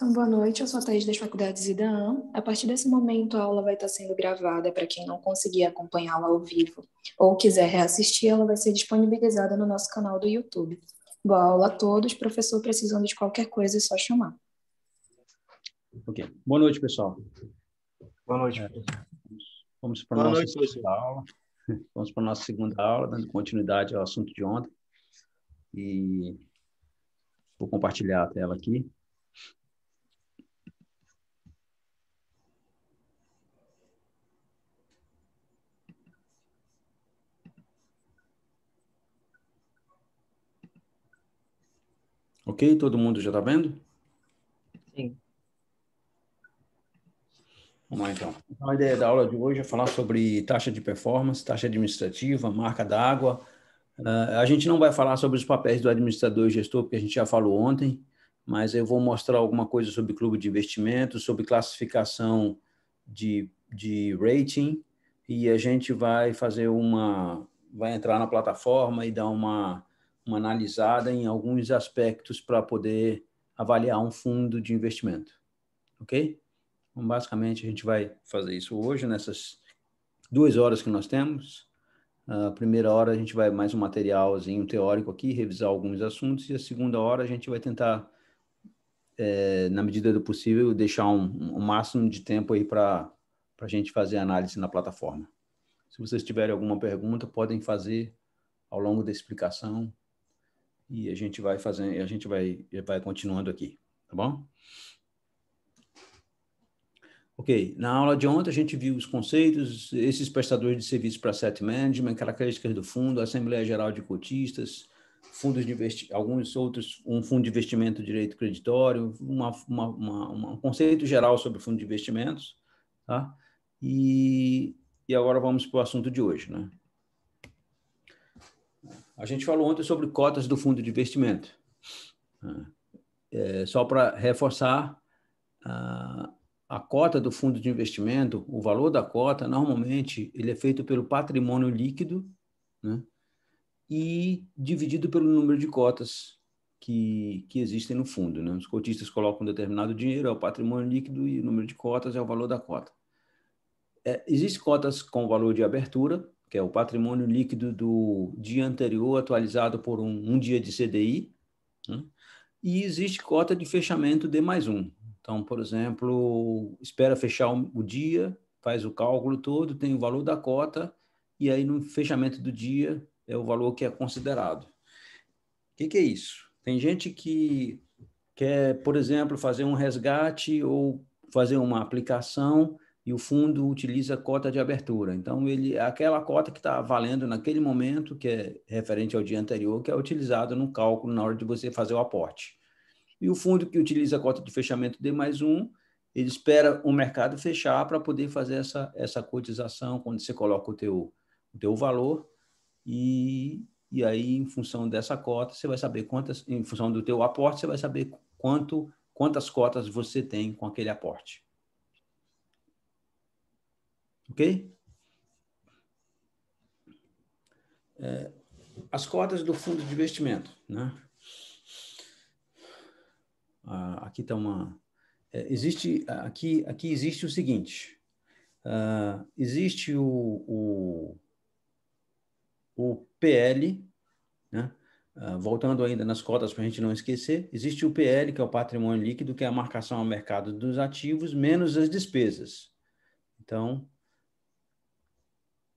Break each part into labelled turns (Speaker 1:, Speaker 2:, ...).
Speaker 1: Então, boa noite. Eu sou a Thais das Faculdades IDAAM. A partir desse momento, a aula vai estar sendo gravada para quem não conseguir acompanhá-la ao vivo ou quiser reassistir, ela vai ser disponibilizada no nosso canal do YouTube. Boa aula a todos. Professor, precisando de qualquer coisa, é só chamar.
Speaker 2: Ok. Boa noite, pessoal.
Speaker 3: Boa noite. É,
Speaker 4: vamos para a nossa noite, segunda aula. Vamos para a nossa segunda aula, dando continuidade ao assunto de ontem. E vou compartilhar a tela aqui. ok? Todo mundo já está vendo? Sim. Vamos lá, então. então. A ideia da aula de hoje é falar sobre taxa de performance, taxa administrativa, marca d'água. Uh, a gente não vai falar sobre os papéis do administrador e gestor, porque a gente já falou ontem, mas eu vou mostrar alguma coisa sobre clube de investimento, sobre classificação de, de rating, e a gente vai fazer uma. vai entrar na plataforma e dar uma uma analisada em alguns aspectos para poder avaliar um fundo de investimento, ok? Então, basicamente, a gente vai fazer isso hoje, nessas duas horas que nós temos. A primeira hora, a gente vai mais um materialzinho teórico aqui, revisar alguns assuntos, e a segunda hora, a gente vai tentar, é, na medida do possível, deixar um, um máximo de tempo aí para a gente fazer análise na plataforma. Se vocês tiverem alguma pergunta, podem fazer ao longo da explicação e a gente vai fazendo, a gente vai, vai continuando aqui, tá bom? Ok, na aula de ontem a gente viu os conceitos, esses prestadores de serviços para asset management, características do fundo, Assembleia Geral de Cotistas, fundos de alguns outros, um fundo de investimento direito creditório, uma, uma, uma, um conceito geral sobre fundo de investimentos, tá? E, e agora vamos para o assunto de hoje, né? A gente falou ontem sobre cotas do fundo de investimento. É, só para reforçar, a, a cota do fundo de investimento, o valor da cota, normalmente, ele é feito pelo patrimônio líquido né? e dividido pelo número de cotas que, que existem no fundo. Né? Os cotistas colocam um determinado dinheiro, é o patrimônio líquido, e o número de cotas é o valor da cota. É, Existem cotas com valor de abertura, que é o patrimônio líquido do dia anterior atualizado por um, um dia de CDI, né? e existe cota de fechamento de mais um. Então, por exemplo, espera fechar o dia, faz o cálculo todo, tem o valor da cota, e aí no fechamento do dia é o valor que é considerado. O que, que é isso? Tem gente que quer, por exemplo, fazer um resgate ou fazer uma aplicação e o fundo utiliza cota de abertura. Então, ele aquela cota que está valendo naquele momento, que é referente ao dia anterior, que é utilizada no cálculo na hora de você fazer o aporte. E o fundo que utiliza a cota de fechamento D mais um, ele espera o mercado fechar para poder fazer essa, essa cotização, quando você coloca o teu, o teu valor, e, e aí, em função dessa cota, você vai saber quantas, em função do teu aporte, você vai saber quanto, quantas cotas você tem com aquele aporte. Ok? É, as cotas do fundo de investimento, né? Ah, aqui está uma... É, existe, aqui, aqui existe o seguinte. Ah, existe o, o, o PL, né? Uh, voltando ainda nas cotas para a gente não esquecer, existe o PL, que é o patrimônio líquido, que é a marcação ao mercado dos ativos, menos as despesas. Então,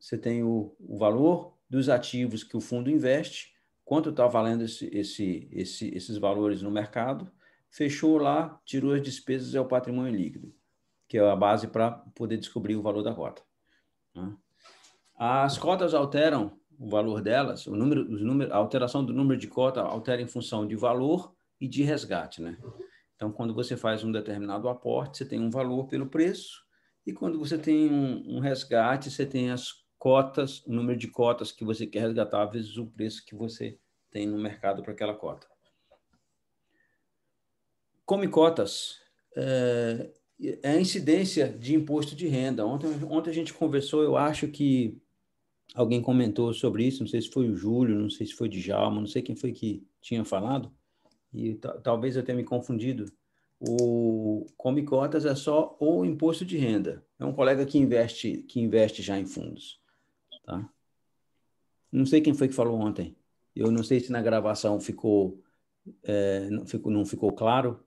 Speaker 4: você tem o, o valor dos ativos que o fundo investe, quanto está valendo esse, esse, esse, esses valores no mercado, fechou lá, tirou as despesas, é o patrimônio líquido, que é a base para poder descobrir o valor da cota. Né? As cotas alteram o valor delas, o número, os número, a alteração do número de cota altera em função de valor e de resgate, né? Então, quando você faz um determinado aporte, você tem um valor pelo preço, e quando você tem um, um resgate, você tem as cotas, o número de cotas que você quer resgatar vezes o preço que você tem no mercado para aquela cota. Come cotas eh, é, a incidência de imposto de renda. Ontem, ontem a gente conversou, eu acho que alguém comentou sobre isso, não sei se foi o Júlio, não sei se foi o Djalma, não sei quem foi que tinha falado, e talvez eu tenha me confundido. O Come Cotas é só o imposto de renda. É um colega que investe, que investe já em fundos. Tá? Não sei quem foi que falou ontem. Eu não sei se na gravação ficou, é, não, ficou não ficou claro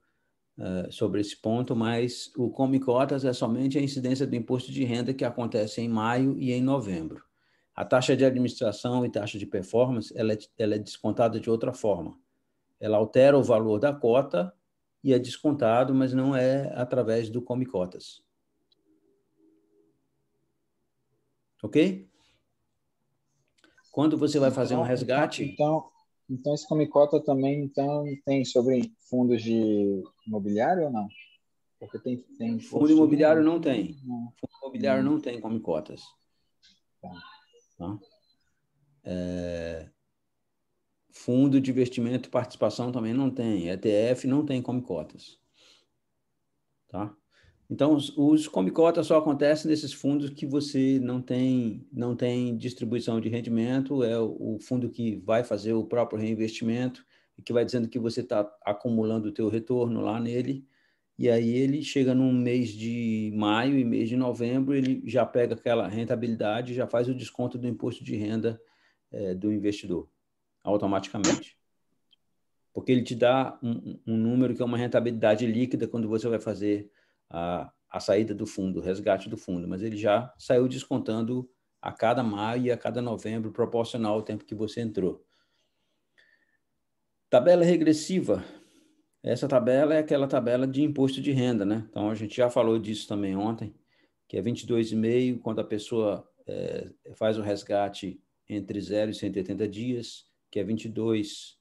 Speaker 4: é, sobre esse ponto, mas o Comicotas é somente a incidência do imposto de renda que acontece em maio e em novembro. A taxa de administração e taxa de performance ela é, ela é descontada de outra forma. Ela altera o valor da cota e é descontado, mas não é através do Comicotas. Ok?
Speaker 5: Quando você vai fazer um então, resgate? Então, então esse Comicota também então tem sobre fundos de imobiliário ou não? Porque tem, tem fundo imobiliário né?
Speaker 4: não tem. Não. Fundo imobiliário não, não
Speaker 5: tem Comicotas. Tá. Tá?
Speaker 4: É... Fundo de investimento e participação também não tem. ETF não tem Comicotas. Tá? Então, os, comicotas só acontecem nesses fundos que você não tem, não tem distribuição de rendimento, é o, fundo que vai fazer o próprio reinvestimento e que vai dizendo que você está acumulando o teu retorno lá nele. E aí ele chega num mês de maio e mês de novembro, ele já pega aquela rentabilidade, já faz o desconto do imposto de renda é, do investidor, automaticamente. Porque ele te dá um, um número que é uma rentabilidade líquida quando você vai fazer a, a saída do fundo, o resgate do fundo, mas ele já saiu descontando a cada maio e a cada novembro, proporcional ao tempo que você entrou. Tabela regressiva. Essa tabela é aquela tabela de imposto de renda, né? Então, a gente já falou disso também ontem, que é 22,5 quando a pessoa é, faz o resgate entre 0 e 180 dias, que é 22,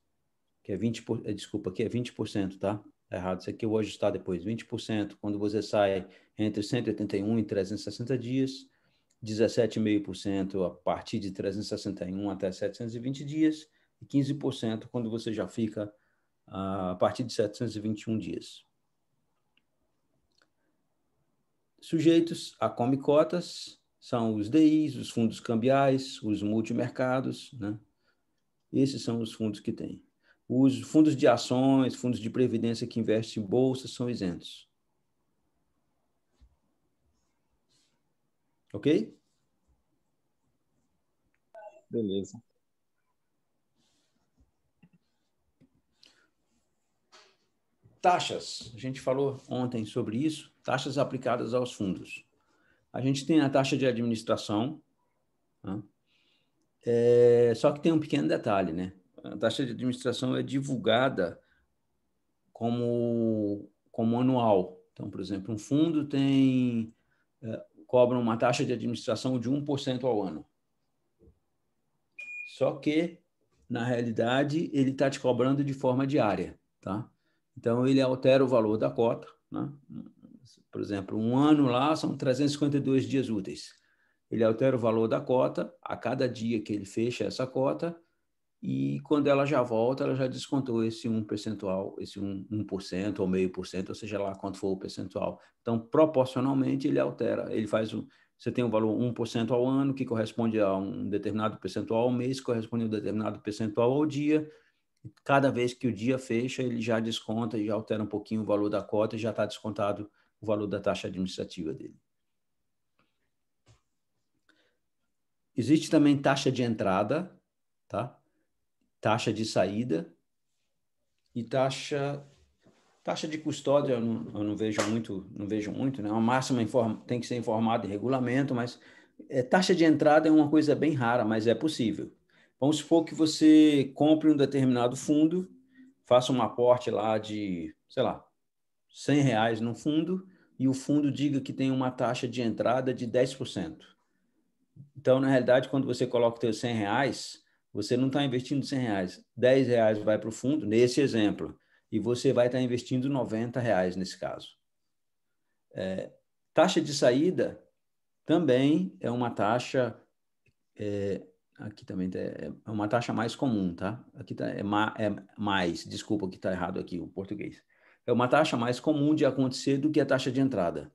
Speaker 4: que é 20, eh, desculpa, que é 20%, tá? Tá errado. Isso aqui vou ajustar depois 20%. Quando você sai entre 181 e 360 dias, 17,5% a partir de 361 até 720 dias e 15% quando você já fica ah, a partir de 721 dias. Sujeitos a comicotas são os DIs, os fundos cambiais, os multimercados, né? Esses são os fundos que tem. Os fundos de ações, fundos de previdência que investem em bolsa são isentos.
Speaker 1: Ok? Beleza.
Speaker 4: Taxas. A gente falou ontem sobre isso. Taxas aplicadas aos fundos. A gente tem a taxa de administração. Né? É, só que tem um pequeno detalhe, né? a taxa de administração é divulgada como, como anual. Então, por exemplo, um fundo tem é, cobra uma taxa de administração de 1% ao ano. Só que, na realidade, ele está te cobrando de forma diária. Tá? Então, ele altera o valor da cota. Né? Por exemplo, um ano lá são 352 dias úteis. Ele altera o valor da cota, a cada dia que ele fecha essa cota, e quando ela já volta, ela já descontou esse 1 percentual, esse 1%, cento ou meio por cento, ou seja lá quanto for o percentual. Então, proporcionalmente, ele altera, ele faz um, você tem um valor 1% ao ano, que corresponde a um determinado percentual ao mês, corresponde a um determinado percentual ao dia. Cada vez que o dia fecha, ele já desconta e já altera um pouquinho o valor da cota e já está descontado o valor da taxa administrativa dele. Existe também taxa de entrada, tá? taxa de saída e taxa taxa de custódia eu não, eu não vejo muito não vejo muito né a máxima informa, tem que ser informada em regulamento mas é, taxa de entrada é uma coisa bem rara mas é possível vamos supor que você compre um determinado fundo faça um aporte lá de sei lá 100 reais no fundo e o fundo diga que tem uma taxa de entrada de 10%. Então, na realidade, quando você coloca os seus 100 reais, você não está investindo 100 reais, 10 reais vai para o fundo, nesse exemplo, e você vai estar tá investindo 90 reais nesse caso. É, taxa de saída também é uma taxa, é, aqui também tá, é, é, uma taxa mais comum, tá? Aqui tá, é, ma, é mais, desculpa que está errado aqui o português. É uma taxa mais comum de acontecer do que a taxa de entrada.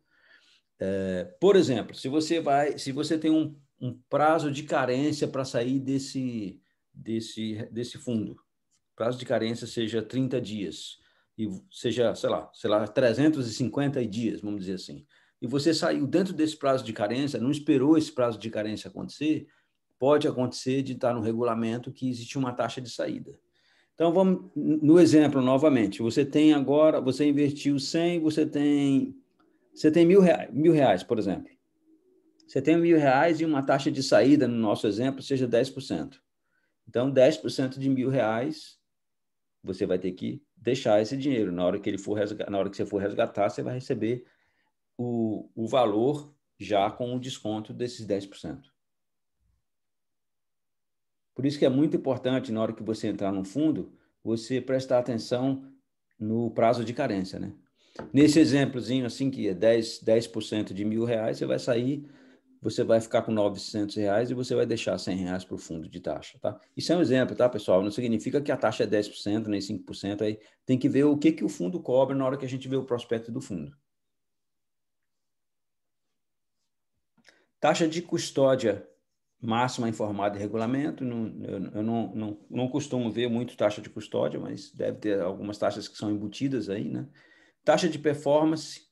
Speaker 4: É, por exemplo, se você vai, se você tem um um prazo de carência para sair desse desse, desse fundo. Prazo de carência seja 30 dias, e seja, sei lá, sei lá, 350 dias, vamos dizer assim. E você saiu dentro desse prazo de carência, não esperou esse prazo de carência acontecer, pode acontecer de estar no regulamento que existe uma taxa de saída. Então vamos no exemplo novamente. Você tem agora, você investiu 100, você tem você tem mil reais, mil reais, por exemplo. Você tem mil reais e uma taxa de saída, no nosso exemplo, seja 10%. Então, 10% de mil reais, você vai ter que deixar esse dinheiro. Na hora que ele for resgatar, na hora que você for resgatar, você vai receber o, o valor já com o desconto desses 10%. Por isso que é muito importante, na hora que você entrar no fundo, você prestar atenção no prazo de carência, né? Nesse exemplozinho, assim, que é 10%, 10 de mil reais, você vai sair você vai ficar com 900 reais e você vai deixar 100 reais para o fundo de taxa, tá? Isso é um exemplo, tá, pessoal? Não significa que a taxa é 10%, nem 5%, aí tem que ver o que, que o fundo cobra na hora que a gente vê o prospecto do fundo. Taxa de custódia máxima informada em regulamento, não, eu, não, não, não costumo ver muito taxa de custódia, mas deve ter algumas taxas que são embutidas aí, né? Taxa de performance,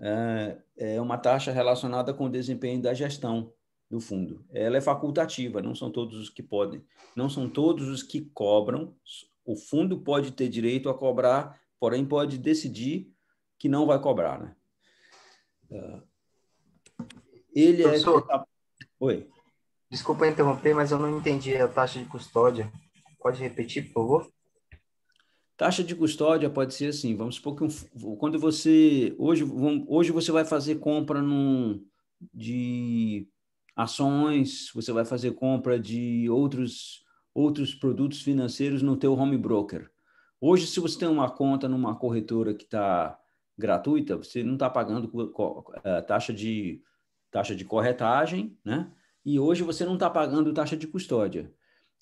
Speaker 4: é, é uma taxa relacionada com o desempenho da gestão do fundo. Ela é facultativa, não são todos os que podem, não são todos os que cobram. O fundo pode ter direito a cobrar, porém pode decidir que não vai cobrar, né? É,
Speaker 1: ele é Professor, é. Oi. Desculpa interromper, mas eu não entendi a taxa de custódia. Pode repetir, por favor? Taxa de custódia pode
Speaker 4: ser assim, vamos supor que um, quando você hoje, hoje você vai fazer compra num, de ações, você vai fazer compra de outros outros produtos financeiros no teu home broker. Hoje, se você tem uma conta numa corretora que está gratuita, você não está pagando é, taxa de taxa de corretagem, né? E hoje você não está pagando taxa de custódia.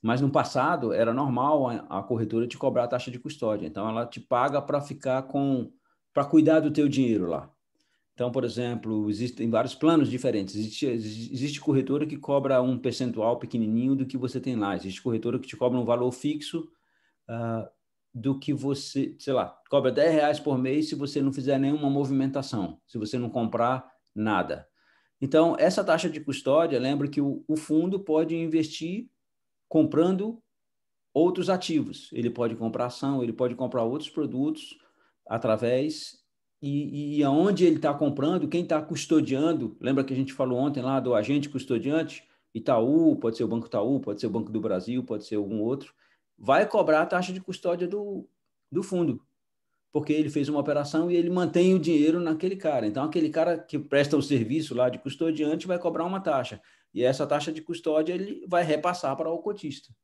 Speaker 4: Mas no passado era normal a, corretora te cobrar a taxa de custódia. Então ela te paga para ficar com para cuidar do teu dinheiro lá. Então, por exemplo, existem vários planos diferentes. Existe, existe corretora que cobra um percentual pequenininho do que você tem lá. Existe corretora que te cobra um valor fixo uh, do que você, sei lá, cobra 10 reais por mês se você não fizer nenhuma movimentação, se você não comprar nada. Então, essa taxa de custódia, lembra que o, o fundo pode investir comprando outros ativos. Ele pode comprar ação, ele pode comprar outros produtos através e, e aonde ele está comprando, quem está custodiando. Lembra que a gente falou ontem lá do agente custodiante? Itaú, pode ser o Banco Itaú, pode ser o Banco do Brasil, pode ser algum outro. Vai cobrar a taxa de custódia do, do fundo, porque ele fez uma operação e ele mantém o dinheiro naquele cara. Então, aquele cara que presta o serviço lá de custodiante vai cobrar uma taxa. E essa taxa de custódia ele vai repassar para o cotista,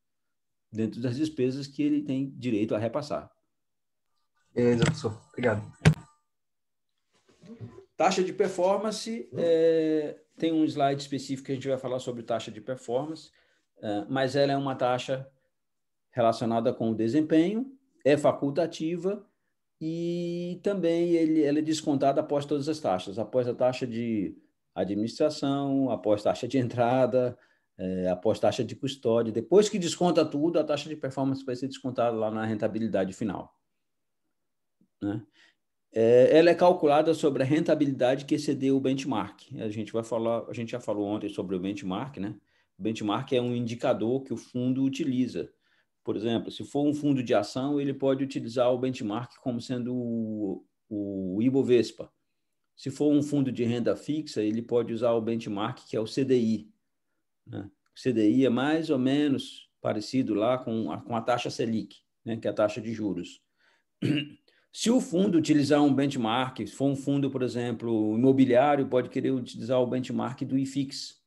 Speaker 4: dentro das despesas que ele tem direito a repassar.
Speaker 1: Beleza, é, professor. Obrigado.
Speaker 4: Taxa de performance, é, tem um slide específico que a gente vai falar sobre taxa de performance, é, mas ela é uma taxa relacionada com o desempenho, é facultativa e também ele, ela é descontada após todas as taxas, após a taxa de administração, após taxa de entrada, é, após taxa de custódia. Depois que desconta tudo, a taxa de performance vai ser descontada lá na rentabilidade final. Né? É, ela é calculada sobre a rentabilidade que excedeu o benchmark. A gente vai falar, a gente já falou ontem sobre o benchmark, né? O benchmark é um indicador que o fundo utiliza. Por exemplo, se for um fundo de ação, ele pode utilizar o benchmark como sendo o, o Ibovespa. Se for um fundo de renda fixa, ele pode usar o benchmark, que é o CDI. Né? O CDI é mais ou menos parecido lá com a, com a taxa Selic, né? que é a taxa de juros. Se o fundo utilizar um benchmark, se for um fundo, por exemplo, imobiliário, pode querer utilizar o benchmark do IFIX,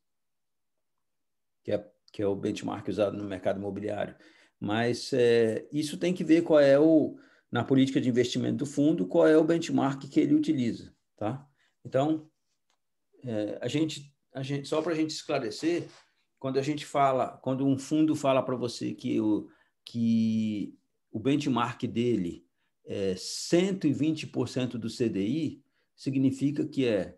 Speaker 4: que é, que é o benchmark usado no mercado imobiliário. Mas é, isso tem que ver qual é o, na política de investimento do fundo, qual é o benchmark que ele utiliza tá? Então, é, a gente, a gente só para a gente esclarecer, quando a gente fala, quando um fundo fala para você que o, que o benchmark dele é 120% do CDI, significa que é,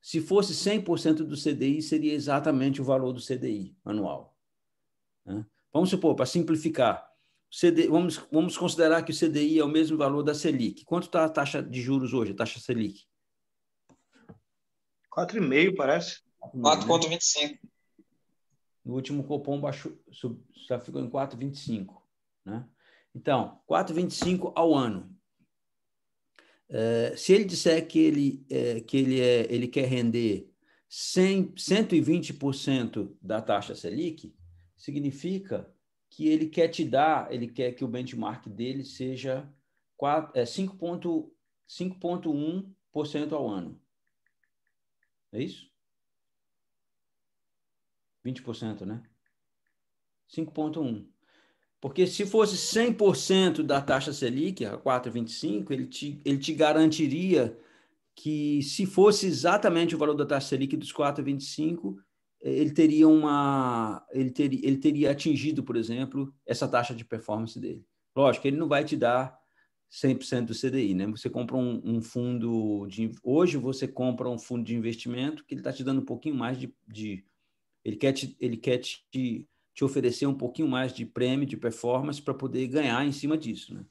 Speaker 4: se fosse 100% do CDI, seria exatamente o valor do CDI anual. Né? Vamos supor, para simplificar, CD, vamos, vamos considerar que o CDI é o mesmo valor da Selic. Quanto está a taxa de juros hoje, a taxa Selic?
Speaker 3: 4,5 parece. 4,25. Uhum.
Speaker 4: No último cupom baixou, sub, só ficou em 4,25. Né? Então, 4,25 ao ano. É, se ele disser que ele, é, que ele, é, ele quer render 100, 120% da taxa Selic, significa que ele quer te dar, ele quer que o benchmark dele seja 5,1% é, ao ano. É isso? 20%, né? 5,1%. Porque se fosse 100% da taxa Selic, a 4,25%, ele te, ele te garantiria que, se fosse exatamente o valor da taxa Selic dos 4,25%, eh, ele teria uma ele ter ele teria atingido, por exemplo, essa taxa de performance dele. Lógico, ele não vai te dar 100% do CDI, né? Você compra um, um, fundo de hoje você compra um fundo de investimento que ele está te dando um pouquinho mais de, de ele quer te, ele quer te, te oferecer um pouquinho mais de prêmio, de performance para poder ganhar em cima disso, né?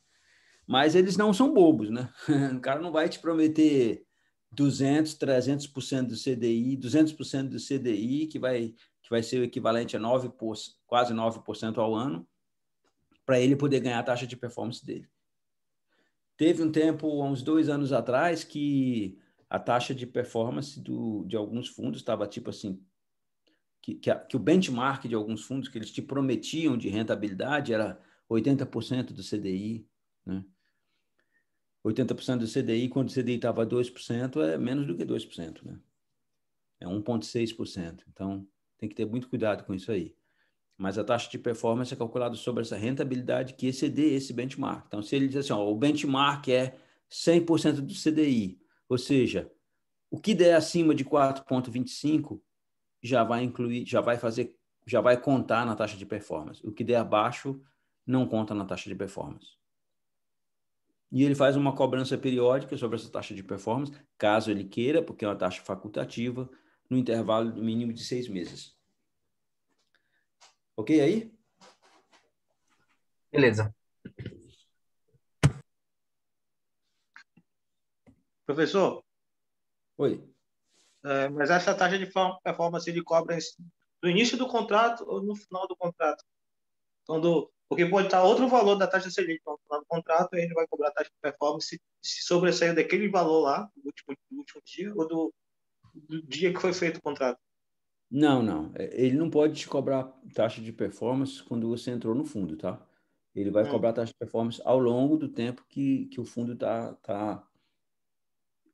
Speaker 4: Mas eles não são bobos, né? o cara não vai te prometer 200, 300% do CDI, 200% do CDI que vai que vai ser o equivalente a 9 por, quase 9% ao ano para ele poder ganhar a taxa de performance dele. Teve um tempo, há uns dois anos atrás, que a taxa de performance do, de alguns fundos estava tipo assim, que, que, a, que, o benchmark de alguns fundos que eles te prometiam de rentabilidade era 80% do CDI, né? 80% do CDI, quando o CDI estava 2%, é menos do que 2%, né? É 1,6%. Então, tem que ter muito cuidado com isso aí mas a taxa de performance é calculada sobre essa rentabilidade que exceder esse benchmark. Então, se ele diz assim, ó, o benchmark é 100% do CDI, ou seja, o que der acima de 4.25 já vai incluir, já vai fazer, já vai contar na taxa de performance. O que der abaixo não conta na taxa de performance. E ele faz uma cobrança periódica sobre essa taxa de performance, caso ele queira, porque é uma taxa facultativa, no intervalo mínimo de seis meses. Ok aí?
Speaker 3: Beleza. Professor? Oi. É, mas essa taxa de performance de cobra no início do contrato ou no final do contrato? Quando, porque pode estar outro valor da taxa Selic serviço no final do contrato, e ele vai cobrar a taxa de performance se sobressair daquele valor lá, do último, último dia, ou do, do dia que foi feito o contrato.
Speaker 4: Não, não. É, ele não pode te cobrar taxa de performance quando você entrou no fundo, tá? Ele vai hum. cobrar taxa de performance ao longo do tempo que, que o fundo tá, tá.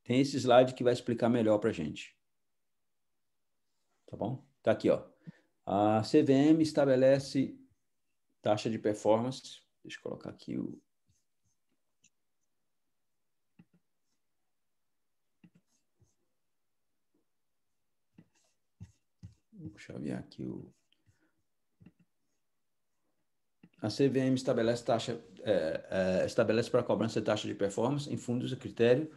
Speaker 4: Tem esse slide que vai explicar melhor para gente. Tá bom? Tá aqui, ó. A CVM estabelece taxa de performance. Deixa eu colocar aqui o,
Speaker 5: Deixa aqui o.
Speaker 4: A CVM estabelece taxa, é, é, estabelece para cobrança taxa de performance em fundos e critério,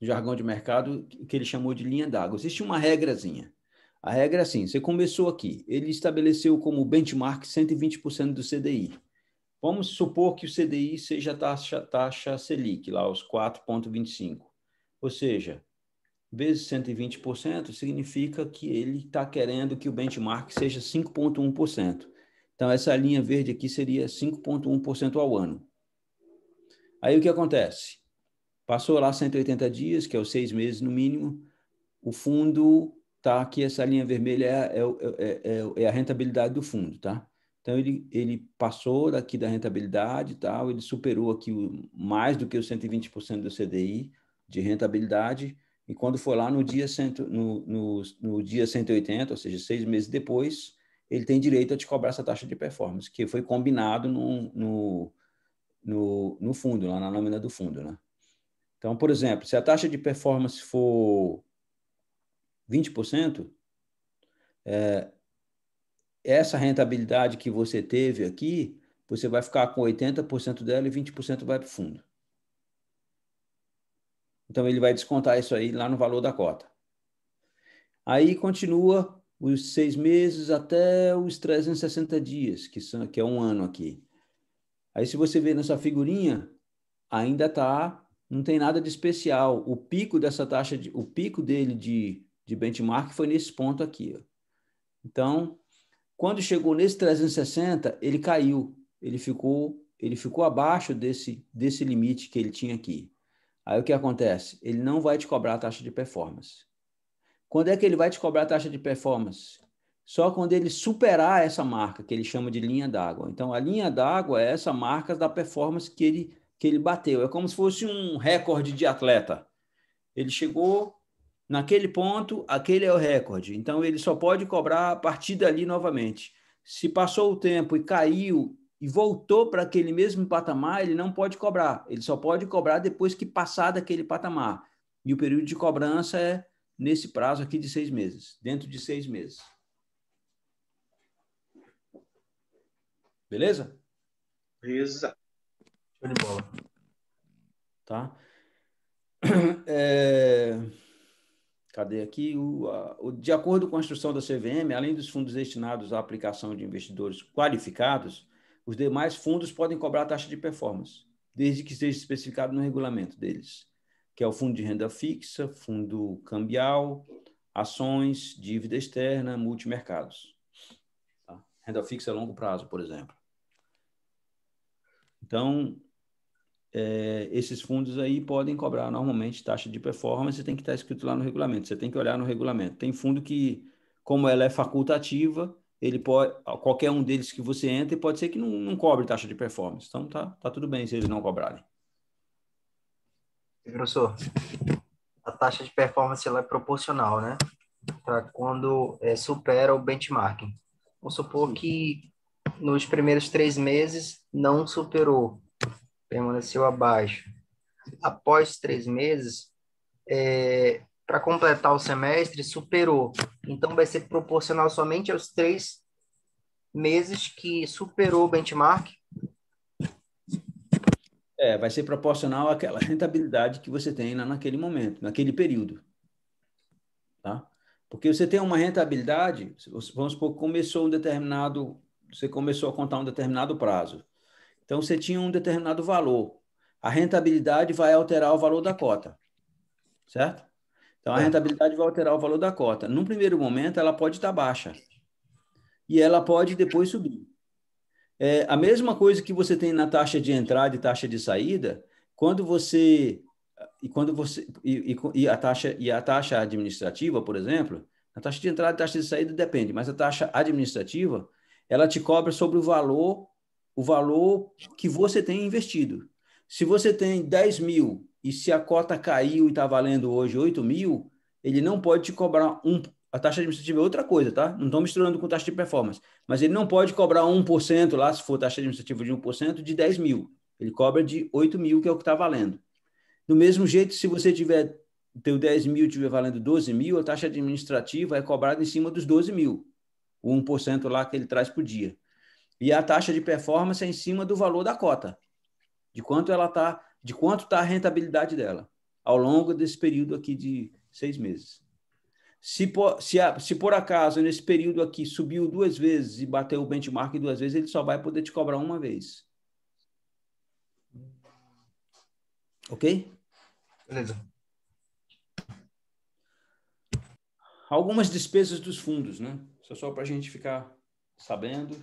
Speaker 4: jargão de mercado, que ele chamou de linha d'água. Existe uma regrazinha. A regra é assim: você começou aqui, ele estabeleceu como benchmark 120% do CDI. Vamos supor que o CDI seja taxa, taxa Selic, lá os 4,25. Ou seja, vezes 120% significa que ele está querendo que o benchmark seja 5,1%. Então, essa linha verde aqui seria 5,1% ao ano. Aí o que acontece? Passou lá 180 dias, que é os seis meses no mínimo, o fundo tá aqui, essa linha vermelha é, é, é, é a rentabilidade do fundo, tá? Então, ele, ele passou daqui da rentabilidade e tal, ele superou aqui o, mais do que os 120% do CDI de rentabilidade, e quando foi lá no dia, cento, no, no, no dia 180, ou seja, seis meses depois, ele tem direito a te cobrar essa taxa de performance, que foi combinado no, no, no, no fundo, lá na lâmina do fundo. Né? Então, por exemplo, se a taxa de performance for 20%, é, essa rentabilidade que você teve aqui, você vai ficar com 80% dela e 20% vai para o fundo. Então, ele vai descontar isso aí lá no valor da cota. Aí continua os seis meses até os 360 dias, que, são, que é um ano aqui. Aí, se você ver nessa figurinha, ainda está, não tem nada de especial. O pico dessa taxa, de, o pico dele de, de benchmark foi nesse ponto aqui. Ó. Então, quando chegou nesse 360, ele caiu, ele ficou, ele ficou abaixo desse, desse limite que ele tinha aqui. Aí o que acontece? Ele não vai te cobrar a taxa de performance. Quando é que ele vai te cobrar a taxa de performance? Só quando ele superar essa marca, que ele chama de linha d'água. Então, a linha d'água é essa marca da performance que ele, que ele bateu. É como se fosse um recorde de atleta. Ele chegou naquele ponto, aquele é o recorde. Então, ele só pode cobrar a partir dali novamente. Se passou o tempo e caiu e voltou para aquele mesmo patamar, ele não pode cobrar. Ele só pode cobrar depois que passar daquele patamar. E o período de cobrança é nesse prazo aqui de seis meses, dentro de seis meses. Beleza? Beleza. Show de bola. Tá? É... Cadê aqui? O, a, o, de acordo com a instrução da CVM, além dos fundos destinados à aplicação de investidores qualificados, os demais fundos podem cobrar a taxa de performance, desde que seja especificado no regulamento deles, que é o fundo de renda fixa, fundo cambial, ações, dívida externa, multimercados. Tá? Renda fixa a longo prazo, por exemplo. Então, é, esses fundos aí podem cobrar normalmente taxa de performance, tem que estar escrito lá no regulamento. Você tem que olhar no regulamento. Tem fundo que, como ela é facultativa, ele pode, qualquer um deles que você entre, pode ser que não, não cobre taxa de performance. Então, tá, tá tudo bem se eles não cobrarem.
Speaker 1: Professor, a taxa de performance ela é proporcional, né? Para quando é, supera o benchmarking. Vamos supor Sim. que nos primeiros três meses não superou, permaneceu abaixo. Após três meses, é, para completar o semestre, superou. Então, vai ser proporcional somente aos três meses que superou o benchmark?
Speaker 4: É, vai ser proporcional àquela rentabilidade que você tem naquele momento, naquele período. Tá? Porque você tem uma rentabilidade, vamos supor começou um determinado, você começou a contar um determinado prazo. Então, você tinha um determinado valor. A rentabilidade vai alterar o valor da cota, certo? Então, a é. rentabilidade vai alterar o valor da cota. Num primeiro momento, ela pode estar baixa e ela pode depois subir. É a mesma coisa que você tem na taxa de entrada e taxa de saída, quando você e quando você e, e a taxa e a taxa administrativa, por exemplo, a taxa de entrada e taxa de saída depende, mas a taxa administrativa ela te cobra sobre o valor o valor que você tem investido. Se você tem 10 mil e se a cota caiu e está valendo hoje 8 mil, ele não pode te cobrar um. A taxa administrativa é outra coisa, tá? Não estou misturando com taxa de performance. Mas ele não pode cobrar 1% lá, se for taxa administrativa de 1%, de 10 mil. Ele cobra de 8 mil, que é o que está valendo. Do mesmo jeito, se você tiver teu 10 mil estiver valendo 12 mil, a taxa administrativa é cobrada em cima dos 12 mil, o 1% lá que ele traz por dia. E a taxa de performance é em cima do valor da cota, de quanto ela está de quanto está a rentabilidade dela ao longo desse período aqui de seis meses. Se por, se, a, se por acaso nesse período aqui subiu duas vezes e bateu o benchmark duas vezes, ele só vai poder te cobrar uma vez. Ok? Beleza. Algumas despesas dos fundos, né? Isso é só para a gente ficar sabendo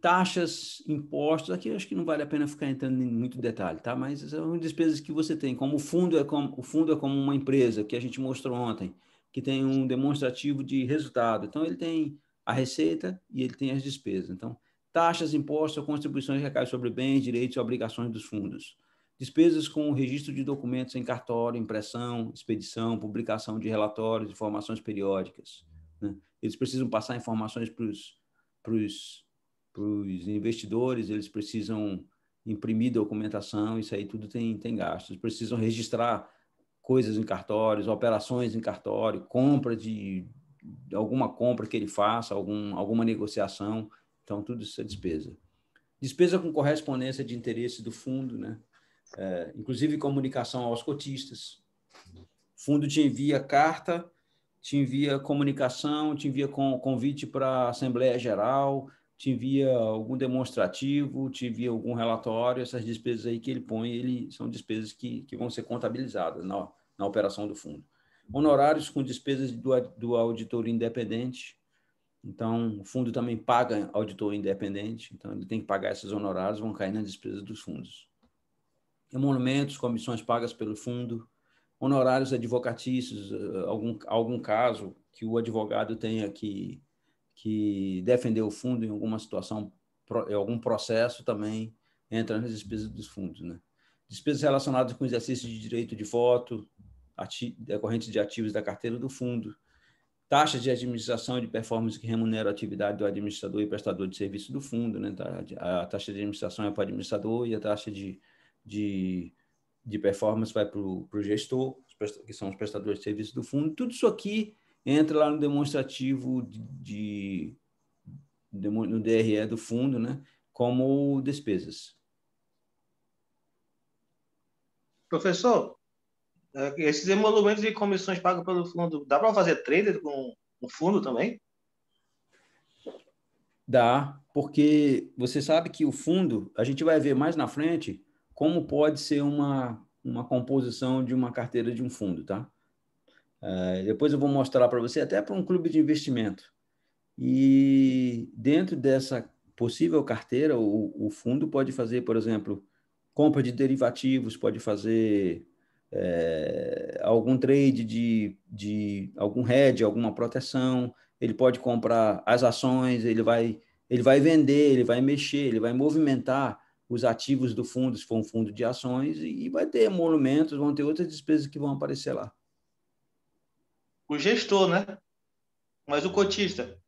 Speaker 4: taxas, impostos, aqui acho que não vale a pena ficar entrando em muito detalhe, tá? Mas são despesas que você tem, como o fundo é como o fundo é como uma empresa que a gente mostrou ontem, que tem um demonstrativo de resultado. Então ele tem a receita e ele tem as despesas. Então, taxas, impostos, contribuições que sobre bens, direitos e obrigações dos fundos. Despesas com o registro de documentos em cartório, impressão, expedição, publicação de relatórios, informações periódicas. Né? Eles precisam passar informações para os para os investidores, eles precisam imprimir documentação, isso aí tudo tem, tem gastos. Precisam registrar coisas em cartórios, operações em cartório, compra de, alguma compra que ele faça, algum, alguma negociação. Então, tudo isso é despesa. Despesa com correspondência de interesse do fundo, né? É, inclusive comunicação aos cotistas. O fundo te envia carta, te envia comunicação, te envia com, convite para Assembleia Geral, te envia algum demonstrativo, te envia algum relatório, essas despesas aí que ele põe, ele são despesas que, que vão ser contabilizadas na, na operação do fundo. Honorários com despesas do, do auditor independente. Então, o fundo também paga auditor independente, então ele tem que pagar esses honorários, vão cair nas despesas dos fundos. Emolumentos, comissões pagas pelo fundo, honorários advocatícios, eh, algum, algum caso que o advogado tenha que que defendeu o fundo em alguma situação, em algum processo também entra nas despesas dos fundos, né? Despesas relacionadas com exercício de direito de voto, decorrentes de ativos da carteira do fundo, taxas de administração e de performance que remunera a atividade do administrador e prestador de serviço do fundo, né? Tá, a taxa de administração é para o administrador e a taxa de, de, de performance vai para o gestor, que são os prestadores de serviço do fundo. Tudo isso aqui entra lá no demonstrativo de, de, no DRE do fundo, né, como despesas.
Speaker 3: Professor, é, esses emolumentos e comissões pagas pelo fundo, dá para fazer trader com o fundo também?
Speaker 4: Dá, porque você sabe que o fundo, a gente vai ver mais na frente como pode ser uma, uma composição de uma carteira de um fundo, tá? Ah, depois eu vou mostrar para você, até para um clube de investimento. E dentro dessa possível carteira, o, o fundo pode fazer, por exemplo, compra de derivativos, pode fazer é, algum trade de, de algum hedge, alguma proteção, ele pode comprar as ações, ele vai, ele vai vender, ele vai mexer, ele vai movimentar os ativos do fundo, se for um fundo de ações, e, e vai ter emolumentos, vão ter outras despesas que vão aparecer lá
Speaker 3: o gestor, né? Mas o cotista.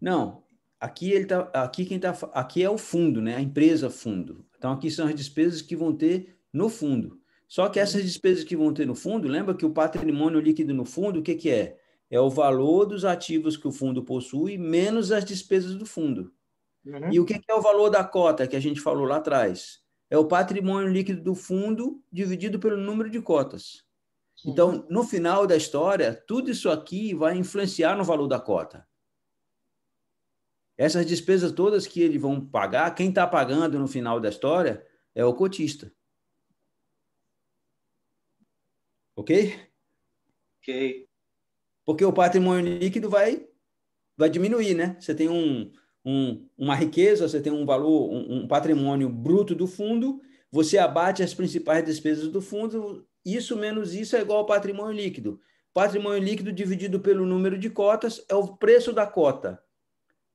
Speaker 4: Não, aqui ele tá, aqui quem tá, aqui é o fundo, né? A empresa fundo. Então aqui são as despesas que vão ter no fundo. Só que essas despesas que vão ter no fundo, lembra que o patrimônio líquido no fundo, o que, que é? É o valor dos ativos que o fundo possui menos as despesas do fundo. Uhum. E o que, que é o valor da cota que a gente falou lá atrás? É o patrimônio líquido do fundo dividido pelo número de cotas. Então, uhum. no final da história, tudo isso aqui vai influenciar no valor da cota. Essas despesas todas que eles vão pagar, quem está pagando no final da história é o cotista. Ok? Ok. Porque o patrimônio líquido vai, vai diminuir, né? Você tem um, um, uma riqueza, você tem um valor, um, um patrimônio bruto do fundo, você abate as principais despesas do fundo, isso menos isso é igual ao patrimônio líquido. Patrimônio líquido dividido pelo número de cotas é o preço da cota.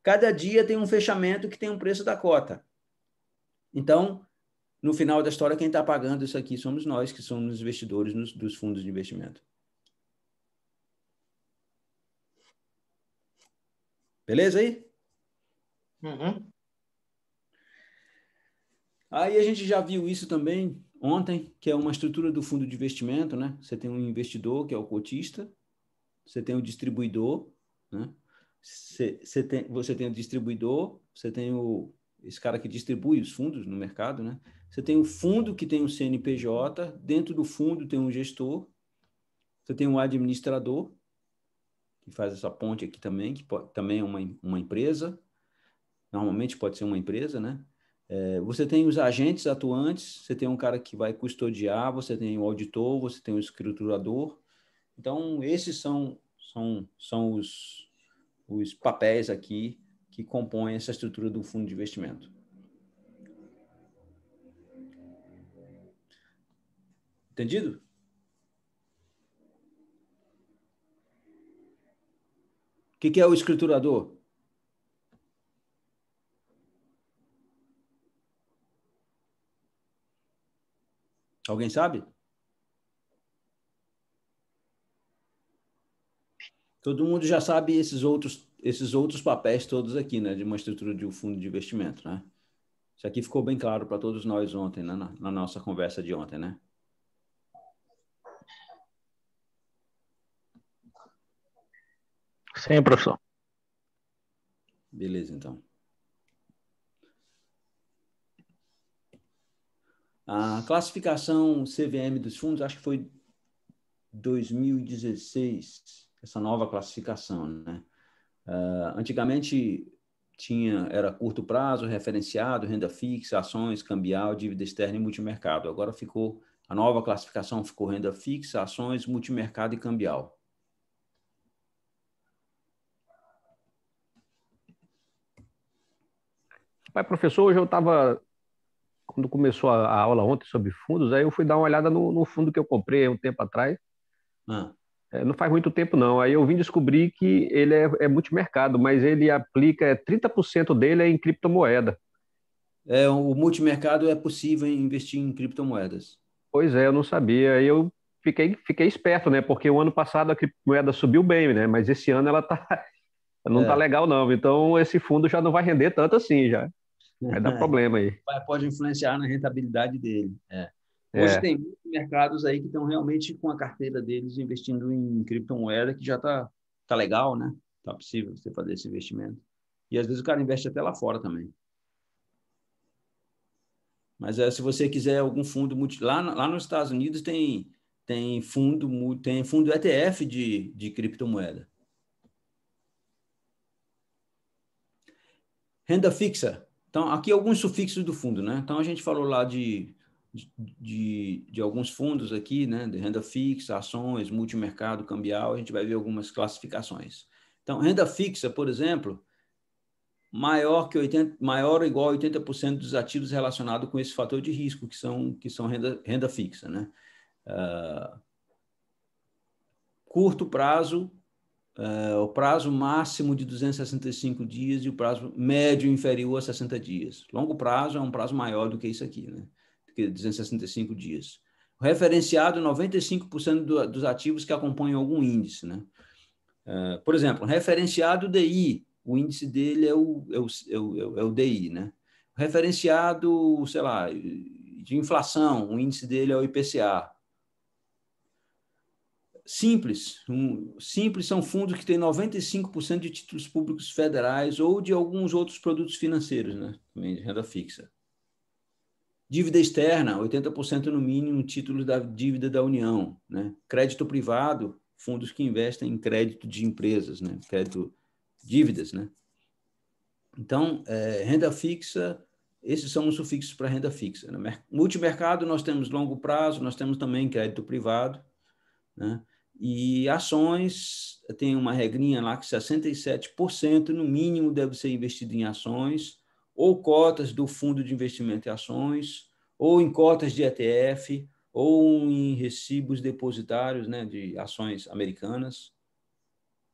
Speaker 4: Cada dia tem um fechamento que tem um preço da cota. Então, no final da história, quem está pagando isso aqui somos nós, que somos os investidores nos, dos fundos de investimento. Beleza aí? Uhum. Aí a gente já viu isso também ontem, que é uma estrutura do fundo de investimento, né? Você tem um investidor, que é o cotista, você tem o distribuidor, né? Você, você tem, você tem o distribuidor, você tem o, esse cara que distribui os fundos no mercado, né? Você tem o fundo que tem um CNPJ, dentro do fundo tem um gestor, você tem um administrador, que faz essa ponte aqui também, que pode, também é uma, uma empresa, normalmente pode ser uma empresa, né? É, você tem os agentes atuantes, você tem um cara que vai custodiar, você tem o um auditor, você tem o um escriturador. Então, esses são, são, são os, os papéis aqui que compõem essa estrutura do fundo de investimento. Entendido?
Speaker 1: O que, que é o escriturador?
Speaker 4: Alguém sabe? Todo mundo já sabe esses outros, esses outros papéis todos aqui, né? De uma estrutura de um fundo de investimento, né? Isso aqui ficou bem claro para todos nós ontem, né? na, na nossa conversa de ontem, né?
Speaker 3: Sim, professor.
Speaker 4: Beleza, então. A classificação CVM dos fundos, acho que foi 2016, essa nova classificação, né? Uh, antigamente tinha era curto prazo, referenciado, renda fixa, ações, cambial, dívida externa e multimercado. Agora ficou a nova classificação ficou renda fixa, ações, multimercado
Speaker 2: e cambial. Mas, professor, hoje eu estava quando começou a, a, aula ontem sobre fundos, aí eu fui dar uma olhada no, no fundo que eu comprei um tempo atrás. Ah. É, não faz muito tempo, não. Aí eu vim descobrir que ele é, é multimercado, mas ele aplica é, 30% dele é em criptomoeda. É, o multimercado é possível investir em criptomoedas. Pois é, eu não sabia. Aí eu fiquei, fiquei esperto, né? Porque o ano passado a criptomoeda subiu bem, né? Mas esse ano ela tá, não tá é. tá legal, não. Então esse fundo já não vai render tanto assim já. Vai dar é. problema aí.
Speaker 4: Pode influenciar na rentabilidade dele.
Speaker 5: É. é. Hoje é. tem
Speaker 4: mercados aí que estão realmente com a carteira deles investindo em criptomoeda, que já está tá legal, né? está possível você fazer esse investimento. E às vezes o cara investe até lá fora também. Mas é, se você quiser algum fundo multi... lá, lá nos Estados Unidos tem tem fundo tem fundo ETF de, de criptomoeda. Renda fixa. Então, aqui alguns sufixos do fundo, né? Então, a gente falou lá de, de, de alguns fundos aqui, né? De renda fixa, ações, multimercado, cambial, a gente vai ver algumas classificações. Então, renda fixa, por exemplo, maior que 80, maior ou igual a 80% dos ativos relacionados com esse fator de risco, que são, que são renda, renda fixa, né? Uh, curto prazo, uh, o prazo máximo de 265 dias e o prazo médio inferior a 60 dias. Longo prazo é um prazo maior do que isso aqui, né? Do que 265 dias. Referenciado 95% é do, dos ativos que acompanham algum índice, né? Uh, por exemplo, referenciado DI, o índice dele é o, é o, é o, é o é DI, né? Referenciado, sei lá, de inflação, o índice dele é o IPCA Simples. Um, simples são fundos que têm 95% de títulos públicos federais ou de alguns outros produtos financeiros, né? Também de renda fixa. Dívida externa, 80% no mínimo, títulos da dívida da União. Né? Crédito privado, fundos que investem em crédito de empresas, né? crédito dívidas. Né? Então, é, renda fixa, esses são os sufixos para renda fixa. Né. multimercado, nós temos longo prazo, nós temos também crédito privado. Né? E ações, tem uma regrinha lá que 67% no mínimo deve ser investido em ações, ou cotas do fundo de investimento em ações, ou em cotas de ETF, ou em recibos depositários né, de ações americanas,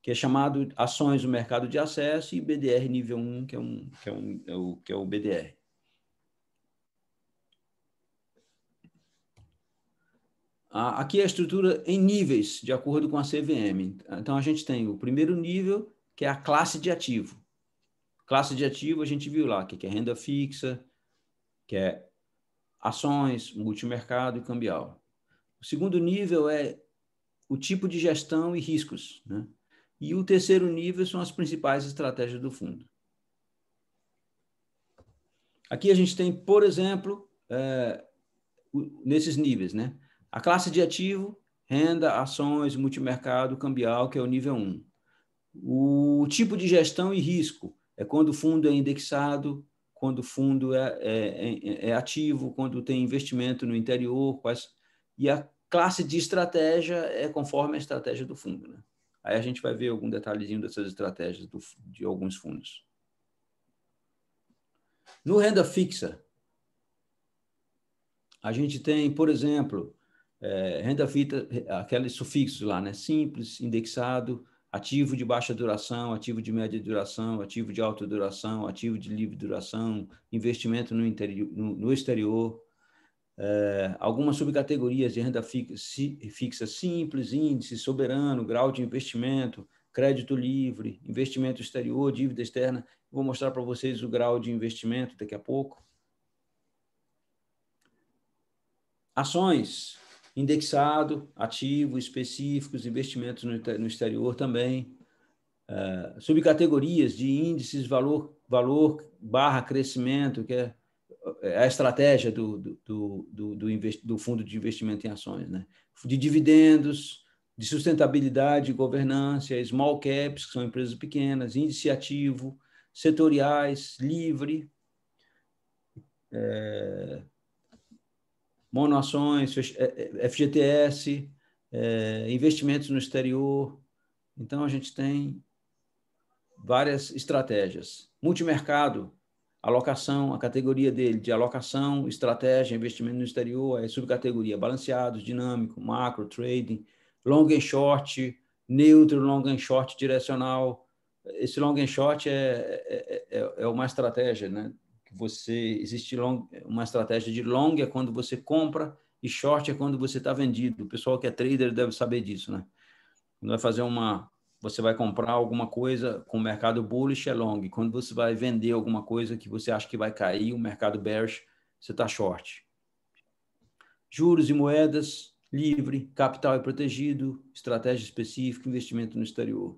Speaker 4: que é chamado Ações do Mercado de Acesso, e BDR nível 1, que é, um, que é, um, é que é o BDR. Aqui é a estrutura em níveis, de acordo com a CVM. Então, a gente tem o primeiro nível, que é a classe de ativo. Classe de ativo, a gente viu lá, que é renda fixa, que é ações, multimercado e cambial. O segundo nível é o tipo de gestão e riscos. Né? E o terceiro nível são as principais estratégias do fundo. Aqui a gente tem, por exemplo, é, nesses níveis, né? A classe de ativo, renda, ações, multimercado, cambial, que é o nível 1. O tipo de gestão e risco é quando o fundo é indexado, quando o fundo é, é, é, é ativo, quando tem investimento no interior, quais... e a classe de estratégia é conforme a estratégia do fundo. Né? Aí a gente vai ver algum detalhezinho dessas estratégias do, de alguns fundos. No renda fixa, a gente tem, por exemplo, é, renda fixa, aquele sufixo lá, né? Simples, indexado, ativo de baixa duração, ativo de média duração, ativo de alta duração, ativo de livre duração, investimento no, interior, no, no exterior, é, algumas subcategorias de renda fixa simples, índice, soberano, grau de investimento, crédito livre, investimento exterior, dívida externa. Vou mostrar para vocês o grau de investimento daqui a pouco. Ações. Indexado, ativo, específicos, investimentos no, exterior também. É, subcategorias de índices, valor, valor barra crescimento, que é, é a estratégia do, do, do, do, do fundo de investimento em ações. Né? De dividendos, de sustentabilidade governança, small caps, que são empresas pequenas, índice ativo, setoriais, livre, é, monoações, FGTS, é, é, é, investimentos no exterior. Então, a gente tem várias estratégias. Multimercado, alocação, a categoria dele de alocação, estratégia, investimento no exterior, é subcategoria balanceados, dinâmico, macro, trading, long and short, neutro, long and short, direcional. Esse long and short é, é, é, é uma estratégia, né? Você existe long, uma estratégia de long é quando você compra e short é quando você está vendido. O pessoal que é trader deve saber disso, né? Quando vai fazer uma, você vai comprar alguma coisa com o mercado bullish é long. Quando você vai vender alguma coisa que você acha que vai cair, o mercado bearish, você está short. Juros e moedas, livre, capital é protegido, estratégia específica, investimento no exterior.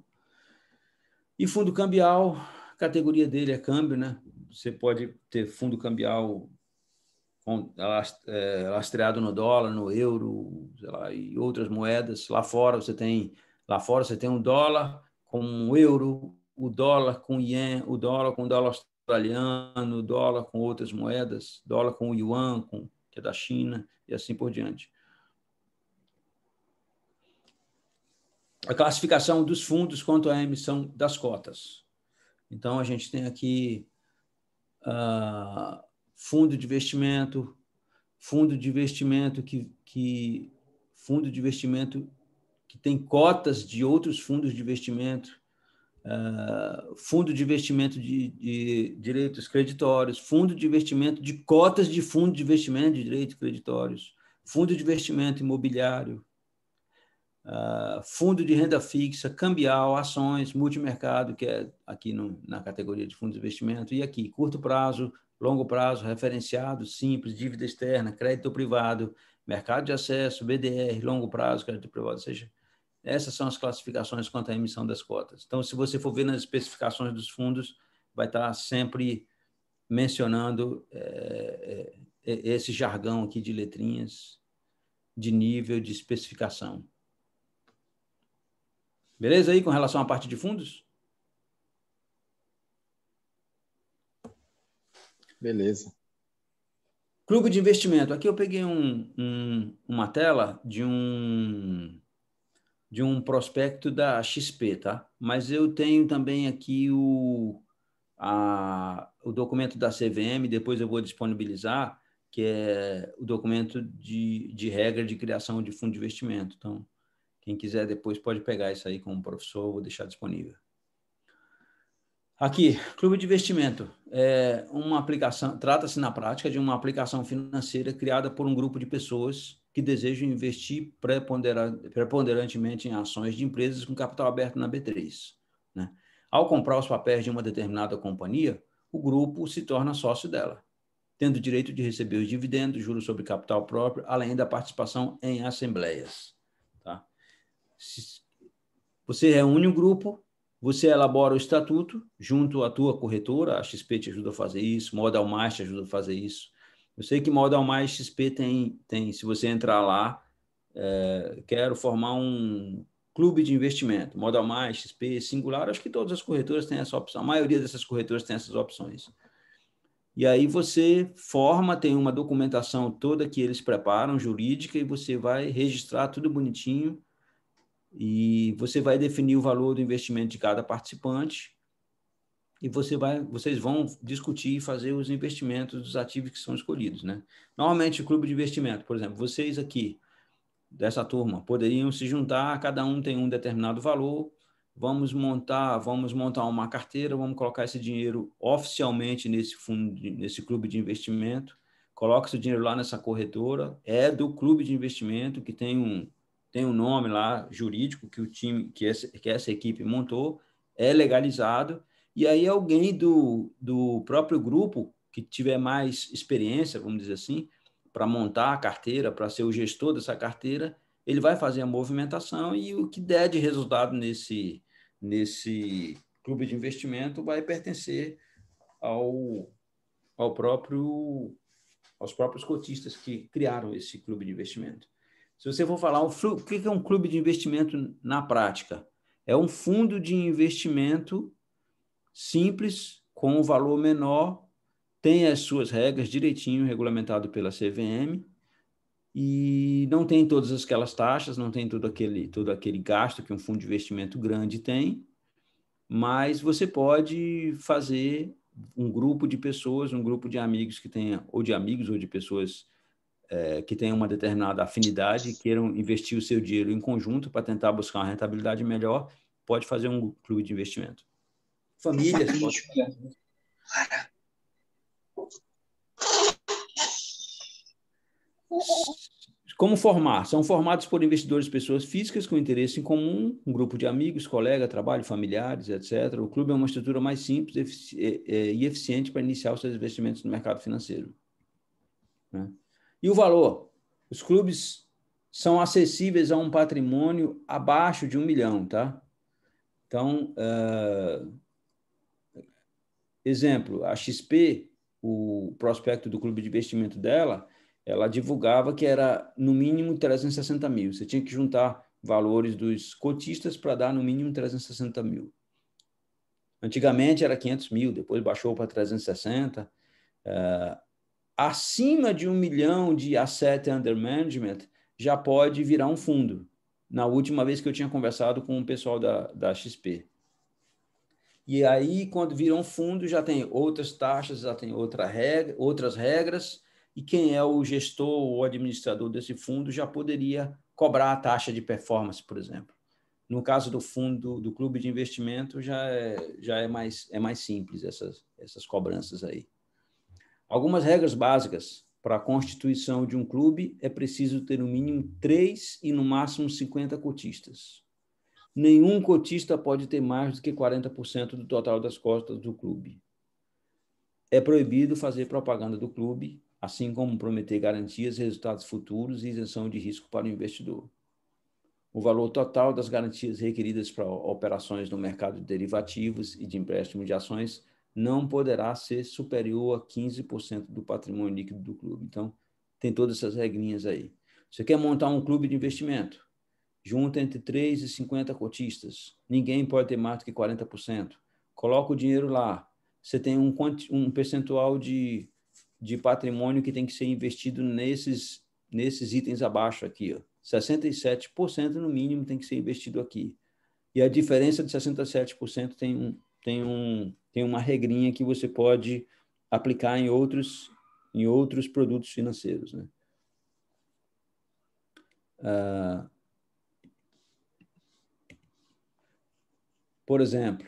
Speaker 4: E fundo cambial, a categoria dele é câmbio, né? você pode ter fundo cambial é, lastreado no dólar, no euro, lá, e outras moedas. Lá fora você tem lá fora você tem um dólar com um euro, o dólar com ien, o dólar com dólar australiano, o dólar com outras moedas, dólar com o yuan, com, que é da China e assim por diante. A classificação dos fundos quanto à emissão das cotas. Então a gente tem aqui ah, fundo de investimento, fundo de investimento que, que fundo de investimento que tem cotas de outros fundos de investimento, uh, fundo de investimento de, de, direitos creditórios, fundo de investimento de cotas de fundo de investimento de direitos creditórios, fundo de investimento imobiliário, Uh, fundo de renda fixa, cambial, ações, multimercado, que é aqui no, na categoria de fundos de investimento, e aqui, curto prazo, longo prazo, referenciado, simples, dívida externa, crédito privado, mercado de acesso, BDR, longo prazo, crédito privado, ou seja, essas são as classificações quanto à emissão das cotas. Então, se você for ver nas especificações dos fundos, vai estar sempre mencionando é, esse jargão aqui de letrinhas, de nível, de especificação. Beleza aí com relação à parte de fundos? Beleza. Clube de investimento. Aqui eu peguei um, um, uma tela de um de um prospecto da XP, tá? Mas eu tenho também aqui o a, o documento da CVM. Depois eu vou disponibilizar que é o documento de, de regra de criação de fundo de investimento. Então, quem quiser depois pode pegar isso aí com o professor, vou deixar disponível. Aqui, Clube de Investimento é uma aplicação, trata-se na prática de uma aplicação financeira criada por um grupo de pessoas que desejam investir preponderantemente em ações de empresas com capital aberto na B3. Né? Ao comprar os papéis de uma determinada companhia, o grupo se torna sócio dela, tendo direito de receber os dividendos, juros sobre capital próprio, além da participação em assembleias. Você reúne um grupo, você elabora o estatuto junto à tua corretora, a XP te ajuda a fazer isso, Modal Mais te ajuda a fazer isso. Eu sei que Modal Mais XP tem, tem se você entrar lá, é, quero formar um clube de investimento, Modal Mais, XP, Singular, acho que todas as corretoras têm essa opção, a maioria dessas corretoras tem essas opções. E aí você forma, tem uma documentação toda que eles preparam, jurídica, e você vai registrar tudo bonitinho e você vai definir o valor do investimento de cada participante e você vai, vocês vão discutir e fazer os investimentos dos ativos que são escolhidos, né? Normalmente o clube de investimento, por exemplo, vocês aqui dessa turma poderiam se juntar, cada um tem um determinado valor, vamos montar, vamos montar uma carteira, vamos colocar esse dinheiro oficialmente nesse fundo, nesse clube de investimento, coloca esse dinheiro lá nessa corretora, é do clube de investimento que tem um tem um nome lá jurídico que o time, que essa, que essa equipe montou, é legalizado, e aí alguém do, do próprio grupo que tiver mais experiência, vamos dizer assim, para montar a carteira, para ser o gestor dessa carteira, ele vai fazer a movimentação e o que der de resultado nesse, nesse clube de investimento vai pertencer ao, ao próprio aos próprios cotistas que criaram esse clube de investimento. Se você for falar, o que é um clube de investimento na prática? É um fundo de investimento simples, com um valor menor, tem as suas regras direitinho, regulamentado pela CVM, e não tem todas aquelas taxas, não tem todo aquele, todo aquele gasto que um fundo de investimento grande tem, mas você pode fazer um grupo de pessoas, um grupo de amigos que tenha, ou de amigos ou de pessoas é, que tenham uma determinada afinidade e queiram investir o seu dinheiro em conjunto para tentar buscar uma rentabilidade melhor, pode fazer um clube de investimento. Famílias. Como formar? São formados por investidores, pessoas físicas com interesse em comum, um grupo de amigos, colega, trabalho, familiares, etc. O clube é uma estrutura mais simples e eficiente para iniciar os seus investimentos no mercado financeiro. Né? E o valor? Os clubes são acessíveis a um patrimônio abaixo de um milhão, tá? Então, uh, exemplo, a XP, o prospecto do clube de investimento dela, ela divulgava que era no mínimo 360 mil. Você tinha que juntar valores dos cotistas para dar no mínimo 360 mil. Antigamente era 500 mil, depois baixou para 360 acima de um milhão de asset under management já pode virar um fundo. Na última vez que eu tinha conversado com o pessoal da, da XP. E aí, quando vira um fundo, já tem outras taxas, já tem outra regra, outras regras, e quem é o gestor ou administrador desse fundo já poderia cobrar a taxa de performance, por exemplo. No caso do fundo, do clube de investimento, já é, já é, mais, é mais simples essas, essas cobranças aí. Algumas regras básicas. Para a constituição de um clube, é preciso ter no mínimo três e no máximo 50 cotistas. Nenhum cotista pode ter mais do que 40% do total das costas do clube. É proibido fazer propaganda do clube, assim como prometer garantias, resultados futuros e isenção de risco para o investidor. O valor total das garantias requeridas para operações no mercado de derivativos e de empréstimo de ações não poderá ser superior a 15% do patrimônio líquido do clube. Então, tem todas essas regrinhas aí. Você quer montar um clube de investimento? Junta entre 3 e 50 cotistas. Ninguém pode ter mais do que 40%. Coloca o dinheiro lá. Você tem um, um percentual de, de patrimônio que tem que ser investido nesses, nesses itens abaixo aqui. Ó. 67% no mínimo tem que ser investido aqui. E a diferença de 67% tem um, tem, um, tem uma regrinha que você pode aplicar em outros, em outros produtos financeiros. Né? Uh, por exemplo,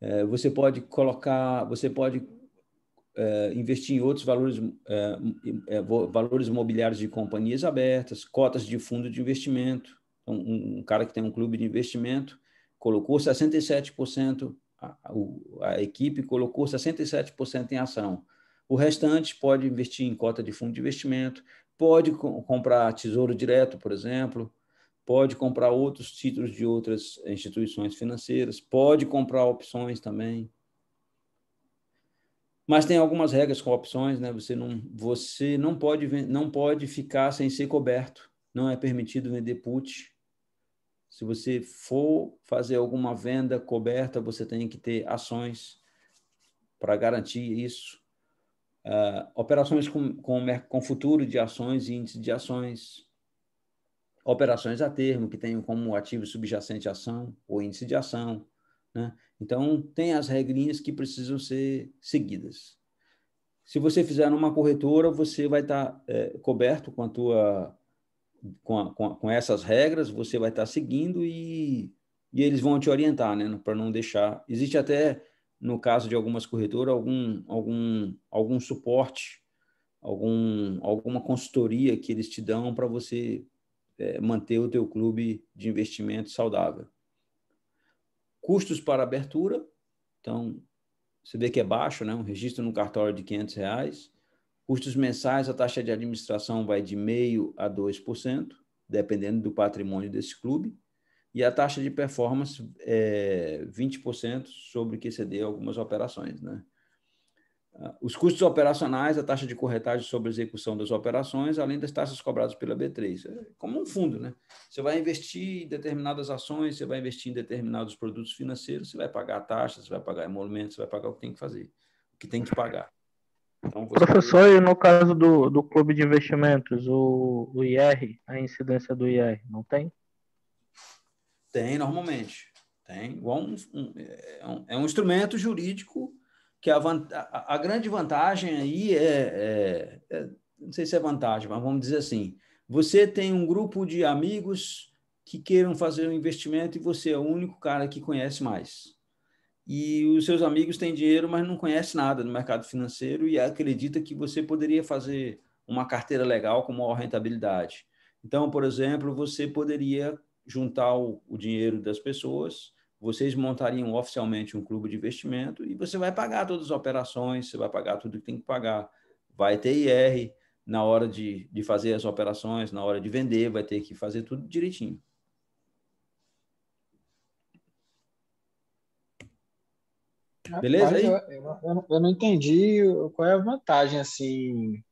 Speaker 4: é, você pode colocar, você pode é, investir em outros valores, é, é valores imobiliários de companhias abertas, cotas de fundo de investimento. Então, um, um, cara que tem um clube de investimento colocou 67% a, equipe colocou 67% em ação. O restante pode investir em cota de fundo de investimento, pode comprar tesouro direto, por exemplo, pode comprar outros títulos de outras instituições financeiras, pode comprar opções também. Mas tem algumas regras com opções, né? Você não, você não pode não pode ficar sem ser coberto. Não é permitido vender put se você for fazer alguma venda coberta, você tem que ter ações para garantir isso. Uh, operações com, com, com futuro de ações e índice de ações. Operações a termo, que tenham como ativo subjacente ação ou índice de ação. Né? Então, tem as regrinhas que precisam ser seguidas. Se você fizer numa corretora, você vai estar tá, é, coberto com a tua com, a, com, a, com, essas regras, você vai estar seguindo e, e eles vão te orientar, né? Para não deixar. Existe até, no caso de algumas corretoras, algum, algum, algum suporte, algum, alguma consultoria que eles te dão para você é, manter o teu clube de investimento saudável. Custos para abertura, então você vê que é baixo, né? Um registro no cartório de 500 reais. Custos mensais, a taxa de administração vai de meio a 2%, dependendo do patrimônio desse clube, e a taxa de performance é 20% sobre o que exceder algumas operações, né? Ah, os custos operacionais, a taxa de corretagem sobre a execução das operações, além das taxas cobradas pela B3. É como um fundo, né? Você vai investir em determinadas ações, você vai investir em determinados produtos financeiros, você vai pagar taxas, você vai pagar emolumentos, você vai pagar o que tem que fazer, o que tem que pagar. Então, você...
Speaker 3: Professor, e no caso do, do clube de investimentos, o, o IR, a incidência do IR, não tem?
Speaker 4: Tem, normalmente. Tem. Igual um, um, é, um, é um instrumento jurídico que a, a, a grande vantagem aí é, é, é, Não sei se é vantagem, mas vamos dizer assim: você tem um grupo de amigos que queiram fazer um investimento e você é o único cara que conhece mais e os seus amigos têm dinheiro, mas não conhece nada no mercado financeiro e acredita que você poderia fazer uma carteira legal com maior rentabilidade. Então, por exemplo, você poderia juntar o, o dinheiro das pessoas, vocês montariam oficialmente um clube de investimento e você vai pagar todas as operações, você vai pagar tudo que tem que pagar. Vai ter IR na hora de, de fazer as operações, na hora de vender, vai ter que fazer tudo direitinho.
Speaker 3: Beleza? aí? Eu,
Speaker 5: eu, eu, não entendi qual é a vantagem assim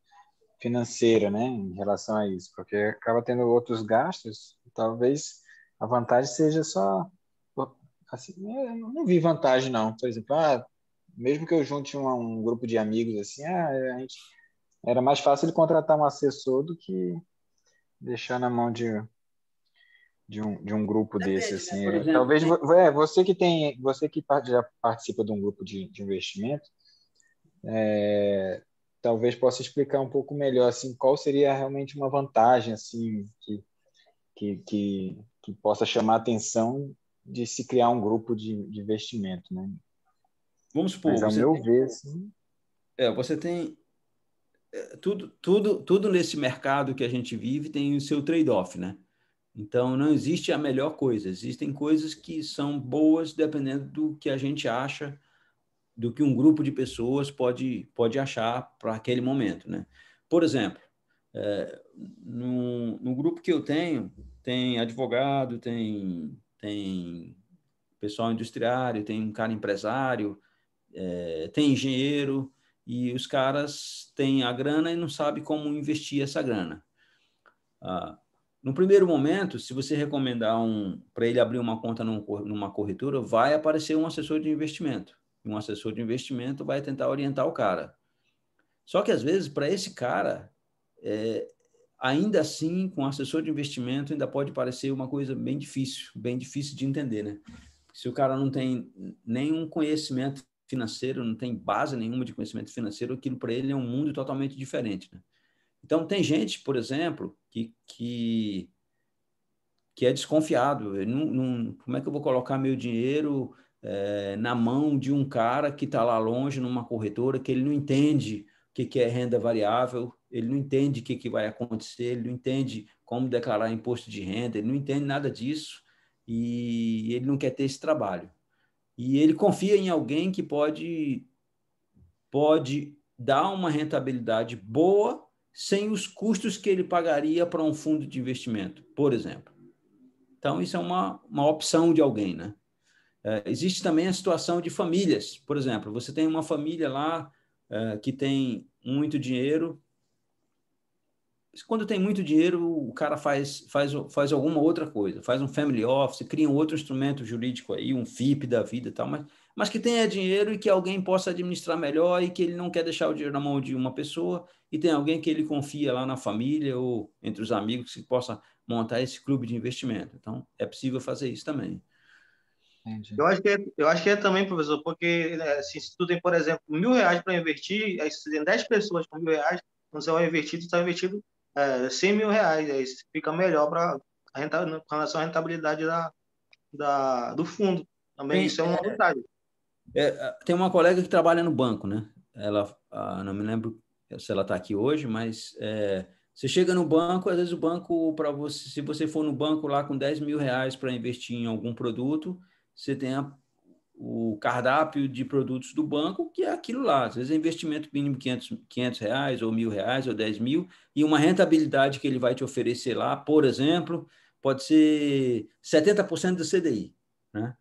Speaker 5: financeira, né, em relação a isso, porque acaba tendo outros gastos. Talvez a vantagem seja só assim, eu não vi vantagem não. Por exemplo, ah, mesmo que eu junte um, um grupo de amigos assim, ah, gente, era mais fácil ele contratar um assessor do que deixar na mão de de um, de um grupo Depende, desse né? assim né? exemplo, talvez é, você que tem você que já participa de um grupo de, de investimento é, talvez possa explicar um pouco melhor assim qual seria realmente uma vantagem assim que que, que, que possa chamar a atenção de se criar um grupo de, de investimento né vamos supor Mas, ao meu tem, ver assim,
Speaker 4: é você tem é, tudo tudo tudo nesse mercado que a gente vive tem o seu trade-off né então, não existe a melhor coisa. Existem coisas que são boas dependendo do que a gente acha, do que um grupo de pessoas pode, pode achar para aquele momento. Né? Por exemplo, é, no, no grupo que eu tenho, tem advogado, tem, tem pessoal industriário, tem um cara empresário, é, tem engenheiro, e os caras têm a grana e não sabem como investir essa grana. Ah, no primeiro momento, se você recomendar um, para ele abrir uma conta num, numa corretora, vai aparecer um assessor de investimento. Um assessor de investimento vai tentar orientar o cara. Só que às vezes, para esse cara, é, ainda assim, com assessor de investimento, ainda pode parecer uma coisa bem difícil, bem difícil de entender, né? Se o cara não tem nenhum conhecimento financeiro, não tem base nenhuma de conhecimento financeiro, aquilo para ele é um mundo totalmente diferente, né? Então, tem gente, por exemplo, que, que, que é desconfiado. Não, não, como é que eu vou colocar meu dinheiro é, na mão de um cara que está lá longe, numa corretora, que ele não entende o que, que é renda variável, ele não entende o que, que vai acontecer, ele não entende como declarar imposto de renda, ele não entende nada disso e ele não quer ter esse trabalho. E ele confia em alguém que pode, pode dar uma rentabilidade boa sem os custos que ele pagaria para um fundo de investimento, por exemplo. Então, isso é uma, uma opção de alguém, né? É, existe também a situação de famílias. Por exemplo, você tem uma família lá é, que tem muito dinheiro. Quando tem muito dinheiro, o cara faz, faz, faz alguma outra coisa, faz um family office, cria um outro instrumento jurídico aí, um FIP da vida e tal, mas, mas que tenha dinheiro e que alguém possa administrar melhor e que ele não quer deixar o dinheiro na mão de uma pessoa e tem alguém que ele confia lá na família ou entre os amigos que possa montar esse clube de investimento. Então, é possível fazer isso também.
Speaker 3: Eu acho, que é, eu acho que é também, professor, porque assim, se tu tem, por exemplo, mil reais para investir, aí se tem 10 pessoas com mil reais, quando você vai investir, você está investindo é, 100 mil reais, aí fica melhor para com relação à rentabilidade da, da, do fundo. Também isso é uma é, vantagem.
Speaker 4: É, é, tem uma colega que trabalha no banco, né? Ela, ah, não me lembro se ela está aqui hoje, mas é, você chega no banco, às vezes o banco, para você, se você for no banco lá com 10 mil reais para investir em algum produto, você tem a, o cardápio de produtos do banco, que é aquilo lá. Às vezes é investimento mínimo 500, 500 reais, ou mil reais, ou 10 mil, e uma rentabilidade que ele vai te oferecer lá, por exemplo, pode ser 70% do CDI, né?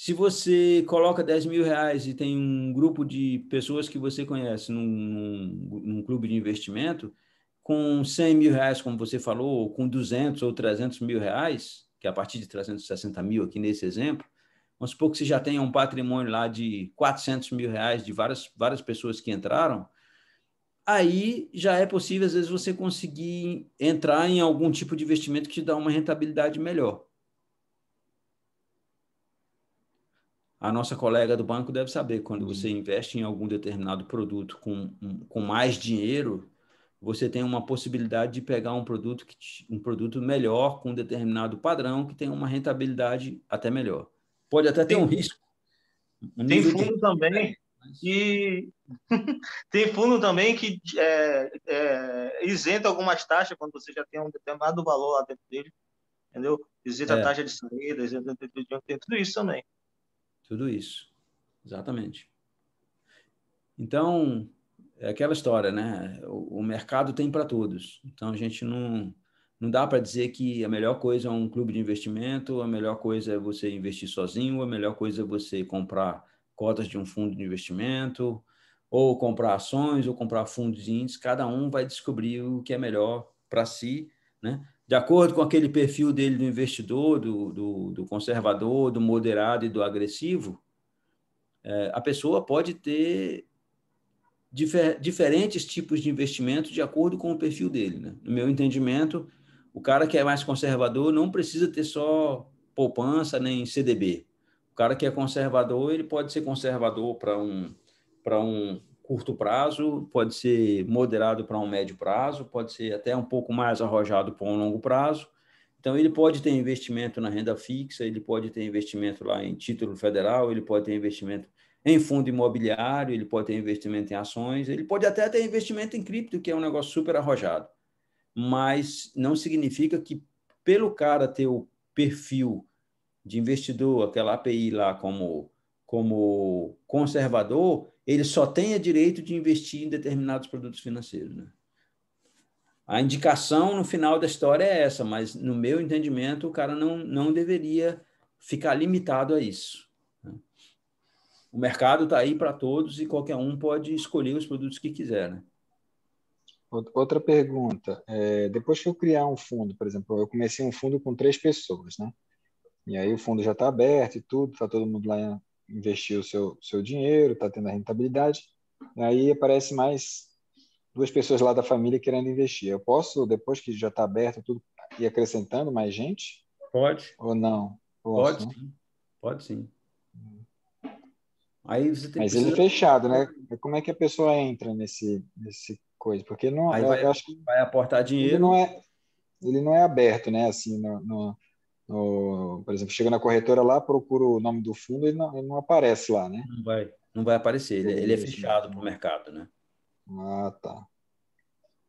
Speaker 4: Se você coloca 10 mil reais e tem um grupo de pessoas que você conhece num, num, num clube de investimento, com 100 mil reais, como você falou, ou com 200 ou 300 mil reais, que é a partir de 360 mil aqui nesse exemplo, vamos supor que você já tenha um patrimônio lá de 400 mil reais de várias, várias pessoas que entraram, aí já é possível, às vezes, você conseguir entrar em algum tipo de investimento que te dá uma rentabilidade melhor. a nossa colega do banco deve saber, quando você investe em algum determinado produto com, com mais dinheiro, você tem uma possibilidade de pegar um produto, que, um produto melhor, com um determinado padrão, que tem uma rentabilidade até
Speaker 3: melhor. Pode até ter um risco. Um tem fundo de... também que tem fundo também que é, é, isenta algumas taxas quando você já tem um determinado valor lá dentro dele, entendeu? Isenta é. a taxa de saída, isenta, tem tudo isso também.
Speaker 4: Tudo isso. Exatamente. Então, é aquela história, né? O, o mercado tem para todos. Então, a gente não, não dá para dizer que a melhor coisa é um clube de investimento, a melhor coisa é você investir sozinho, a melhor coisa é você comprar cotas de um fundo de investimento, ou comprar ações, ou comprar fundos de índice. Cada um vai descobrir o que é melhor para si, né? de acordo com aquele perfil dele do investidor, do, do, do conservador, do moderado e do agressivo, é, a pessoa pode ter difer, diferentes tipos de investimento de acordo com o perfil dele. Né? No meu entendimento, o cara que é mais conservador não precisa ter só poupança nem CDB. O cara que é conservador, ele pode ser conservador para um, um curto prazo, pode ser moderado para um médio prazo, pode ser até um pouco mais arrojado para um longo prazo. Então, ele pode ter investimento na renda fixa, ele pode ter investimento lá em título federal, ele pode ter investimento em fundo imobiliário, ele pode ter investimento em ações, ele pode até ter investimento em cripto, que é um negócio super arrojado. Mas não significa que, pelo cara ter o perfil de investidor, aquela API lá como, como conservador, ele só tenha direito de investir em determinados produtos financeiros. Né? A indicação no final da história é essa, mas no meu entendimento, o cara não, não deveria ficar limitado a isso. Né? O mercado está aí para todos e qualquer um pode escolher os produtos que quiser. Né?
Speaker 5: Outra pergunta. É, depois que eu criar um fundo, por exemplo, eu comecei um fundo com três pessoas, né? E aí o fundo já está aberto e tudo, está todo mundo lá investiu o seu, seu dinheiro, está tendo a rentabilidade, né? aí aparece mais duas pessoas lá da família querendo investir. Eu posso, depois que já está aberto tudo, ir acrescentando mais gente? Pode. Ou não? Posso, pode, né? sim. pode sim. Aí você tem Mas precisa... ele fechado, né? Como é que a pessoa entra nesse, nesse coisa? Porque não, Aí vai,
Speaker 1: acho que vai aportar dinheiro.
Speaker 5: Ele não é, ele não é aberto, né? Assim, no, no no, por exemplo, chega na corretora lá, procura o nome do fundo e não, não aparece lá, né? Não vai,
Speaker 4: não vai aparecer, ele, ele é fechado para o mercado, né?
Speaker 5: Ah, tá.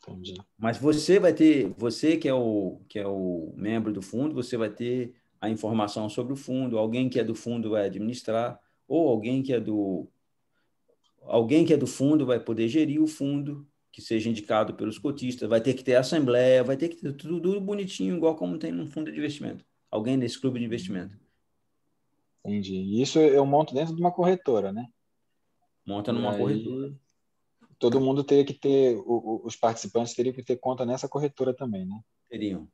Speaker 5: Entendi. Mas você vai
Speaker 4: ter, você que é, o, que é o membro do fundo, você vai ter a informação sobre o fundo, alguém que é do fundo vai administrar, ou alguém que é do. Alguém que é do fundo vai poder gerir o fundo, que seja indicado pelos cotistas, vai ter que ter assembleia, vai ter que ter tudo bonitinho, igual como tem num fundo de investimento alguém desse clube de investimento.
Speaker 5: Entendi. E isso eu monto dentro de uma corretora, né?
Speaker 4: Monta numa aí, corretora.
Speaker 5: Todo mundo teria que ter, os participantes teriam que ter conta nessa corretora também, né?
Speaker 4: Teriam.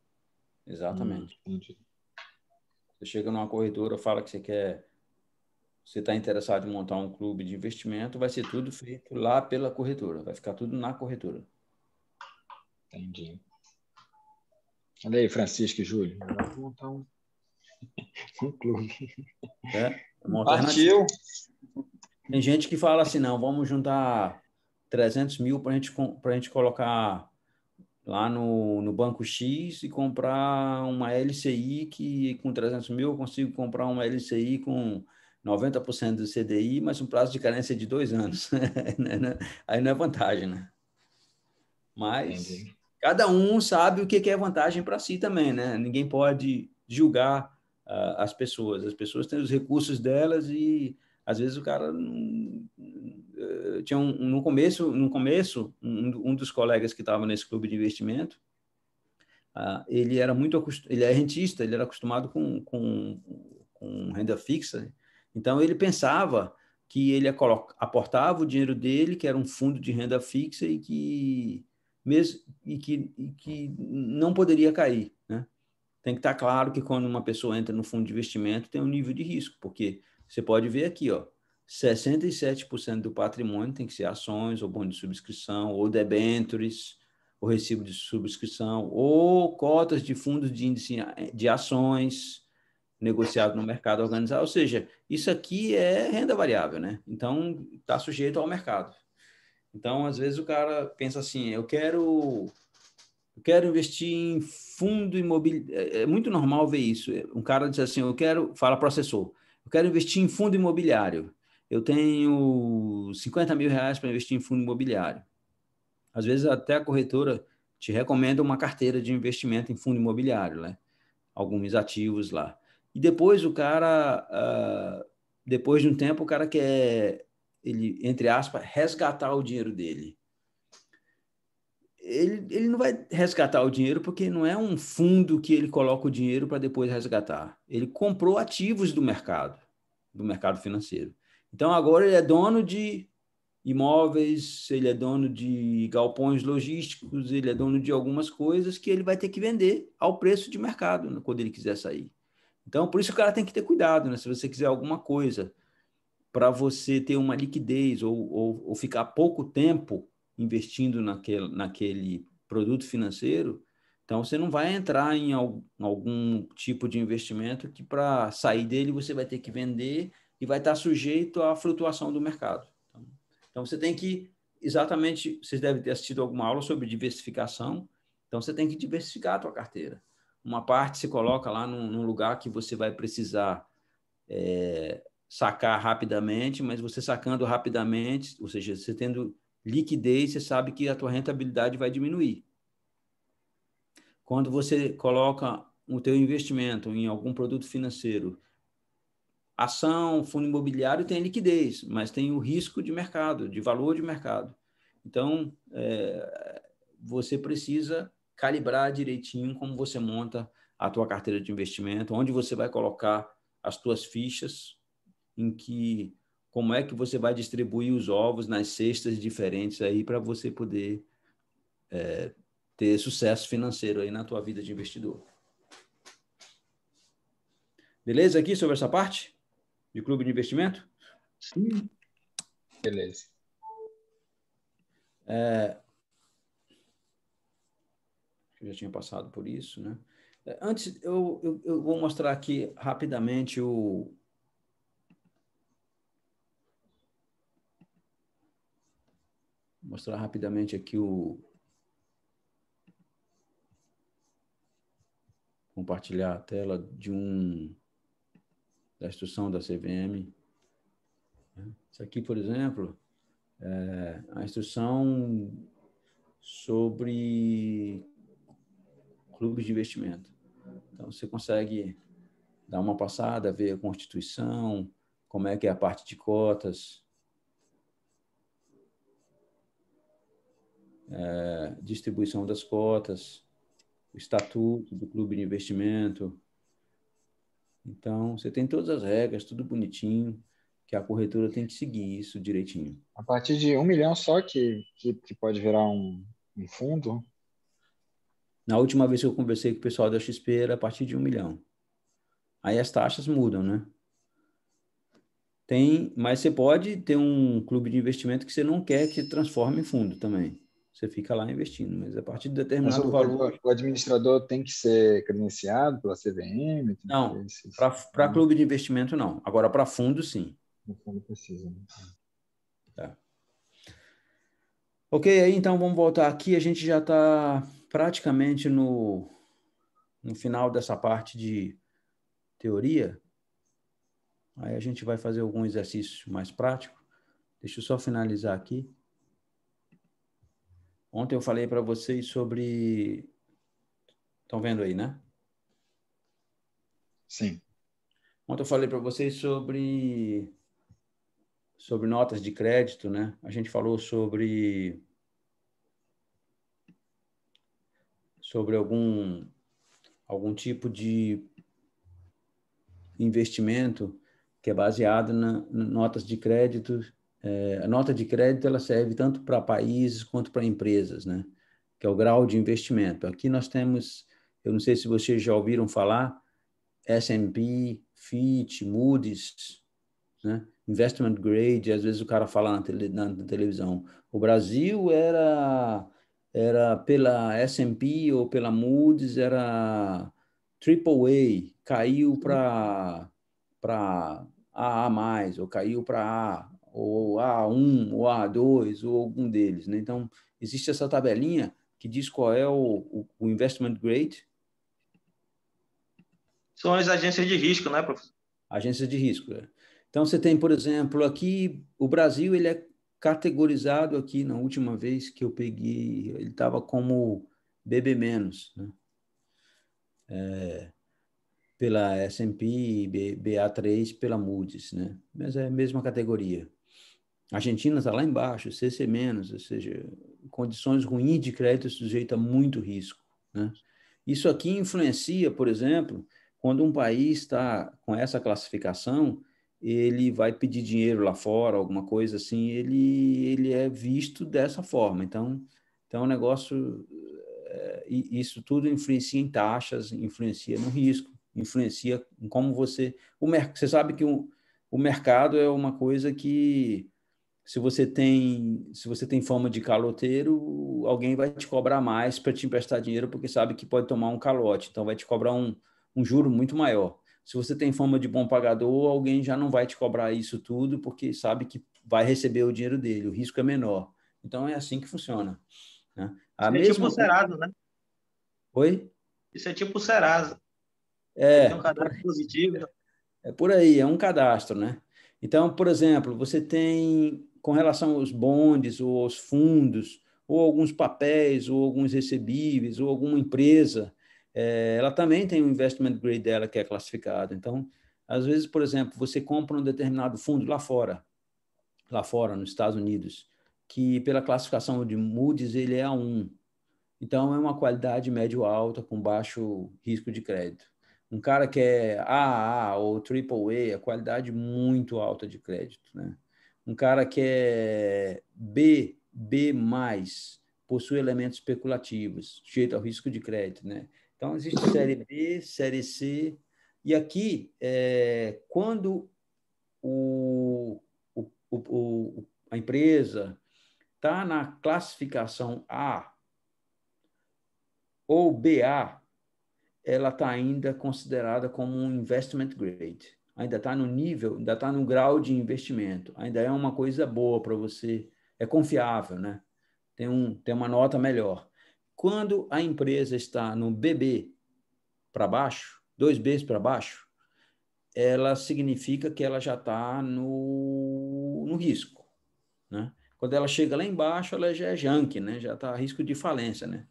Speaker 4: Exatamente. Hum, entendi. Você chega numa corretora, fala que você quer, você está interessado em montar um clube de investimento, vai ser tudo feito lá pela corretora, vai ficar tudo na corretora.
Speaker 5: Entendi. Olha aí, Francisco e Júlio. Montar um, um clube. É, é Partiu.
Speaker 4: Tem gente que fala assim, não, vamos juntar 300 mil para gente, a gente colocar lá no, no Banco X e comprar uma LCI que com 300 mil eu consigo comprar uma LCI com 90% do CDI, mas um prazo de carência de dois anos. Aí não é vantagem, né? Mas... Entendi cada um sabe o que é vantagem para si também, né? Ninguém pode julgar uh, as pessoas. As pessoas têm os recursos delas e às vezes o cara não, uh, tinha um, no começo, no começo um, um dos colegas que estava nesse clube de investimento, uh, ele era muito ele é rentista, ele era acostumado com, com, com renda fixa, né? então ele pensava que ele aportava o dinheiro dele, que era um fundo de renda fixa e que mesmo e que, e que não poderia cair. Né? Tem que estar claro que quando uma pessoa entra no fundo de investimento tem um nível de risco, porque você pode ver aqui, ó, 67% do patrimônio tem que ser ações, ou bônus de subscrição, ou debentures, ou recibo de subscrição, ou cotas de fundos de índice de ações negociado no mercado organizado. Ou seja, isso aqui é renda variável, né? Então, está sujeito ao mercado. Então, às vezes o cara pensa assim, eu quero eu quero investir em fundo imobiliário. É, é muito normal ver isso. Um cara diz assim, eu quero, fala para o assessor, eu quero investir em fundo imobiliário. Eu tenho 50 mil reais para investir em fundo imobiliário. Às vezes até a corretora te recomenda uma carteira de investimento em fundo imobiliário, né? Alguns ativos lá. E depois o cara, ah, depois de um tempo, o cara quer ele, entre aspas, resgatar o dinheiro dele. Ele, ele não vai resgatar o dinheiro porque não é um fundo que ele coloca o dinheiro para depois resgatar. Ele comprou ativos do mercado, do mercado financeiro. Então agora ele é dono de imóveis, ele é dono de galpões logísticos, ele é dono de algumas coisas que ele vai ter que vender ao preço de mercado quando ele quiser sair. Então, por isso o cara tem que ter cuidado, né? Se você quiser alguma coisa para você ter uma liquidez ou, ou, ou, ficar pouco tempo investindo naquele, naquele produto financeiro, então você não vai entrar em algum tipo de investimento que para sair dele você vai ter que vender e vai estar sujeito à flutuação do mercado. Então você tem que exatamente, vocês devem ter assistido alguma aula sobre diversificação. Então você tem que diversificar a sua carteira. Uma parte se coloca lá num, num lugar que você vai precisar é, sacar rapidamente, mas você sacando rapidamente, ou seja, você tendo liquidez, você sabe que a tua rentabilidade vai diminuir. Quando você coloca o teu investimento em algum produto financeiro, ação, fundo imobiliário tem liquidez, mas tem o risco de mercado, de valor de mercado. Então, é, você precisa calibrar direitinho como você monta a tua carteira de investimento, onde você vai colocar as tuas fichas, em que como é que você vai distribuir os ovos nas cestas diferentes aí para você poder é, ter sucesso financeiro aí na tua vida de investidor. Beleza aqui sobre essa parte de clube de investimento? Sim. Beleza. É... Eu já tinha passado por isso, né? É, antes, eu, eu, eu vou mostrar aqui rapidamente o, mostrar rapidamente aqui o. Compartilhar a tela de um. da instrução da CVM. Isso aqui, por exemplo, é a instrução sobre clubes de investimento. Então, você consegue dar uma passada, ver a constituição, como é que é a parte de cotas, É, distribuição das cotas, o estatuto do clube de investimento. Então, você tem
Speaker 5: todas as regras, tudo bonitinho, que a corretora tem que seguir isso direitinho. A partir de um milhão só que, que, que pode virar um, um fundo?
Speaker 4: Na última vez que eu conversei com o pessoal da XP era a partir de um milhão. Aí as taxas mudam, né? Tem, mas você pode ter um clube de investimento que você não quer que transforme em fundo também. Você fica lá investindo, mas a partir de determinado o, valor. O administrador tem que ser credenciado pela CVM? Não, para né? clube de investimento não. Agora, para fundo, sim.
Speaker 5: O fundo precisa. Né?
Speaker 4: Tá. Ok, aí então vamos voltar aqui. A gente já está praticamente no, no final dessa parte de teoria. Aí a gente vai fazer algum exercício mais prático. Deixa eu só finalizar aqui. Ontem eu falei para vocês sobre. Estão vendo aí, né? Sim. Ontem eu falei para vocês sobre sobre notas de crédito, né? A gente falou sobre sobre algum algum tipo de investimento que é baseado na, na notas de crédito é, a nota de crédito ela serve tanto para países quanto para empresas, né? que é o grau de investimento. Aqui nós temos, eu não sei se vocês já ouviram falar, S&P, Fitch, Moody's, né? investment grade, às vezes o cara fala na, tele, na, na televisão. O Brasil era era pela S&P ou pela Moody's era AAA, caiu para para AA+, ou caiu para A, ou A1, ou A2, ou algum deles. Né? Então, existe essa tabelinha que diz qual é o, o, investment grade?
Speaker 3: São as agências de risco, né, professor?
Speaker 4: Agências de risco. É. Então, você tem, por exemplo, aqui, o Brasil ele é categorizado aqui, na última vez que eu peguei, ele estava como BB-, né? É, pela S&P, BA3, pela Moody's, né? Mas é a mesma categoria. Argentina está lá embaixo, CC menos, ou seja, condições ruins de crédito sujeita a muito risco. Né? Isso aqui influencia, por exemplo, quando um país está com essa classificação, ele vai pedir dinheiro lá fora, alguma coisa assim, ele, ele é visto dessa forma. Então, então o é negócio, eh, isso tudo influencia em taxas, influencia no risco, influencia em como você. O mer, você sabe que o, o mercado é uma coisa que se você tem se você tem fama de caloteiro, alguém vai te cobrar mais para te emprestar dinheiro porque sabe que pode tomar um calote, então vai te cobrar um, um juro muito maior. Se você tem fama de bom pagador, alguém já não vai te cobrar isso tudo porque sabe que vai receber o dinheiro dele, o risco é menor. Então é assim que funciona. Né? A isso mesma... é tipo o Serasa, né? Oi?
Speaker 3: Isso é tipo o Serasa. É. Tem um cadastro positivo. Né? É
Speaker 4: por aí, é um cadastro, né? Então, por exemplo, você tem com relação aos bondes ou aos fundos, ou alguns papéis, ou alguns recebíveis, ou alguma empresa, é, ela também tem o um investment grade dela que é classificado. Então, às vezes, por exemplo, você compra um determinado fundo lá fora, lá fora, nos Estados Unidos, que pela classificação de Moody's ele é A1. Então, é uma qualidade médio-alta com baixo risco de crédito. Um cara que é AA ou AAA, a qualidade muito alta de crédito, né? um cara que é B, B+, possui elementos especulativos, sujeito ao risco de crédito, né? Então, existe série B, série C, e aqui, é, quando o, o, o, a empresa está na classificação A ou BA, ela está ainda considerada como um investment grade ainda está no nível, ainda está no grau de investimento, ainda é uma coisa boa para você, é confiável, né? Tem, um, tem uma nota melhor. Quando a empresa está no BB para baixo, dois Bs para baixo, ela significa que ela já está no, no risco, né? Quando ela chega lá embaixo, ela já é junk, né? Já está a risco de falência, né?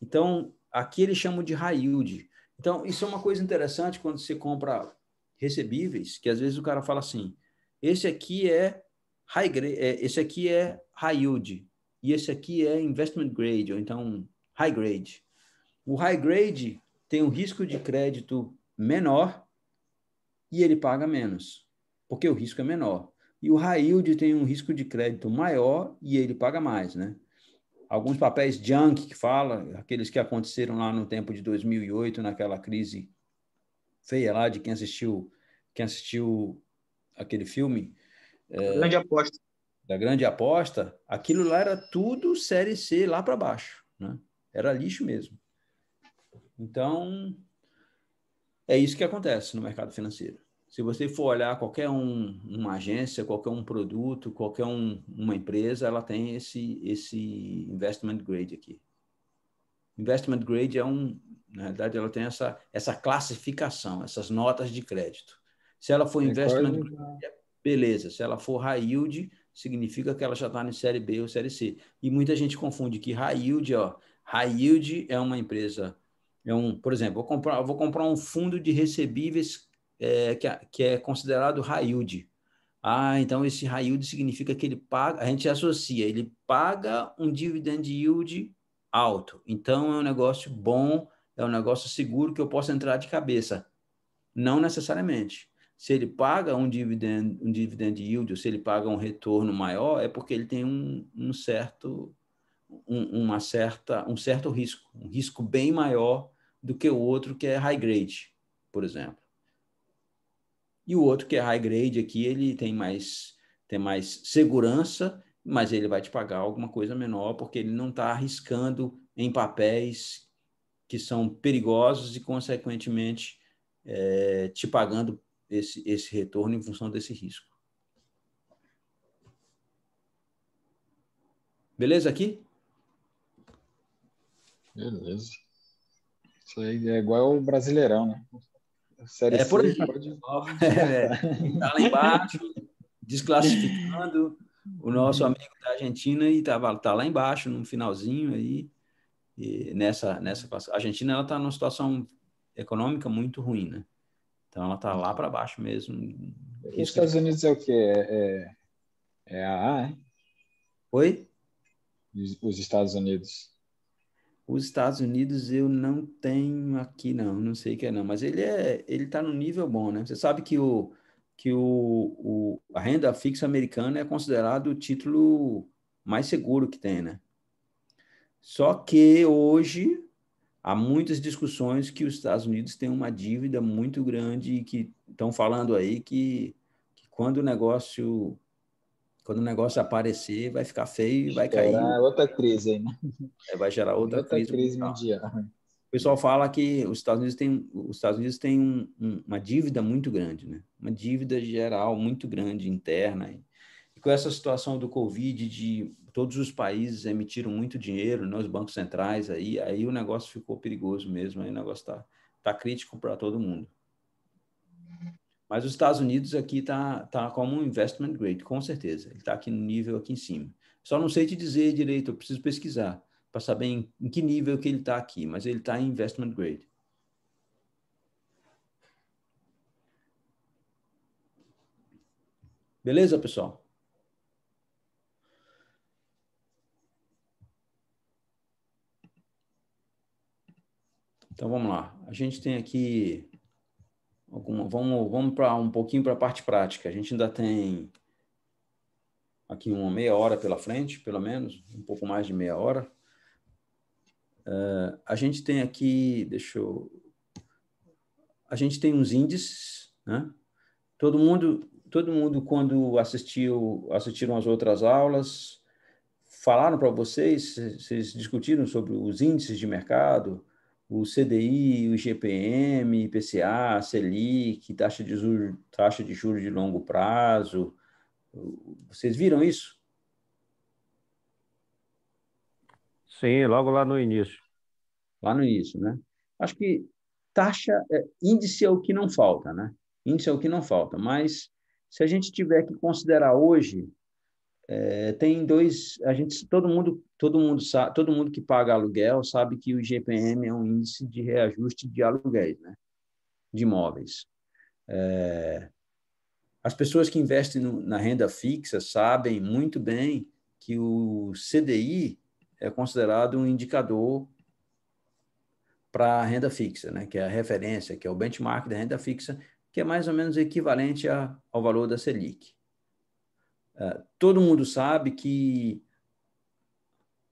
Speaker 4: Então, aqui eles chamam de high yield. Então, isso é uma coisa interessante quando você compra recebíveis, que às vezes o cara fala assim: esse aqui é high grade, é, esse aqui é high yield e esse aqui é investment grade ou então high grade. O high grade tem um risco de crédito menor e ele paga menos, porque o risco é menor. E o high yield tem um risco de crédito maior e ele paga mais, né? Alguns papéis junk que fala, aqueles que aconteceram lá no tempo de 2008, naquela crise feia é lá de quem assistiu, quem assistiu aquele filme. É, grande aposta. Da grande aposta, aquilo lá era tudo série C lá para baixo, né? Era lixo mesmo. Então, é isso que acontece no mercado financeiro. Se você for olhar qualquer um, uma agência, qualquer um produto, qualquer um, uma empresa, ela tem esse, esse investment grade aqui. Investment grade é um, na verdade, ela tem essa, essa classificação, essas notas de crédito. Se ela for é investment grade, é beleza. Se ela for high yield, significa que ela já está em série B ou série C. E muita gente confunde que high yield, ó, high yield é uma empresa, é um, por exemplo, vou comprar, vou comprar um fundo de recebíveis é, que, é, que é considerado high yield. Ah, então esse high yield significa que ele paga, a gente associa, ele paga um dividend yield alto. Então, é um negócio bom, é um negócio seguro que eu posso entrar de cabeça. Não necessariamente. Se ele paga um dividend, um dividend yield, ou se ele paga um retorno maior, é porque ele tem um, um certo um, uma certa, um certo risco, um risco bem maior do que o outro que é high grade, por exemplo. E o outro que é high grade aqui, ele tem mais, tem mais segurança mas ele vai te pagar alguma coisa menor, porque ele não está arriscando em papéis que são perigosos e, consequentemente, é, te pagando esse, esse retorno em função desse risco.
Speaker 5: Beleza aqui? Beleza. Isso aí é igual o Brasileirão, né? Série é por aí. Pode... É, é.
Speaker 1: Tá lá embaixo,
Speaker 5: desclassificando o nosso uhum. amigo da
Speaker 4: Argentina e tá, tá lá embaixo, no finalzinho aí, nessa, nessa A Argentina, ela tá numa situação econômica muito ruim, né? Então, ela tá lá para baixo mesmo.
Speaker 5: Os Estados que... Unidos é o quê? É, é, é a Oi? Os Estados Unidos.
Speaker 4: Os Estados Unidos eu não tenho aqui, não. Não sei o que é, não. Mas ele é, ele tá no nível bom, né? Você sabe que o que o, o, a renda fixa americana é considerado o título mais seguro que tem, né? Só que hoje há muitas discussões que os Estados Unidos têm uma dívida muito grande e que estão falando aí que, que quando o negócio quando o negócio aparecer vai ficar feio e vai cair. Vai outra crise aí, né? É, vai gerar outra, outra crise, crise mundial. mundial. O pessoal fala que os Estados Unidos têm, os Estados Unidos têm um, um, uma dívida muito grande, né? Uma dívida geral muito grande interna. E com essa situação do Covid, de todos os países emitiram muito dinheiro, né? os bancos centrais, aí, aí o negócio ficou perigoso mesmo, aí o negócio está tá crítico para todo mundo. Mas os Estados Unidos aqui está tá como um investment grade, com certeza. Ele está aqui no nível aqui em cima. Só não sei te dizer direito, eu preciso pesquisar para saber em, em, que nível que ele está aqui, mas ele está em investment grade. Beleza, pessoal? Então vamos lá. A gente tem aqui alguma, vamos vamos para um pouquinho para a parte prática. A gente ainda tem aqui uma meia hora pela frente, pelo menos, um pouco mais de meia hora. Uh, a gente tem aqui, deixa eu. A gente tem uns índices, né? Todo mundo, todo mundo quando assistiu, assistiram as outras aulas, falaram para vocês, vocês discutiram sobre os índices de mercado, o CDI, o IGPM, IPCA, Selic, taxa de juros, taxa
Speaker 2: de juros de longo prazo. Vocês viram isso? Sim, logo lá no início. Lá no início, né?
Speaker 4: Acho que taxa, é, índice é o que não falta, né? Índice é o que não falta, mas se a gente tiver que considerar hoje, é, tem dois, a gente, todo mundo, todo mundo sabe, todo mundo que paga aluguel sabe que o IGPM é um índice de reajuste de aluguéis, né? De imóveis. É, as pessoas que investem no, na renda fixa sabem muito bem que o CDI é considerado um indicador para a renda fixa, né? que é a referência, que é o benchmark da renda fixa, que é mais ou menos equivalente a, ao valor da Selic. É, todo mundo sabe que,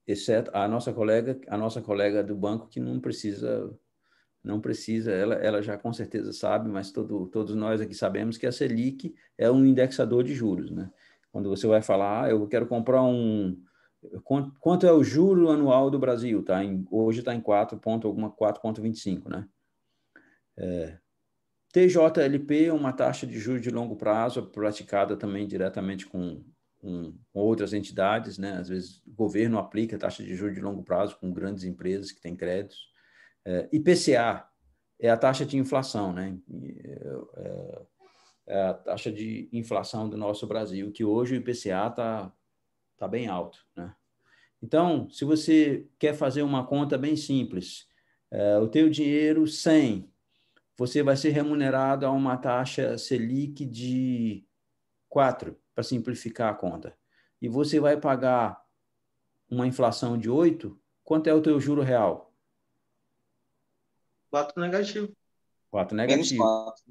Speaker 4: exceto a nossa colega, a nossa colega do banco que não precisa, não precisa, ela, ela já com certeza sabe, mas todo, todos nós aqui sabemos que a Selic é um indexador de juros, né? Quando você vai falar, ah, eu quero comprar um, Quanto, quanto é o juro anual do Brasil? Tá em, hoje está em 4, ponto, alguma 4,25, né? É, TJLP é uma taxa de juros de longo prazo praticada também diretamente com, com, outras entidades, né? Às vezes o governo aplica taxa de juros de longo prazo com grandes empresas que têm créditos. É, IPCA é a taxa de inflação, né? É, é, é a taxa de inflação do nosso Brasil, que hoje o IPCA está tá bem alto. Né? Então, se você quer fazer uma conta bem simples, é, o teu dinheiro 100, você vai ser remunerado a uma taxa Selic de 4, para simplificar a conta. E você vai pagar uma inflação de 8, quanto é o teu juro real? 4 negativo. 4 negativo. Menos 4.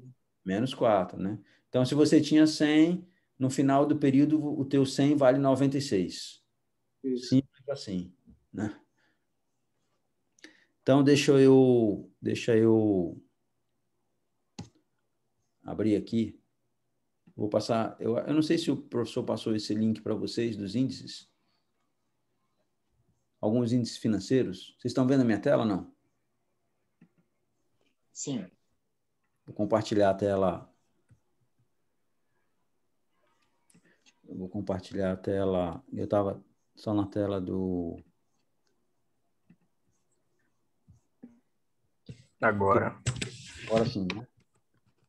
Speaker 4: Menos 4, né? Então, se você tinha 100, no final do período o teu 100 vale 96. Isso. Simples assim, né? Então deixa eu deixa eu abrir aqui. Vou passar, eu, eu não sei se o professor passou esse link para vocês dos índices. Alguns índices financeiros. Vocês estão vendo a minha tela não? Sim. Vou compartilhar a tela Eu vou compartilhar a tela. Eu estava só na tela do. Agora. Agora sim. Né?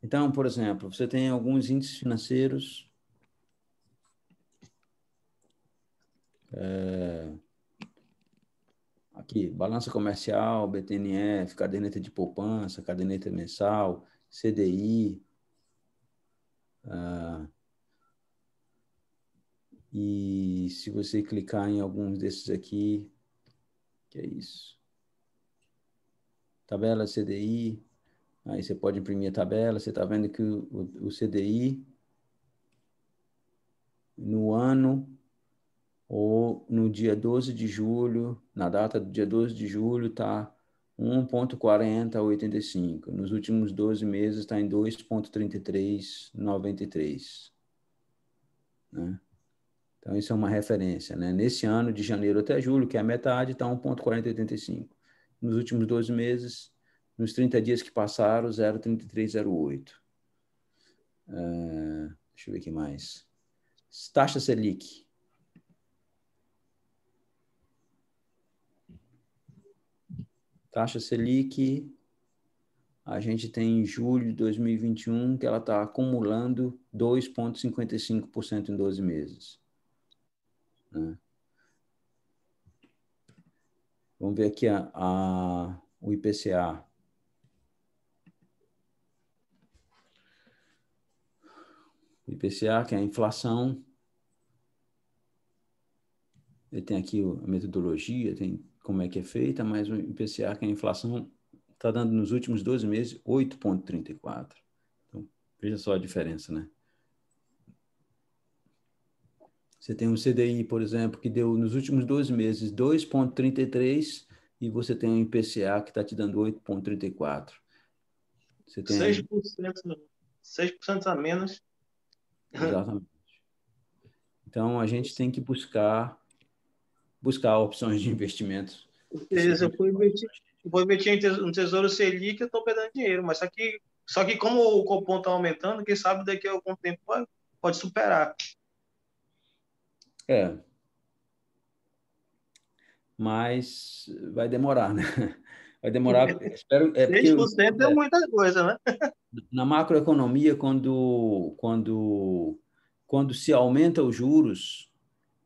Speaker 4: Então, por exemplo, você tem alguns índices financeiros. É, aqui, balança comercial, BTNF, caderneta de poupança, caderneta mensal, CDI. Ah, e se você clicar em alguns desses aqui, que é isso. Tabela CDI, aí você pode imprimir a tabela, você está vendo que o, o, o CDI no ano ou no dia 12 de julho, na data do dia 12 de julho, está 1,4085. Nos últimos 12 meses está em 2,3393. Né? Então, isso é uma referência. Né? Nesse ano, de janeiro até julho, que é a metade, está 1,4085. Nos últimos 12 meses, nos 30 dias que passaram, 0,3308. Uh, é, deixa eu ver aqui mais. Taxa Selic. Taxa Selic, a gente tem em julho de 2021 que ela está acumulando 2,55% em 12 meses. Né? Vamos ver aqui a, a, o IPCA. O IPCA, que é a inflação. Ele tem aqui a metodologia, tem como é que é feita, mas o IPCA, que é a inflação, está dando nos últimos 12 meses 8,34. Então, veja só a diferença, né? Você tem um CDI, por exemplo, que deu nos últimos dois meses 2,33 e você tem um IPCA que está te dando 8,34. tem
Speaker 3: 6%, 6 a menos.
Speaker 4: Exatamente. Então, a gente tem que buscar buscar opções de investimento.
Speaker 3: Beleza, eu vou investir, vou investir em Tesouro Selic, eu estou perdendo dinheiro, mas só que, só que como o cupom está aumentando, quem sabe daqui a algum tempo pode, pode superar.
Speaker 4: É. Mas vai demorar, né? Vai demorar. Espero, é porque, 6% é muita coisa, né? Na macroeconomia, quando, quando, quando se aumenta os juros,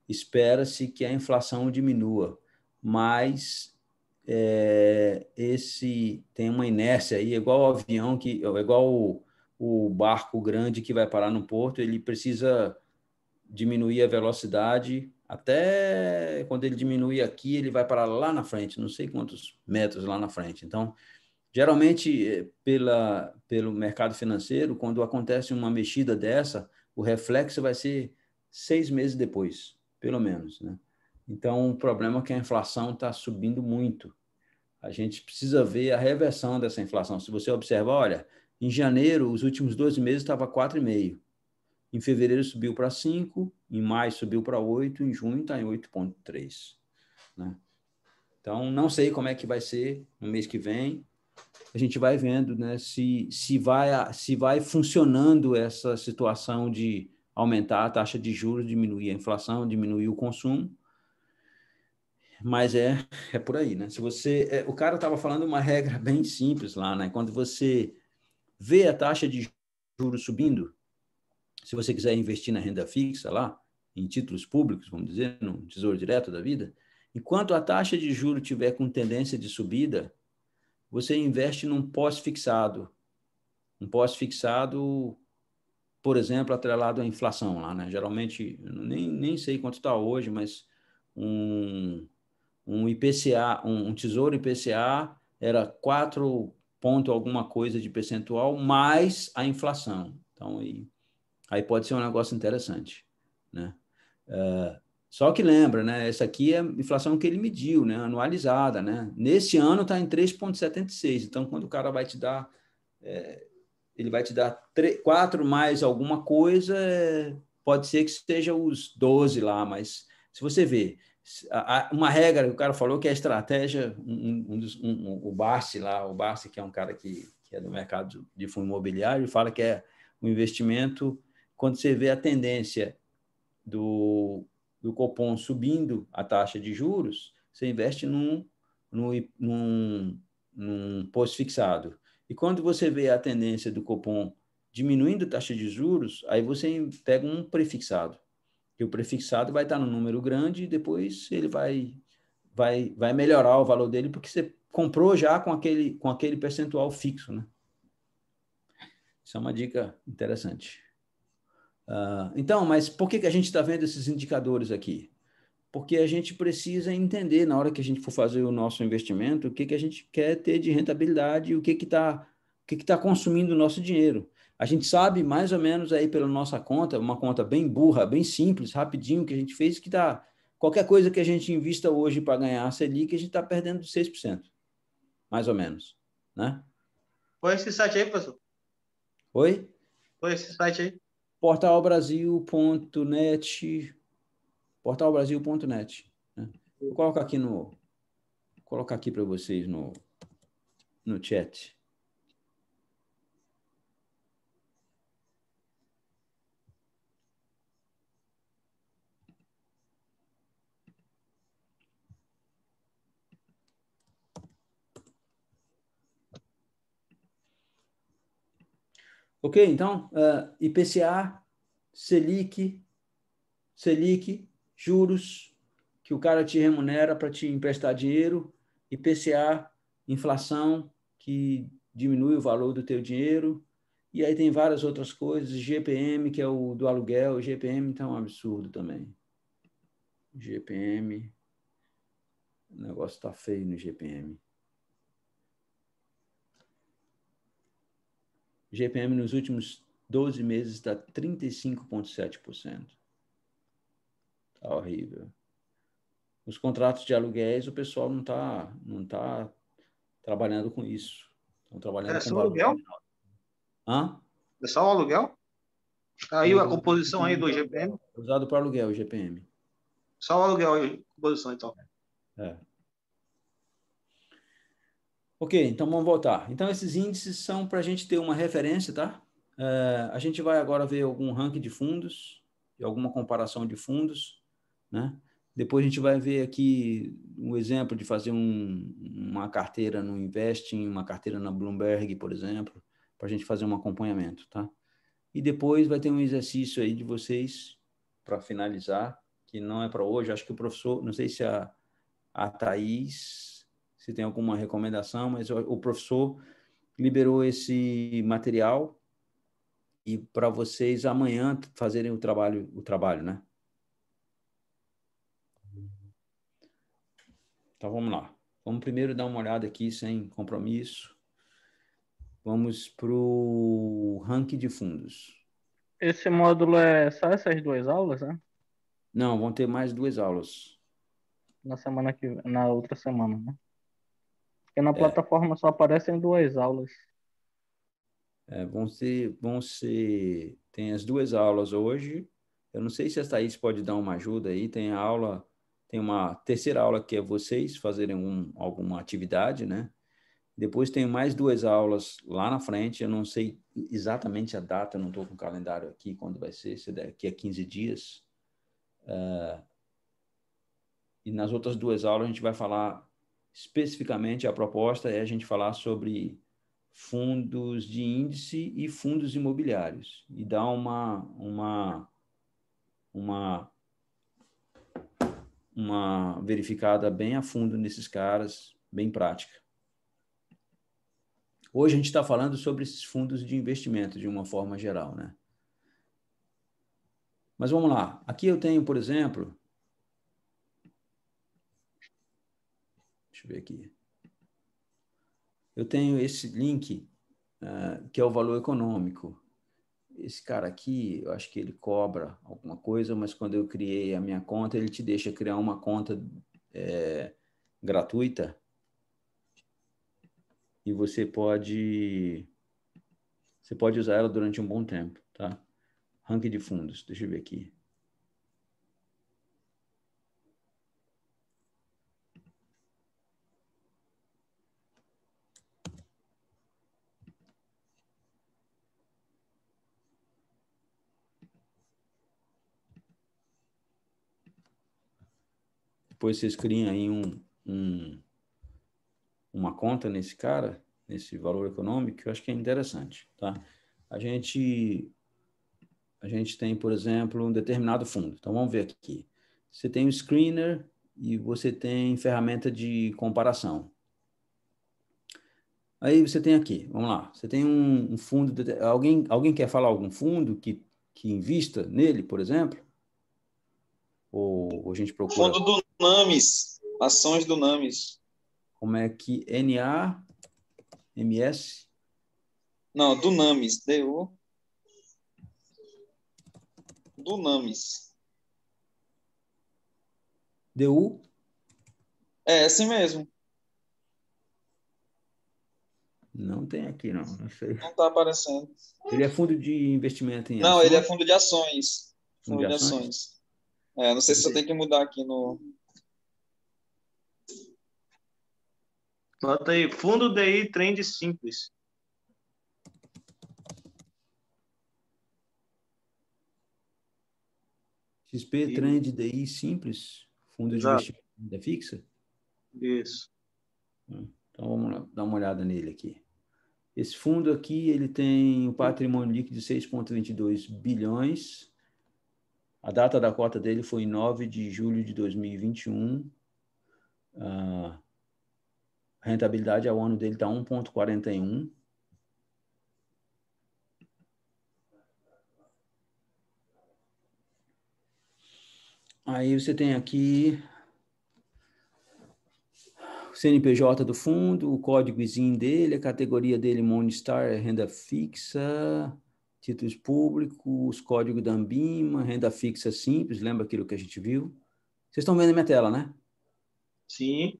Speaker 4: espera-se que a inflação diminua, mas é, esse tem uma inércia aí, é igual o avião que, é igual o, o barco grande que vai parar no porto, ele precisa diminuir a velocidade até quando ele diminuir aqui, ele vai para lá na frente, não sei quantos metros lá na frente. Então, geralmente, eh, pela, pelo mercado financeiro, quando acontece uma mexida dessa, o reflexo vai ser seis meses depois, pelo menos. Né? Então, o problema é que a inflação está subindo muito. A gente precisa ver a reversão dessa inflação. Se você observar, olha, em janeiro, os últimos 12 meses estava 4,5 em fevereiro subiu para 5, em maio subiu para 8, em junho está em 8,3. Né? Então, não sei como é que vai ser no mês que vem. A gente vai vendo né, se, se, vai, se vai funcionando essa situação de aumentar a taxa de juros, diminuir a inflação, diminuir o consumo. Mas é, é por aí, né? Se você, é, o cara estava falando uma regra bem simples lá, né? Quando você vê a taxa de juros subindo, se você quiser investir na renda fixa lá, em títulos públicos, vamos dizer, no tesouro direto da vida, enquanto a taxa de juro tiver com tendência de subida, você investe num pós-fixado. Um pós-fixado, por exemplo, atrelado à inflação lá, né? Geralmente, nem, nem sei quanto está hoje, mas um, um IPCA, um, um tesouro IPCA era 4 ponto alguma coisa de percentual mais a inflação. Então, aí Aí pode ser um negócio interessante, né? Uh, só que lembra, né? Essa aqui é a inflação que ele mediu, né? Anualizada, né? Nesse ano está em 3,76. Então, quando o cara vai te dar, é, ele vai te dar 3, 4 mais alguma coisa, é, pode ser que seja os 12 lá, mas se você vê uma regra que o cara falou que é a estratégia, um, um, um, o Barsi lá, o Barsi que é um cara que, que é do mercado de fundo imobiliário, fala que é um investimento quando você vê a tendência do, do Copom subindo a taxa de juros, você investe num, num, num, posto fixado. E quando você vê a tendência do Copom diminuindo a taxa de juros, aí você pega um prefixado. E o prefixado vai estar no número grande e depois ele vai, vai, vai melhorar o valor dele, porque você comprou já com aquele, com aquele percentual fixo. Né? Isso é uma dica interessante. Ah, então, mas por que, que a gente está vendo esses indicadores aqui? Porque a gente precisa entender, na hora que a gente for fazer o nosso investimento, o que, que a gente quer ter de rentabilidade e o que está que que tá consumindo o nosso dinheiro. A gente sabe mais ou menos aí pela nossa conta, uma conta bem burra, bem simples, rapidinho, que a gente fez, que está. Qualquer coisa que a gente invista hoje para ganhar a Selic, a gente está perdendo 6%, mais ou menos. Né? Foi esse site aí, professor? Oi? Foi esse site aí? portalbrasil.net, portalbrasil.net. Né? Vou colocar aqui no, colocar aqui para vocês no, no chat. Ok? Então, uh, eh, IPCA, Selic, Selic, juros que o cara te remunera para te emprestar dinheiro, IPCA, inflação, que diminui o valor do teu dinheiro, e aí tem várias outras coisas, GPM, que é o do aluguel, GPM está então tá é um absurdo também. GPM, o negócio está feio no GPM. GPM nos últimos 12 meses está 35,7%. Está horrível. Os contratos de aluguéis, o pessoal não está não tá trabalhando com isso. Estão trabalhando é com só o aluguel? Hã?
Speaker 3: É só o aluguel? Aí a composição aí do GPM?
Speaker 4: Usado para aluguel, o GPM.
Speaker 3: Só o aluguel, a composição, então.
Speaker 4: É. Ok, então vamos voltar. Então, esses índices são para a gente ter uma referência, tá? É, a gente vai agora ver algum ranking de fundos e alguma comparação de fundos, né? Depois a gente vai ver aqui um exemplo de fazer um, uma carteira no Investing, uma carteira na Bloomberg, por exemplo, para a gente fazer um acompanhamento, tá? E depois vai ter um exercício aí de vocês para finalizar, que não é para hoje. Acho que o professor, não sei se a, a Thaís se tem alguma recomendação, mas o professor liberou esse material e para vocês amanhã fazerem o trabalho, o trabalho, né? Então vamos lá. Vamos primeiro dar uma olhada aqui sem compromisso. Vamos para o ranking de fundos.
Speaker 3: Esse módulo é só essas duas aulas, né?
Speaker 4: Não, vão ter mais duas aulas.
Speaker 3: Na semana que na outra semana, né? Porque na é. plataforma é. só aparecem duas aulas.
Speaker 4: É, vão ser, vão ser, tem as duas aulas hoje. Eu não sei se a Thaís pode dar uma ajuda aí. Tem a aula, tem uma terceira aula que é vocês fazerem um, alguma atividade, né? Depois tem mais duas aulas lá na frente. Eu não sei exatamente a data, eu não estou com o calendário aqui, quando vai ser, se daqui a 15 dias. Uh, e nas outras duas aulas a gente vai falar Especificamente, a proposta é a gente falar sobre fundos de índice e fundos imobiliários e dar uma uma uma uma verificada bem a fundo nesses caras, bem prática. Hoje a gente está falando sobre esses fundos de investimento de uma forma geral, né? Mas vamos lá. Aqui eu tenho, por exemplo, Deixa eu ver aqui. Eu tenho esse link, uh, que é o valor econômico. Esse cara aqui, eu acho que ele cobra alguma coisa, mas quando eu criei a minha conta, ele te deixa criar uma conta é, gratuita e você pode você pode usar ela durante um bom tempo, tá? Ranking de fundos, deixa eu ver aqui. Depois vocês criam aí um, um, uma conta nesse cara, nesse valor econômico, que eu acho que é interessante, tá? A gente, a gente tem, por exemplo, um determinado fundo. Então, vamos ver aqui. Você tem o um screener e você tem ferramenta de comparação. Aí você tem aqui, vamos lá, você tem um, um fundo, de, alguém, alguém quer falar algum fundo que, que invista nele, por exemplo? Ou, ou a gente procura. Fundo
Speaker 1: do NAMIS, ações do NAMIS.
Speaker 4: Como é que. NA,
Speaker 1: MS? Não, do NAMIS, U Do NAMIS. DU? É, assim mesmo.
Speaker 4: Não tem aqui, não. Não sei. Não
Speaker 1: está aparecendo.
Speaker 4: Ele é fundo de investimento em. Não, ações? ele é fundo
Speaker 1: de ações. Fundo, fundo de, ações? ações. É, não sei se eu tenho que mudar aqui no.
Speaker 3: Bota aí, fundo DI Trend Simples.
Speaker 4: XP, Trend, DI Simples, fundo de investimento fixa? Isso. Hum, então vamos lá, dar uma olhada nele aqui. Esse fundo aqui, ele tem um patrimônio líquido de 6,22 bilhões, a data da cota dele foi 9 de julho de 2021. a rentabilidade ao ano dele está 1,41. Aí você tem aqui o CNPJ do fundo, o código dele, a categoria dele Monistar é renda fixa, títulos públicos, código da Ambima, renda fixa simples, lembra aquilo que a gente viu? Vocês estão vendo a minha tela, né? Sim.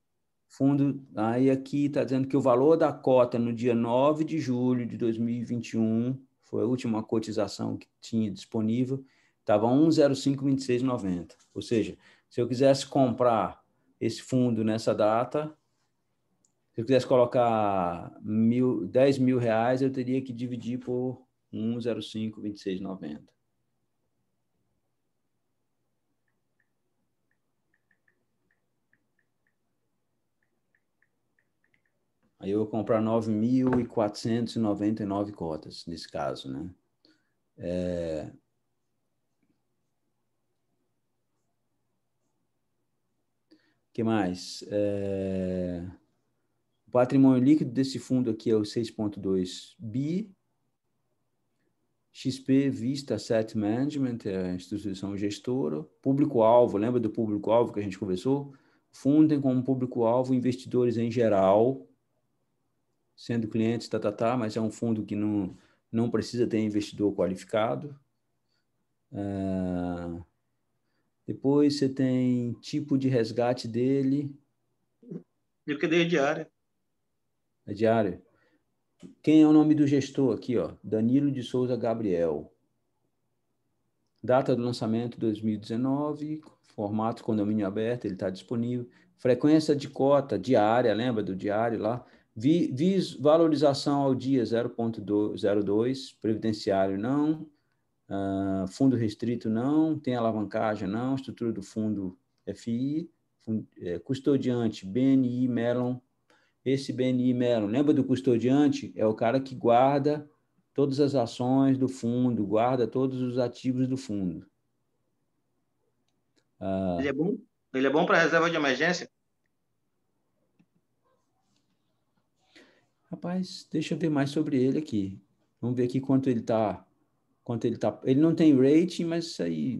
Speaker 4: Fundo, aí aqui está dizendo que o valor da cota no dia 9 de julho de 2021, foi a última cotização que tinha disponível, estava 1,0526,90. Ou seja, se eu quisesse comprar esse fundo nessa data, se eu quisesse colocar mil, 10 mil reais, eu teria que dividir por 105 noventa Aí eu vou comprar 9.499 cotas, nesse caso, né? É... que mais? É... O patrimônio líquido desse fundo aqui é o 6,2 bi. XP Vista Asset Management, é a instituição gestora. Público-alvo, lembra do público-alvo que a gente conversou? Fundem como público-alvo investidores em geral, sendo clientes, tá, tá, tá, mas é um fundo que não, não precisa ter investidor qualificado. Ah, depois você tem tipo de resgate dele.
Speaker 3: Liquidez diária.
Speaker 4: É diária? É quem é o nome do gestor aqui? Ó? Danilo de Souza Gabriel. Data do lançamento 2019, formato condomínio aberto, ele está disponível. Frequência de cota diária, lembra do diário lá? Vi, vis, valorização ao dia 0,02, previdenciário não, uh, fundo restrito não, tem alavancagem não, estrutura do fundo FI, fund, é, custodiante BNI Melon esse BNI Mellon. Lembra do custodiante? É o cara que guarda todas as ações do fundo, guarda todos os ativos
Speaker 3: do fundo. Ah. ele é bom? Ele é bom para reserva de emergência?
Speaker 4: Rapaz, deixa eu ver mais sobre ele aqui. Vamos ver aqui quanto ele está. Quanto ele tá. Ele não tem rating, mas isso aí.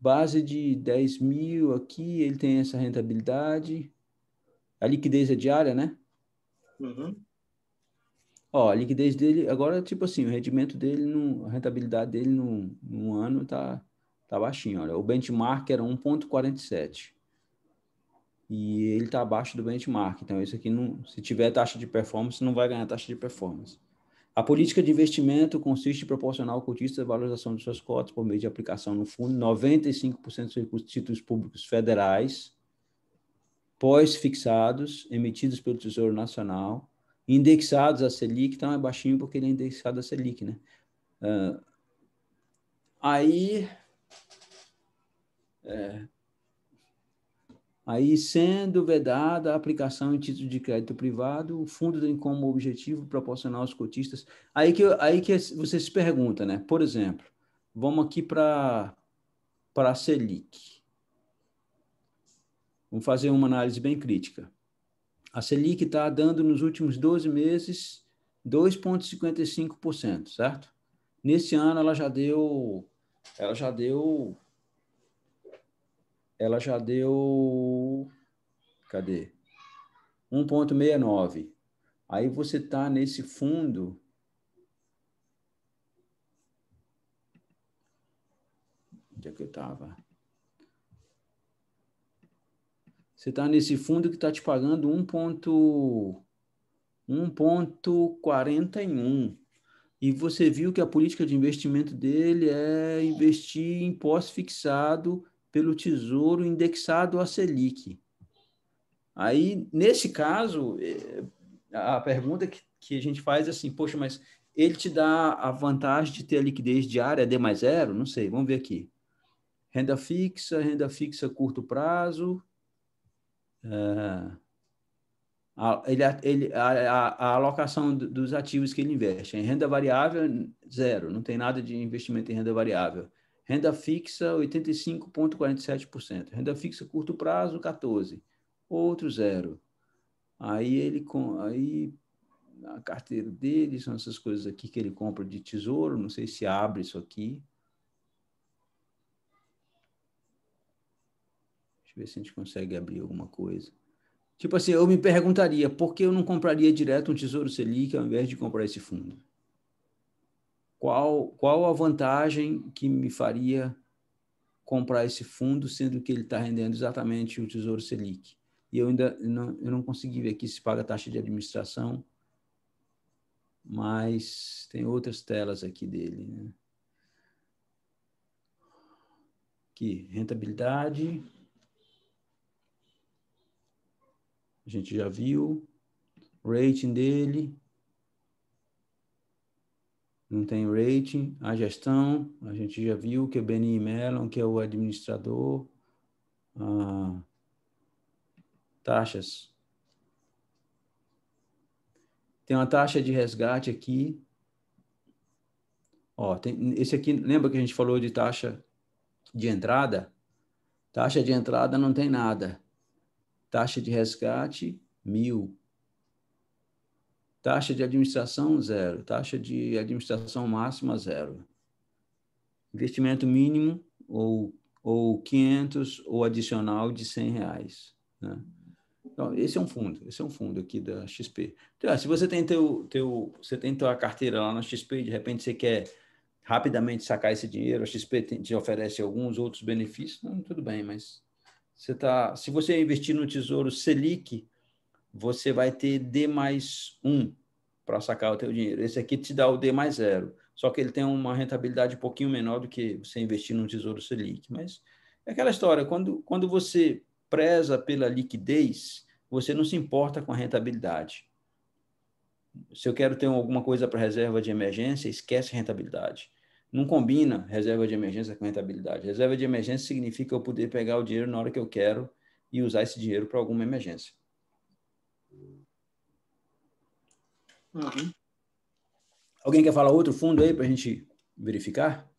Speaker 4: Base de 10 mil aqui, ele tem essa rentabilidade. A liquidez é diária, né? Uhum. Ó, a liquidez dele, agora, tipo assim, o rendimento dele, no, a rentabilidade dele no, no ano tá, tá baixinho. Olha, o benchmark era 1,47. E ele tá abaixo do benchmark. Então, isso aqui, não, se tiver taxa de performance, não vai ganhar taxa de performance. A política de investimento consiste em proporcionar ao cotista a valorização de suas cotas por meio de aplicação no fundo. 95% dos recursos de títulos públicos federais pós-fixados, emitidos pelo Tesouro Nacional, indexados à Selic, então é baixinho porque ele é indexado à Selic, né? Uh, aí, é, aí, sendo vedada a aplicação em título de crédito privado, o fundo tem como objetivo proporcionar aos cotistas. Aí que, aí que você se pergunta, né? Por exemplo, vamos aqui para a Selic. Vamos fazer uma análise bem crítica. A Selic está dando nos últimos 12 meses 2,55%, certo? Nesse ano ela já deu. Ela já
Speaker 1: deu.
Speaker 4: Ela já deu. Cadê? 1,69. Aí você está nesse fundo. Onde é que eu estava? Você está nesse fundo que está te pagando 1,41. E você viu que a política de investimento dele é investir em pós-fixado pelo Tesouro indexado à Selic. Aí, nesse caso, é, a pergunta que, que a gente faz é assim, poxa, mas ele te dá a vantagem de ter a liquidez diária D mais zero? Não sei, vamos ver aqui. Renda fixa, renda fixa curto prazo, ah. a, ele, ele, a, a alocação dos ativos que ele investe. É em renda variável, zero, não tem nada de investimento em renda variável. Renda fixa, 85,47%. Renda fixa, curto prazo, 14%. Outro zero. Aí ele aí a carteira dele são essas coisas aqui que ele compra de tesouro, não sei se abre isso aqui. ver se a gente consegue abrir alguma coisa. Tipo assim, eu me perguntaria por que eu não compraria direto um Tesouro Selic ao invés de comprar esse fundo? Qual, qual a vantagem que me faria comprar esse fundo, sendo que ele está rendendo exatamente o Tesouro Selic? E eu ainda não, eu não consegui ver aqui se paga taxa de administração, mas tem outras telas aqui dele. Né? Aqui, rentabilidade. A gente já viu. Rating dele. Não tem rating. A gestão, a gente já viu que é Benny Mellon, que é o administrador. Ah, taxas. Tem uma taxa de resgate aqui. Ó, tem, esse aqui, lembra que a gente falou de taxa de entrada? Taxa de entrada não tem nada. Taxa de resgate, mil. Taxa de administração, zero. Taxa de administração máxima, zero. Investimento mínimo, ou, ou 500, ou adicional de 100 reais. Né? Então, esse é um fundo, esse é um fundo aqui da XP. Então, se você tem teu, teu, você tem tua carteira lá na XP, de repente você quer rapidamente sacar esse dinheiro, a XP te oferece alguns outros benefícios, não, tudo bem, mas você tá, se você investir no Tesouro Selic, você vai ter D mais 1 para sacar o teu dinheiro. Esse aqui te dá o D mais 0. Só que ele tem uma rentabilidade um pouquinho menor do que você investir no Tesouro Selic. Mas é aquela história, quando, quando você preza pela liquidez, você não se importa com a rentabilidade. Se eu quero ter alguma coisa para reserva de emergência, esquece rentabilidade. Não combina reserva de emergência com rentabilidade. Reserva de emergência significa eu poder pegar o dinheiro na hora que eu quero e usar esse dinheiro para alguma emergência. Uhum. Alguém quer falar outro fundo aí para a gente verificar?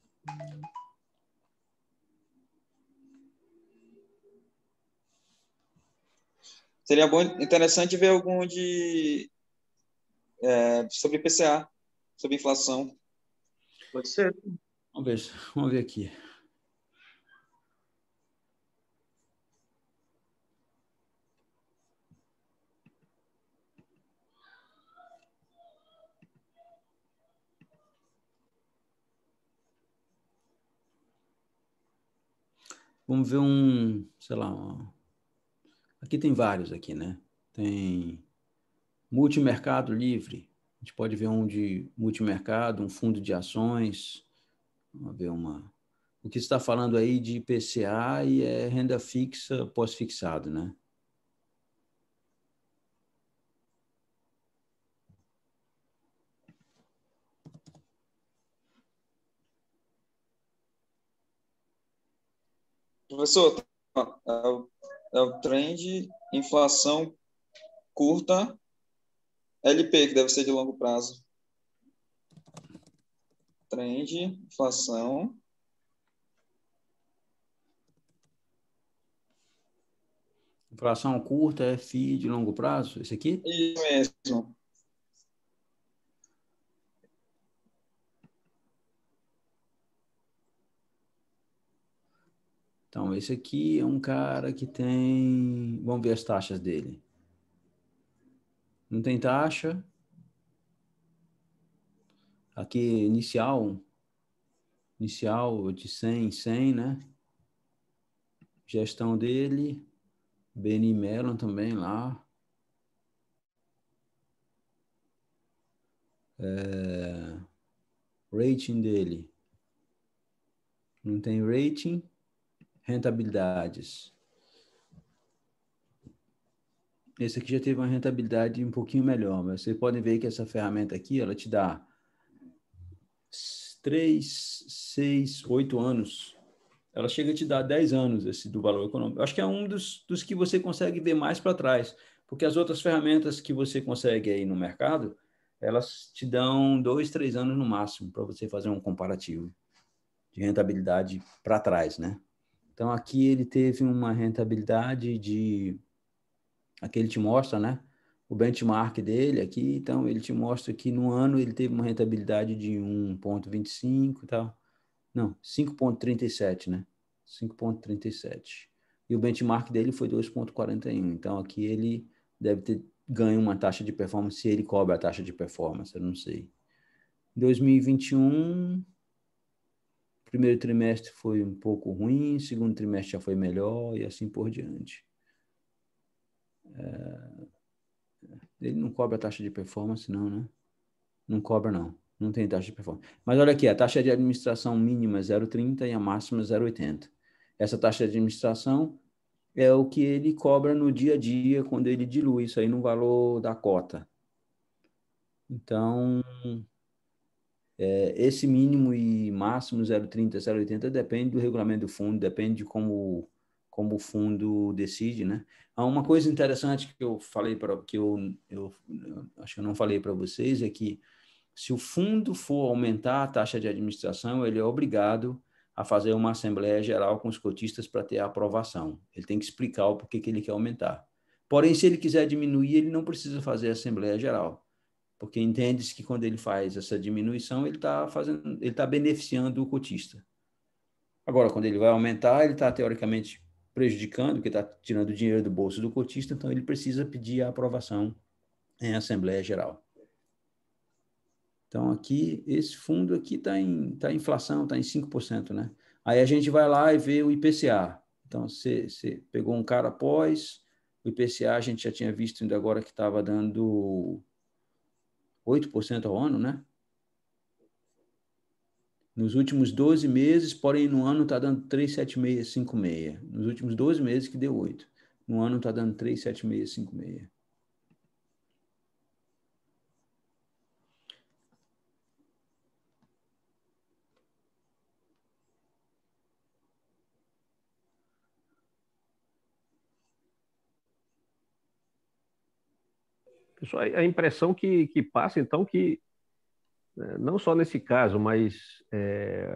Speaker 1: Seria bom, interessante ver algum de é, sobre PCA, sobre inflação. Pode ser. Vamos ver, vamos ver aqui.
Speaker 4: Vamos ver um, sei lá, um... aqui tem vários aqui, né? Tem multimercado livre, a gente pode ver um de multimercado, um fundo de ações, vamos ver uma. O que está falando aí de IPCA e é renda fixa pós-fixado, né?
Speaker 1: Professor, é o, é o trend inflação curta LP, que deve ser de longo prazo. Trend, inflação.
Speaker 4: Inflação curta, é FI de longo prazo, esse aqui? Isso mesmo. Então, esse aqui é um cara que tem. Vamos ver as taxas dele. Não tem taxa. Aqui, inicial. Inicial de 100 em 100, né? Gestão dele. Benny Mellon também lá. É, rating dele. Não tem rating. Rentabilidades. Esse aqui já teve uma rentabilidade um pouquinho melhor, mas vocês podem ver que essa ferramenta aqui, ela te dá 3, 6, 8 anos. Ela chega a te dar 10 anos esse do valor econômico. Acho que é um dos, dos que você consegue ver mais para trás, porque as outras ferramentas que você consegue aí no mercado, elas te dão 2, 3 anos no máximo para você fazer um comparativo de rentabilidade para trás, né? Então aqui ele teve uma rentabilidade de Aqui ele te mostra, né? O benchmark dele aqui, então ele te mostra que no ano ele teve uma rentabilidade de 1.25 e tal. Não, 5.37, né? 5.37. E o benchmark dele foi 2.41. Então aqui ele deve ter ganho uma taxa de performance se ele cobra a taxa de performance, eu não sei. 2021 primeiro trimestre foi um pouco ruim, segundo trimestre já foi melhor e assim por diante. É... Ele não cobra a taxa de performance, não, né? Não cobra, não. Não tem taxa de performance. Mas olha aqui, a taxa de administração mínima é 0,30 e a máxima é 0,80. Essa taxa de administração é o que ele cobra no dia a dia quando ele dilui isso aí no valor da cota. Então, é, esse mínimo e máximo 0,30, 0,80 depende do regulamento do fundo, depende de como como o fundo decide, né? Uma coisa interessante que eu falei para que eu, eu, eu, acho que eu não falei para vocês é que se o fundo for aumentar a taxa de administração, ele é obrigado a fazer uma assembleia geral com os cotistas para ter a aprovação. Ele tem que explicar o porquê que ele quer aumentar. Porém, se ele quiser diminuir, ele não precisa fazer a assembleia geral, porque entende-se que quando ele faz essa diminuição, ele está fazendo, ele está beneficiando o cotista. Agora, quando ele vai aumentar, ele está teoricamente prejudicando, que está tirando dinheiro do bolso do cotista, então ele precisa pedir a aprovação em Assembleia Geral. Então, aqui, esse fundo aqui está em, tá em inflação, está em 5%, né? Aí a gente vai lá e vê o IPCA. Então, você pegou um cara após, o IPCA a gente já tinha visto ainda agora que estava dando 8% ao ano, né? Nos últimos 12 meses, porém, no ano está dando 37656. Nos últimos 12 meses que deu 8. No ano está dando 37656.
Speaker 2: Pessoal, é a impressão que, que passa, então, que é, não só nesse caso, mas é,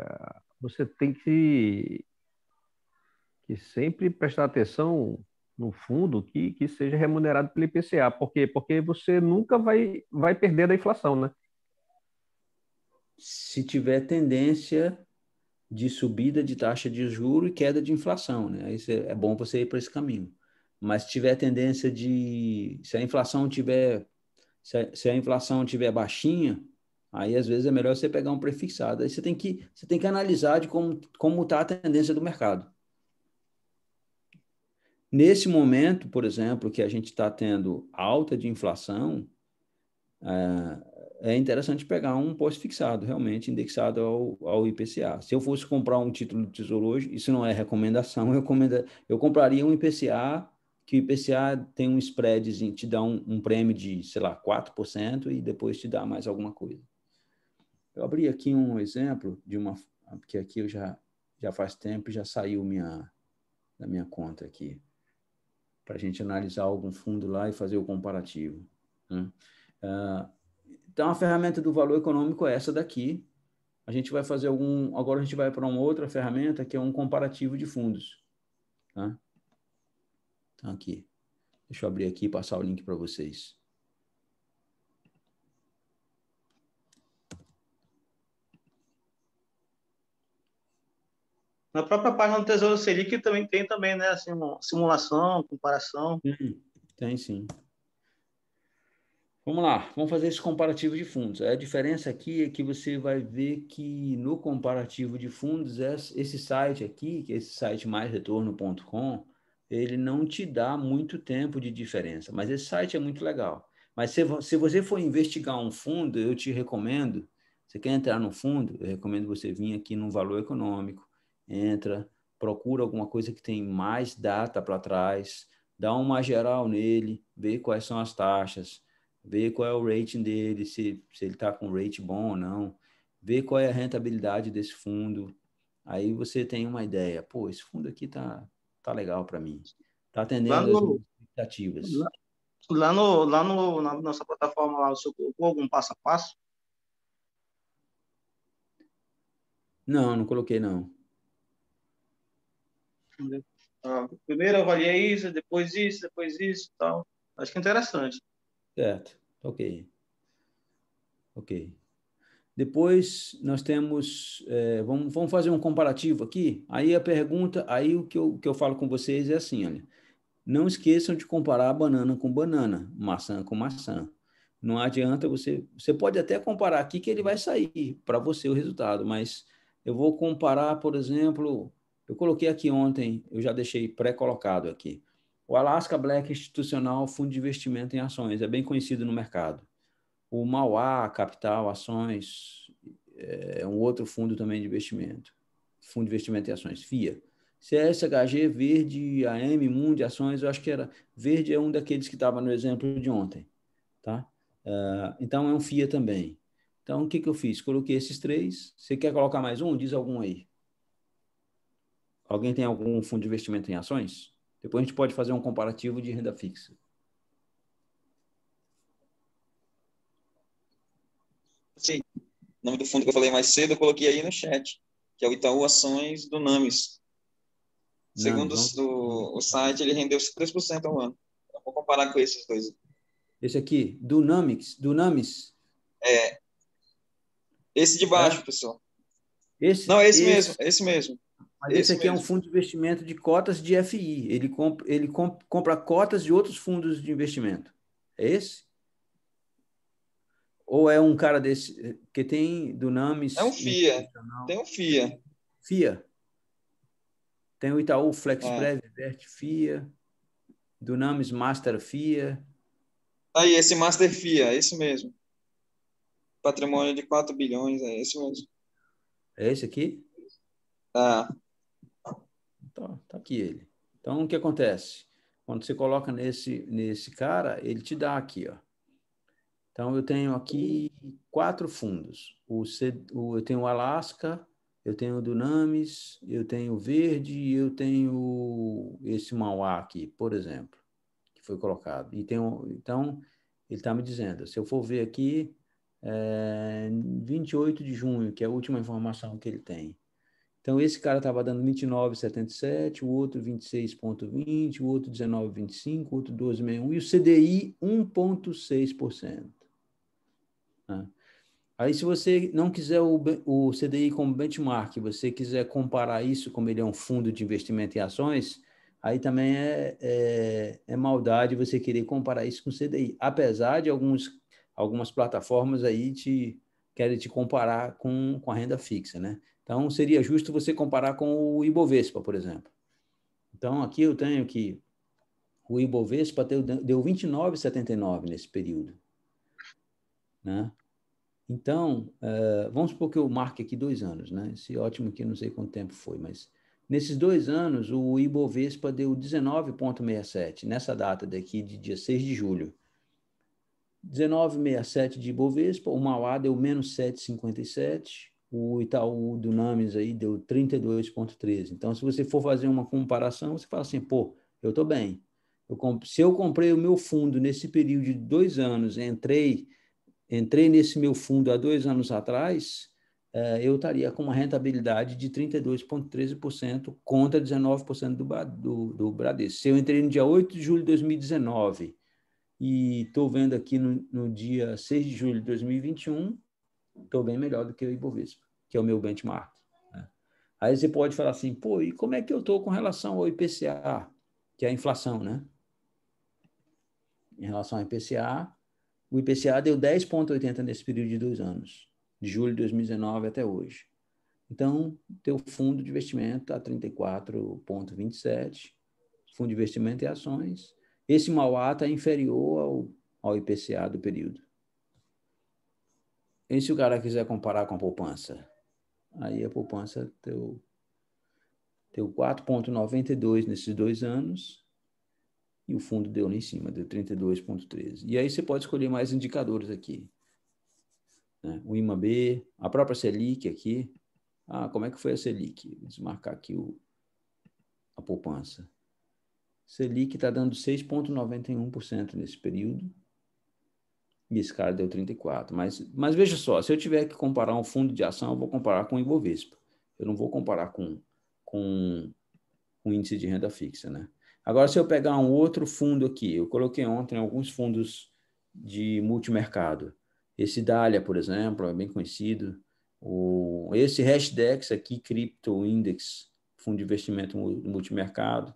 Speaker 2: você tem que, que sempre prestar atenção no fundo que, que seja remunerado pelo IPCA. Por quê? Porque você nunca vai, vai perder da inflação, né? Se tiver tendência de
Speaker 4: subida de taxa de juro e queda de inflação, né? é bom você ir para esse caminho. Mas se tiver tendência de se a inflação tiver se a, se a inflação tiver baixinha, Aí, às vezes, é melhor você pegar um prefixado. Aí você tem que, você tem que analisar de como está como tá a tendência do mercado. Nesse momento, por exemplo, que a gente está tendo alta de inflação, é, é interessante pegar um pós-fixado, realmente indexado ao, ao, IPCA. Se eu fosse comprar um título do Tesouro hoje, isso não é recomendação, eu, eu compraria um IPCA, que o IPCA tem um spreadzinho, te dá um, um prêmio de, sei lá, 4% e depois te dá mais alguma coisa. Eu abri aqui um exemplo de uma porque aqui eu já já faz tempo já saiu minha da minha conta aqui para a gente analisar algum fundo lá e fazer o comparativo. Né? Ah, então a ferramenta do valor econômico é essa daqui. A gente vai fazer algum agora a gente vai para uma outra ferramenta que é um comparativo de fundos. Tá? Então aqui, deixa eu abrir aqui e passar o link para vocês.
Speaker 3: Na própria página do Tesouro Selic também tem também, né? Assim, simulação, comparação. Uhum. Tem sim. Vamos
Speaker 4: lá, vamos fazer esse comparativo de fundos. A diferença aqui é que você vai ver que no comparativo de fundos, esse site aqui, que é esse site maisretorno.com, ele não te dá muito tempo de diferença, mas esse site é muito legal. Mas se, se você for investigar um fundo, eu te recomendo, você quer entrar no fundo, eu recomendo você vir aqui no Valor Econômico, entra, procura alguma coisa que tem mais data para trás, dá uma geral nele, vê quais são as taxas, vê qual é o rating dele, se, se ele está com rate bom ou não, vê qual é a rentabilidade desse fundo. Aí você tem uma ideia, pô, esse fundo aqui tá, tá legal para mim, tá atendendo lá no, as expectativas. Lá,
Speaker 3: lá, no, lá no, na nossa plataforma, lá, você colocou algum passo a passo?
Speaker 4: Não, não coloquei não.
Speaker 3: Né? entendeu? primeiro avaliei isso, depois isso, depois isso tal. Acho que é interessante.
Speaker 4: Certo, ok. Ok. Depois nós temos, é, vamos, vamos fazer um comparativo aqui. Aí a pergunta, aí o que eu, que eu falo com vocês é assim, olha, não esqueçam de comparar banana com banana, maçã com maçã. Não adianta você, você pode até comparar aqui que ele vai sair para você o resultado, mas eu vou comparar, por exemplo, eu coloquei aqui ontem, eu já deixei pré-colocado aqui. O Alaska Black Institucional Fundo de Investimento em Ações, é bem conhecido no mercado. O Mauá Capital Ações é um outro fundo também de investimento. Fundo de Investimento em Ações, FIA. CSHG, Verde, AM, Mundo Ações, eu acho que era. Verde é um daqueles que estava no exemplo de ontem. Tá? Uh, então, é um FIA também. Então, o que, que eu fiz? Coloquei esses três. Você quer colocar mais um? Diz algum aí. Alguém tem algum fundo de investimento em ações? Depois a gente pode fazer um comparativo de renda fixa.
Speaker 1: Sim. O nome do fundo que eu falei mais cedo, eu coloquei aí no chat, que é o Itaú Ações do Names.
Speaker 4: Segundo não.
Speaker 1: O, o, site, ele rendeu 3% ao ano. Eu vou comparar com esses dois.
Speaker 4: Esse aqui, Dynamics, Dunamis?
Speaker 1: É. Esse de baixo, é. pessoal.
Speaker 4: Esse, não, é esse, esse, mesmo,
Speaker 1: é esse mesmo.
Speaker 3: Mas esse, aqui mesmo. é um
Speaker 4: fundo de investimento de cotas de FI. Ele, comp, ele comp, compra cotas de outros fundos de investimento. É esse? Ou é um cara desse que tem Dunamis? É um FIA. Tem um FIA. FIA. Tem o Itaú Flex é. Vert FIA, Dunamis Master FIA.
Speaker 1: Aí, esse Master FIA, é mesmo. Patrimônio de 4 bilhões, é esse mesmo.
Speaker 4: É esse aqui? Ah. Tá, tá aqui ele. Então, o que acontece? Quando você coloca nesse, nesse cara, ele te dá aqui, ó. Então, eu tenho aqui quatro fundos. O, o eu tenho o Alaska, eu tenho o Dunamis, eu tenho o Verde e eu tenho esse Mauá aqui, por exemplo, que foi colocado. E tenho, então, ele está me dizendo, se eu for ver aqui, é, 28 de junho, que é a última informação que ele tem. Então, esse cara estava dando 29,77, o outro 26,20, o outro 19,25, o outro 12,61 e o CDI 1,6%. Né? Aí, se você não quiser o, o CDI como benchmark, você quiser comparar isso, como ele é um fundo de investimento em ações, aí também é, é, é maldade você querer comparar isso com o CDI, apesar de alguns, algumas plataformas aí te querem te comparar com, com a renda fixa, né? Então, seria justo você comparar com o Ibovespa, por exemplo. Então, aqui eu tenho que o Ibovespa deu, 29,79 nesse período. Né? Então, é, vamos supor que eu marque aqui dois anos, né? Esse ótimo que eu não sei quanto tempo foi, mas nesses dois anos o Ibovespa deu 19,67, nessa data daqui de dia 6 de julho. 19,67 de Ibovespa, o Mauá deu menos 7,57, o Itaú Names aí deu 32,13. Então, se você for fazer uma comparação, você fala assim, pô, eu estou bem. Eu se eu comprei o meu fundo nesse período de dois anos, entrei, entrei nesse meu fundo há dois anos atrás, eh, eu estaria com uma rentabilidade de 32,13% contra 19% do, do, do Bradesco. Se eu entrei no dia 8 de julho de 2019 e estou vendo aqui no, no dia 6 de julho de 2021, estou bem melhor do que o Ibovespa que é o meu benchmark. Né? Aí você pode falar assim, pô, e como é que eu estou com relação ao IPCA, que é a inflação, né? Em relação ao IPCA, o IPCA deu 10,80 nesse período de dois anos, de julho de 2019 até hoje. Então, teu fundo de investimento está 34,27, fundo de investimento e ações. Esse Mauá está inferior ao, ao IPCA do período. E se o cara quiser comparar com a poupança? Aí a poupança teu deu 4,92 nesses dois anos e o fundo deu lá em cima, deu 32,13. E aí você pode escolher mais indicadores aqui. Né? O IMAB, a própria Selic aqui. Ah, como é que foi a Selic? Vou desmarcar aqui o, a poupança. Selic está dando 6,91% nesse período esse cara deu 34. Mas, mas veja só, se eu tiver que comparar um fundo de ação, eu vou comparar com o Ibovespa. Eu não vou comparar com, com o índice de renda fixa, né? Agora, se eu pegar um outro fundo aqui, eu coloquei ontem alguns fundos de multimercado. Esse Dália, por exemplo, é bem conhecido. O, esse Hashdex aqui, Crypto Index, fundo de investimento multimercado.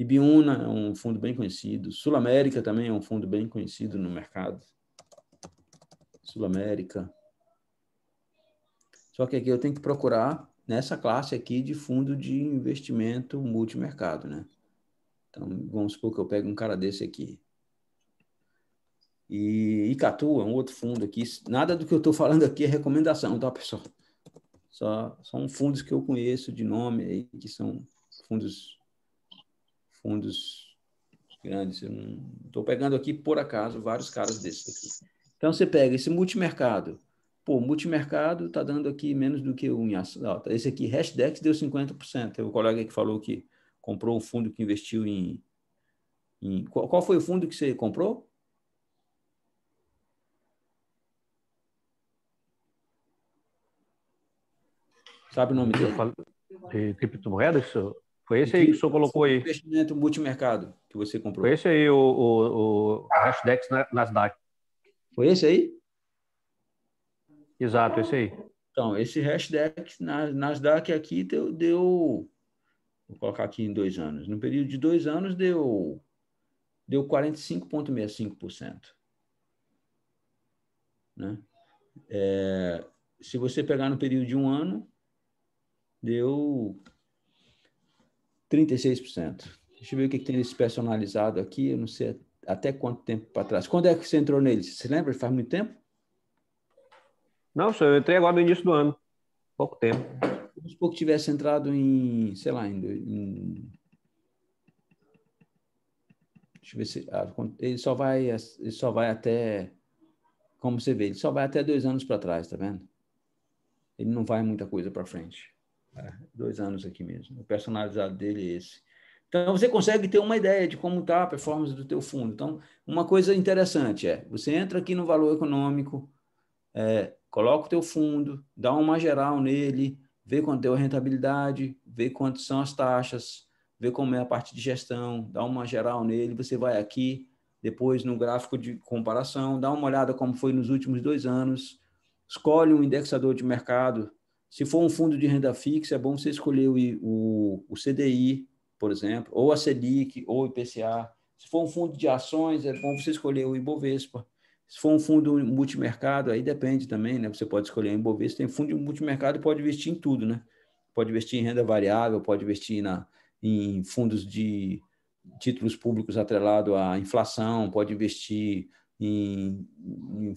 Speaker 4: Ibiúna é um fundo bem conhecido. Sul América também é um fundo bem conhecido no mercado. Sul América. Só que aqui eu tenho que procurar nessa classe aqui de fundo de investimento multimercado, né? Então, vamos supor que eu pego um cara desse aqui. E Icatu é um outro fundo aqui. Nada do que eu estou falando aqui é recomendação, tá, pessoal? Só são fundos que eu conheço de nome aí, que são fundos fundos grandes. Estou pegando aqui, por acaso, vários caras desses aqui. Então, você pega esse multimercado. Pô, multimercado está dando aqui menos do que um ação. Tá, esse aqui, Hashdex, deu 50%. o um colega que falou que comprou um fundo que investiu em... em... Qual, qual foi o fundo que você comprou? Sabe o nome dele?
Speaker 2: De criptomoedas, foi esse aí que o senhor colocou aí.
Speaker 4: Investimento multimercado que você comprou.
Speaker 2: Foi esse aí, o, o, o Hashdex Nasdaq. Foi esse aí? Exato, esse aí. Então, esse Hashdex Nasdaq aqui
Speaker 4: deu, deu. Vou colocar aqui em dois anos. No período de dois anos, deu, deu 45,65%. Né? É, se você pegar no período de um ano, deu 36%. Deixa eu ver o que, que tem nesse personalizado aqui, eu não sei até quanto tempo para trás. Quando é que você entrou nele? Você lembra? Faz muito tempo?
Speaker 2: Não, senhor, eu entrei agora no início do ano. Pouco tempo. Vamos supor que tivesse entrado em, sei lá, em, em
Speaker 4: Deixa eu ver se. Ah, ele só vai, ele só vai até. Como você vê, ele só vai até dois anos para trás, tá vendo? Ele não vai muita coisa para frente. Dois anos aqui mesmo. O personalizado dele é esse. Então, você consegue ter uma ideia de como está a performance do teu fundo. Então, uma coisa interessante é, você entra aqui no valor econômico, é, coloca o teu fundo, dá uma geral nele, vê quanto é a rentabilidade, vê quantas são as taxas, vê como é a parte de gestão, dá uma geral nele, você vai aqui, depois no gráfico de comparação, dá uma olhada como foi nos últimos dois anos, escolhe um indexador de mercado se for um fundo de renda fixa, é bom você escolher o, o, CDI, por exemplo, ou a Selic, ou o IPCA. Se for um fundo de ações, é bom você escolher o Ibovespa. Se for um fundo multimercado, aí depende também, né? Você pode escolher o Ibovespa. Tem fundo multimercado pode investir em tudo, né? Pode investir em renda variável, pode investir na, em fundos de títulos públicos atrelado à inflação, pode investir em, em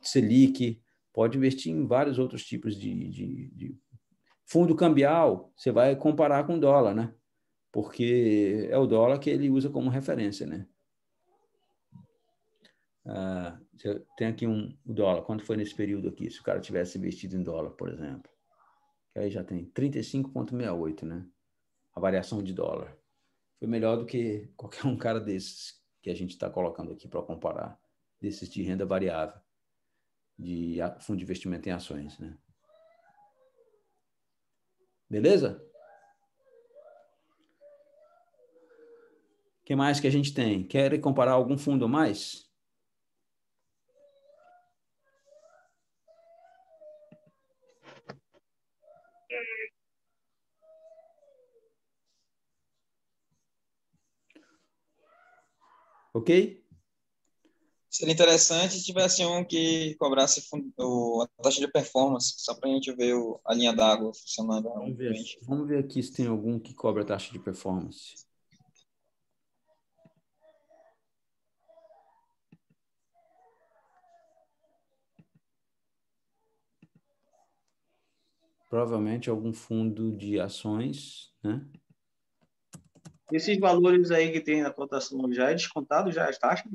Speaker 4: Selic, pode investir em vários outros tipos de, de, de, fundo cambial. Você vai comparar com dólar, né? Porque é o dólar que ele usa como referência, né? Ah, tem aqui um o dólar. Quanto foi nesse período aqui? Se o cara tivesse investido em dólar, por exemplo, aí já tem 35,68, né? A variação de dólar foi melhor do que qualquer um cara desses que a gente está colocando aqui para comparar, desses de renda variável de fundo de investimento em ações, né? Beleza? O que mais que a gente tem? Quer comparar algum fundo mais?
Speaker 1: Ok? Seria interessante se tivesse um que cobrasse o, a taxa de performance, só para a gente ver o, a linha d'água funcionando. Vamos ver,
Speaker 4: vamos ver aqui se tem algum que cobra taxa de performance. provavelmente algum fundo de ações, né?
Speaker 3: Esses valores aí que tem na cotação já é descontado já as taxas?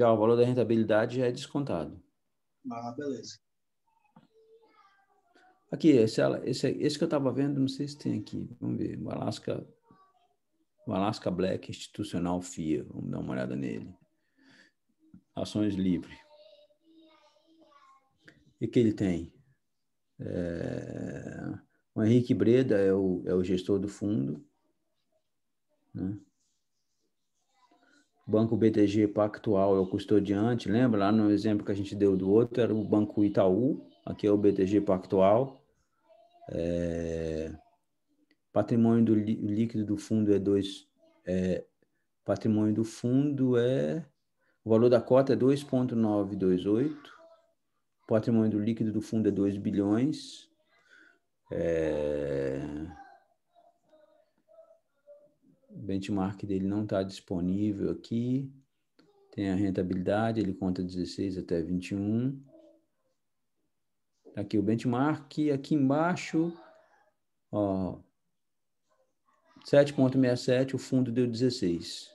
Speaker 4: Já o valor da rentabilidade já é descontado.
Speaker 3: Ah, beleza.
Speaker 4: Aqui, esse, esse, esse que eu estava vendo, não sei se tem aqui. Vamos ver. O Alaska, o Alaska Black Institucional FIA. Vamos dar uma olhada nele. Ações livre. E que ele tem? É, o Henrique Breda é o, é o gestor do fundo. Né? Banco BTG Pactual é o custodiante, lembra? Lá no exemplo que a gente deu do outro, era o Banco Itaú, aqui é o BTG Pactual. É... Patrimônio do líquido do fundo é 2... É... Patrimônio do fundo é... O valor da cota é 2,928. Patrimônio do líquido do fundo é 2 bilhões. É benchmark dele não está disponível aqui. Tem a rentabilidade, ele conta 16 até 21. Tá aqui o benchmark, aqui embaixo, ó, 7,67, o fundo deu 16.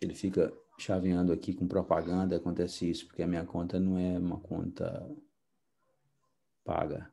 Speaker 4: Ele fica chaveando aqui com propaganda, acontece isso, porque a minha conta não é uma conta paga.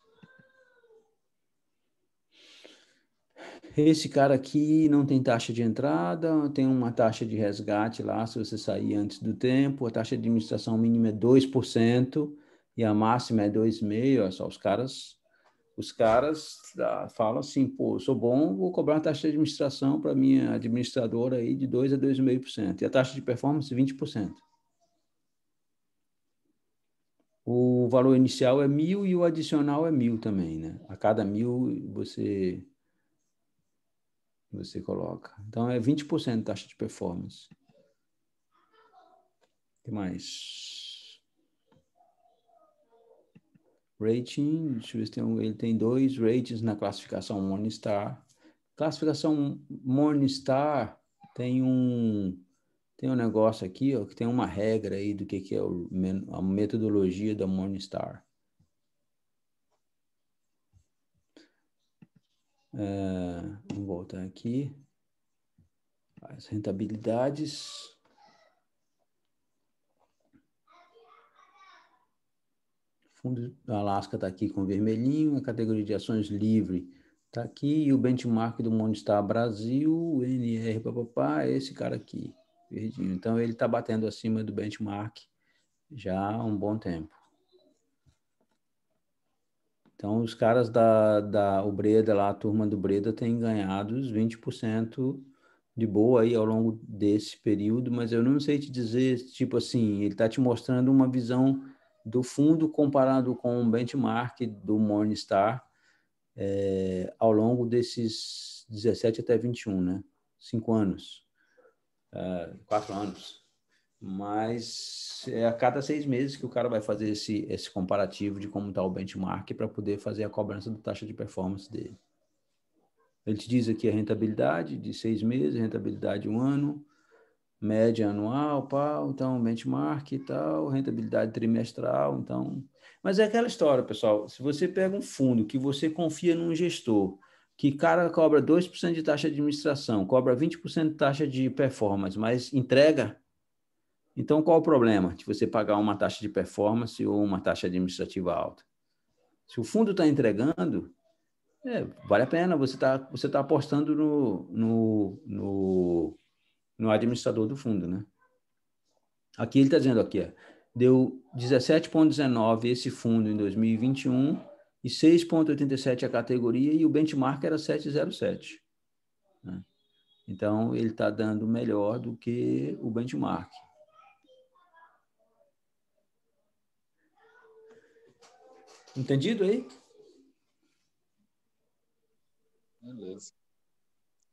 Speaker 4: esse cara aqui não tem taxa de entrada, tem uma taxa de resgate lá, se você sair antes do tempo, a taxa de administração mínima é 2% e a máxima é 2,5%, só os caras os caras falam assim, pô, sou bom, vou cobrar uma taxa de administração para minha administradora aí de 2 a 2,5% e a taxa de performance 20%. O valor inicial é mil e o adicional é mil também, né? A cada mil você que você coloca. Então, é 20% taxa de performance. O que mais? Rating, deixa eu ver se tem um, ele tem dois ratings na classificação Morningstar. Classificação Morningstar tem um tem um negócio aqui, ó, que tem uma regra aí do que, que é o, a metodologia da Morningstar. Uh, vamos voltar aqui. As rentabilidades. Fundo da Alaska está aqui com vermelhinho, a categoria de ações livre está aqui, e o benchmark do Monistar Brasil, NR, papapá, é esse cara aqui, verdinho. Então, ele está batendo acima do benchmark já há um bom tempo. Então, os caras da, da o Breda, lá, a turma do Breda, tem ganhado os 20% de boa aí ao longo desse período, mas eu não sei te dizer, tipo assim, ele está te mostrando uma visão do fundo comparado com o benchmark do Morningstar é, ao longo desses 17 até 21, né? Cinco anos, é, quatro anos mas é a cada seis meses que o cara vai fazer esse, esse comparativo de como está o benchmark para poder fazer a cobrança da taxa de performance dele. Ele te diz aqui a rentabilidade de seis meses, rentabilidade de um ano, média anual, pau, então benchmark e tal, rentabilidade trimestral, então... Mas é aquela história, pessoal, se você pega um fundo que você confia num gestor, que cara cobra 2% de taxa de administração, cobra 20% de taxa de performance, mas entrega então, qual o problema de você pagar uma taxa de performance ou uma taxa administrativa alta? Se o fundo está entregando, é, vale a pena, você está você tá apostando no, no, no, no, administrador do fundo. Né? Aqui ele está dizendo aqui, ó, deu 17,19 esse fundo em 2021 e 6,87 a categoria e o benchmark era 7,07. Né? Então, ele está dando melhor do que o benchmark.
Speaker 5: Entendido aí? Beleza.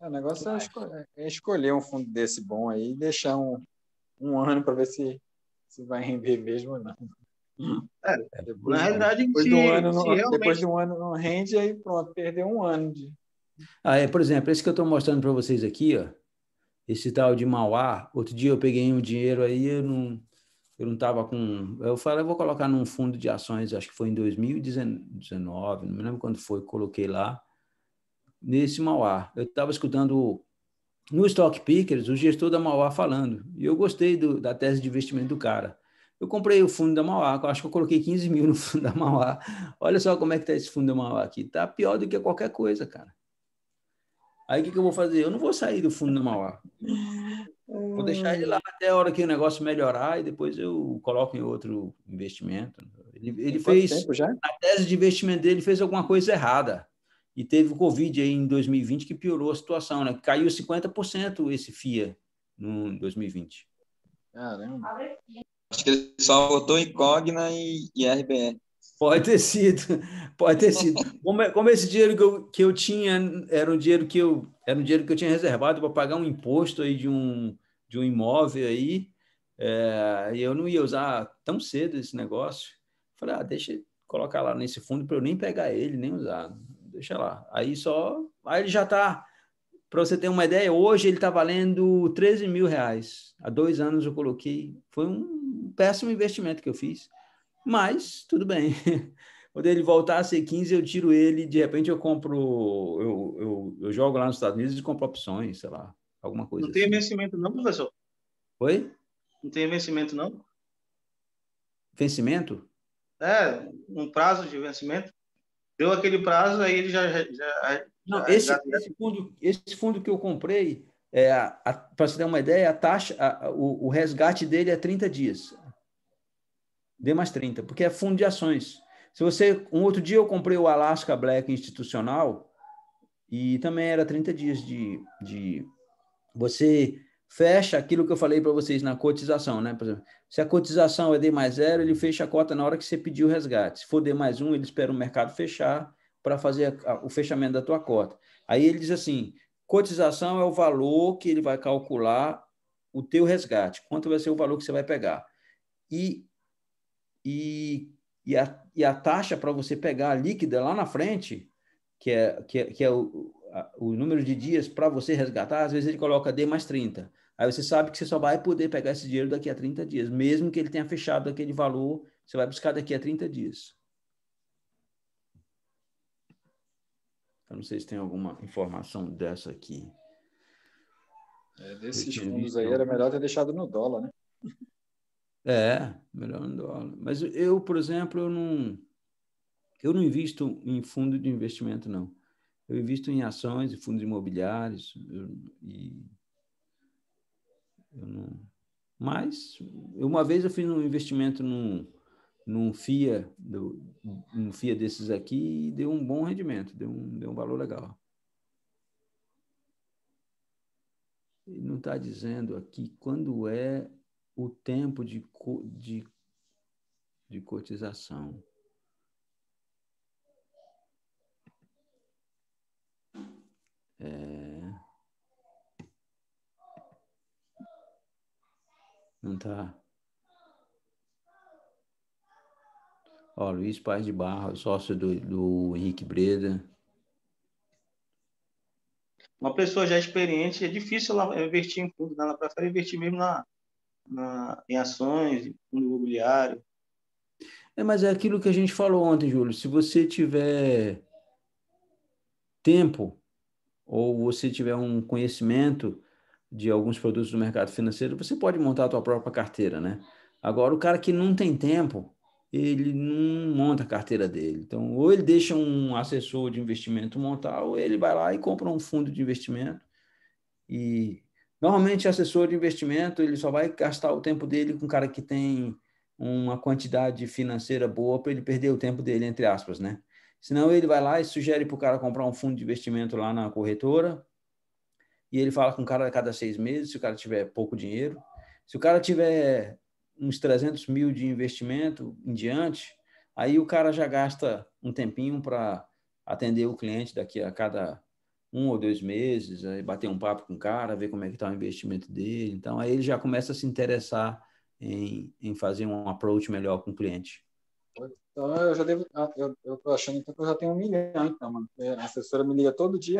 Speaker 5: É, o negócio é, ah, é escolher um fundo desse bom aí e deixar um, um ano para ver se, se vai render mesmo ou não. É, na realidade, depois, se, de um ano, não, realmente... depois de um ano não rende, aí pronto, perdeu um ano. De...
Speaker 4: Ah, é, por exemplo, esse que eu estou mostrando para vocês aqui, ó, esse tal de Mauá, outro dia eu peguei um dinheiro aí, eu não, eu não estava com. Eu falei, eu vou colocar num fundo de ações, acho que foi em 2019, não me lembro quando foi, coloquei lá, nesse Mauá. Eu estava escutando no Stock Pickers o gestor da Mauá falando, e eu gostei do, da tese de investimento do cara. Eu comprei o fundo da Mauá, acho que eu coloquei 15 mil no fundo da Mauá. Olha só como é que está esse fundo da Mauá aqui. Está pior do que qualquer coisa, cara. Aí o que, que eu vou fazer? Eu não vou sair do fundo da Mauá. Vou deixar ele lá hum. até a hora que o negócio melhorar e depois eu coloco em outro investimento. Ele, ele fez, a tese de investimento dele fez alguma coisa errada. E teve o Covid aí em 2020 que piorou a situação, né? Caiu 50% esse FIA no 2020.
Speaker 5: Caramba.
Speaker 1: Acho que ele só votou em e, e RBR. Pode ter sido, pode ter sido. Como, é, como esse dinheiro que eu, que eu tinha era um dinheiro que eu era um dinheiro que eu tinha
Speaker 4: reservado para pagar um imposto aí de um de um imóvel aí, é, eu não ia usar tão cedo esse negócio. Falei, ah, deixa colocar lá nesse fundo para eu nem pegar ele, nem usar. Deixa lá. Aí só, aí ele já está. Para você ter uma ideia, hoje ele está valendo 13 mil reais. Há dois anos eu coloquei. Foi um péssimo investimento que eu fiz mas, tudo bem. Quando ele voltar a ser 15, eu tiro ele, de repente eu compro, eu, eu, eu jogo lá nos Estados Unidos e compro opções, sei lá, alguma
Speaker 3: coisa. Não tem assim. vencimento não, professor? Oi? Não tem vencimento não? Vencimento? É, um prazo de vencimento. Deu aquele prazo, aí ele já... já não, já, esse, já... esse, fundo, esse fundo
Speaker 4: que eu comprei, é, para você ter uma ideia, a taxa, a, o, o resgate dele é 30 dias. D mais 30, porque é fundo de ações. Se você. Um outro dia eu comprei o Alaska Black Institucional e também era 30 dias de. de você fecha aquilo que eu falei para vocês na cotização, né? Por exemplo, se a cotização é D mais zero, ele fecha a cota na hora que você pediu o resgate. Se for D mais um, ele espera o mercado fechar para fazer a, a, o fechamento da tua cota. Aí ele diz assim, cotização é o valor que ele vai calcular o teu resgate, quanto vai ser o valor que você vai pegar. E e, e, a, e a taxa para você pegar a líquida lá na frente, que é, que é, que é o, a, o número de dias para você resgatar, às vezes ele coloca D mais 30. Aí você sabe que você só vai poder pegar esse dinheiro daqui a 30 dias, mesmo que ele tenha fechado aquele valor, você vai buscar daqui a 30 dias. Eu não sei se tem alguma informação dessa aqui.
Speaker 5: É, desses fundos aí era melhor ter deixado no dólar, né?
Speaker 4: É, melhor no dólar. Mas eu, por exemplo, eu não, eu não invisto em fundo de investimento, não. Eu invisto em ações e fundos imobiliários. Eu, e, eu não, mas, uma vez eu fiz um investimento num, num FIA, do, um FIA desses aqui e deu um bom rendimento, deu um, deu um valor legal. Ele não está dizendo aqui quando é o tempo de, de, de cotização. É... Não tá. Ó, Luiz Paz de Barra, sócio do, do Henrique Breda.
Speaker 3: Uma pessoa já experiente, é difícil ela investir em fundo, né? ela prefere investir mesmo na, na, em ações, fundo imobiliário.
Speaker 4: É, mas é aquilo que a gente falou ontem, Júlio. Se você tiver tempo ou você tiver um conhecimento de alguns produtos do mercado financeiro, você pode montar a sua própria carteira, né? Agora, o cara que não tem tempo, ele não monta a carteira dele. Então, ou ele deixa um assessor de investimento montar, ou ele vai lá e compra um fundo de investimento e Normalmente, assessor de investimento, ele só vai gastar o tempo dele com um cara que tem uma quantidade financeira boa para ele perder o tempo dele, entre aspas, né? Senão ele vai lá e sugere para o cara comprar um fundo de investimento lá na corretora e ele fala com o cara a cada seis meses, se o cara tiver pouco dinheiro. Se o cara tiver uns 300 mil de investimento em diante, aí o cara já gasta um tempinho para atender o cliente daqui a cada um ou dois meses, aí bater um papo com o cara, ver como é que está o investimento dele. Então, aí ele já começa a se interessar em, em fazer um approach melhor com o cliente.
Speaker 5: Então, eu já devo. Ah, eu, eu tô achando então, que eu já tenho um milhão, então, mano. É, a assessora me liga todo dia.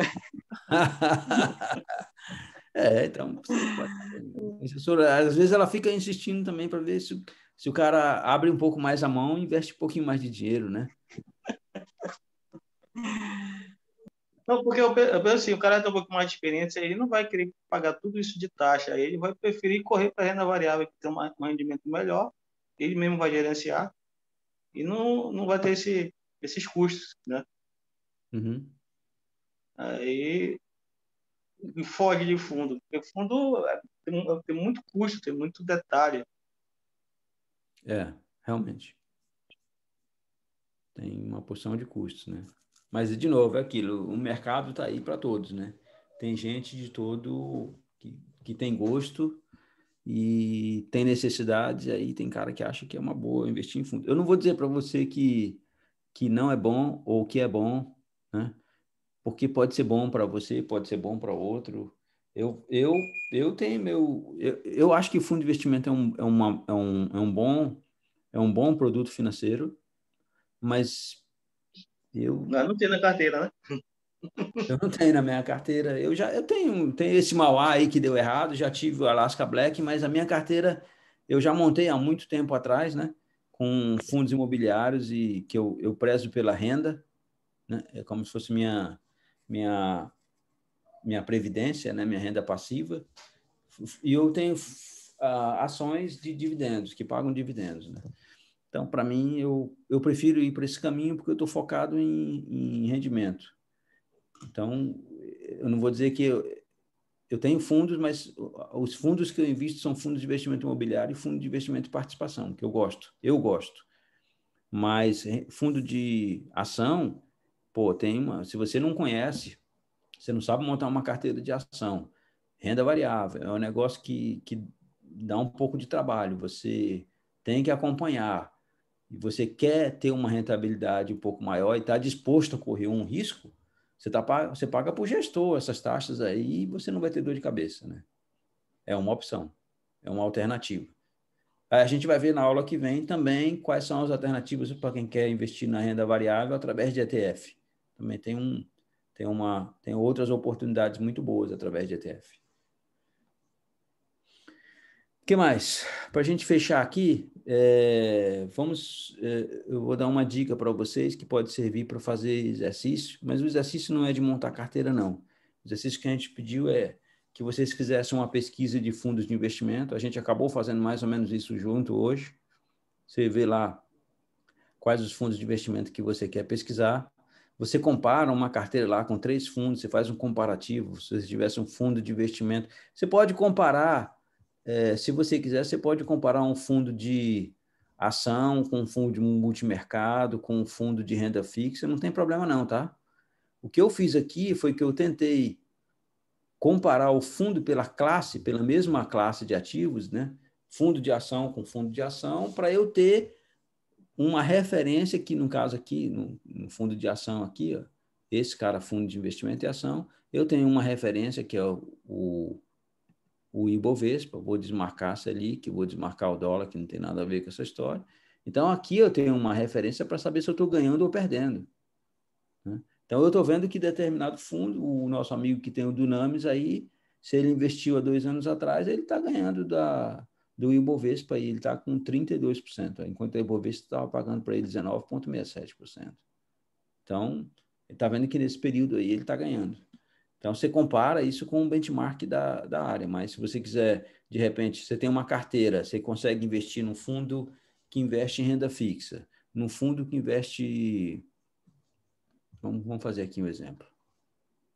Speaker 4: é, então. A assessora, às vezes ela fica insistindo também para ver se, se o cara abre um pouco mais a mão e investe um pouquinho mais de dinheiro, né?
Speaker 3: Não, porque eu, eu penso assim, o cara tem um pouco mais de experiência, ele não vai querer pagar tudo isso de taxa, ele vai preferir correr para renda variável, que tem um rendimento melhor, ele mesmo vai gerenciar e não, não vai ter esse, esses custos, né? Uhum. Aí foge de fundo. Porque fundo é, tem, tem muito custo, tem muito detalhe.
Speaker 4: É, realmente. Tem uma porção de custos, né? Mas, de novo, é aquilo, o mercado está aí para todos, né? Tem gente de todo que, que tem gosto e tem necessidades, e aí tem cara que acha que é uma boa investir em fundo. Eu não vou dizer para você que, que não é bom ou que é bom, né? Porque pode ser bom para você, pode ser bom para outro. Eu, eu, eu tenho meu. Eu, eu acho que o fundo de investimento é um, é, uma, é, um, é um bom é um bom produto financeiro, mas eu não, não na carteira, né? eu não tenho na minha carteira. Eu já eu tenho, tenho esse Mauá aí que deu errado, já tive o Alaska Black, mas a minha carteira eu já montei há muito tempo atrás, né? Com fundos imobiliários e que eu, eu prezo pela renda, né? É como se fosse minha minha minha previdência, né? Minha renda passiva. E eu tenho uh, ações de dividendos que pagam dividendos, né? Então, para mim, eu, eu prefiro ir para esse caminho porque eu estou focado em, em rendimento. Então, eu não vou dizer que eu, eu tenho fundos, mas os fundos que eu invisto são fundos de investimento imobiliário e fundo de investimento de participação, que eu gosto. Eu gosto. Mas fundo de ação, pô, tem uma. Se você não conhece, você não sabe montar uma carteira de ação. Renda variável é um negócio que, que dá um pouco de trabalho. Você tem que acompanhar e você quer ter uma rentabilidade um pouco maior e está disposto a correr um risco, você, tá, você paga para o gestor essas taxas aí e você não vai ter dor de cabeça. Né? É uma opção, é uma alternativa. Aí a gente vai ver na aula que vem também quais são as alternativas para quem quer investir na renda variável através de ETF. Também tem, um, tem, uma, tem outras oportunidades muito boas através de ETF. O que mais? Para a gente fechar aqui, é, vamos, é, eu vou dar uma dica para vocês que pode servir para fazer exercício, mas o exercício não é de montar carteira, não. O exercício que a gente pediu é que vocês fizessem uma pesquisa de fundos de investimento. A gente acabou fazendo mais ou menos isso junto hoje. Você vê lá quais os fundos de investimento que você quer pesquisar. Você compara uma carteira lá com três fundos, você faz um comparativo. Se você tivesse um fundo de investimento, você pode comparar é, se você quiser, você pode comparar um fundo de ação com um fundo de multimercado, com um fundo de renda fixa, não tem problema não, tá? O que eu fiz aqui foi que eu tentei comparar o fundo pela classe, pela mesma classe de ativos, né? Fundo de ação com fundo de ação, para eu ter uma referência que, no caso aqui, no, no, fundo de ação aqui, ó, esse cara, fundo de investimento e ação, eu tenho uma referência que é o, o o Ibovespa, vou desmarcar a Selic, vou desmarcar o dólar, que não tem nada a ver com essa história. Então, aqui eu tenho uma referência para saber se eu estou ganhando ou perdendo. Né? Então, eu estou vendo que determinado fundo, o nosso amigo que tem o Dunamis aí, se ele investiu há dois anos atrás, ele está ganhando da, do Ibovespa aí, ele está com 32%, enquanto o Ibovespa estava pagando para ele 19,67%. Então, ele está vendo que nesse período aí ele está ganhando. Então, você compara isso com o benchmark da, da área, mas se você quiser, de repente, você tem uma carteira, você consegue investir num fundo que investe em renda fixa, num fundo que investe. Vamos, vamos fazer aqui um exemplo.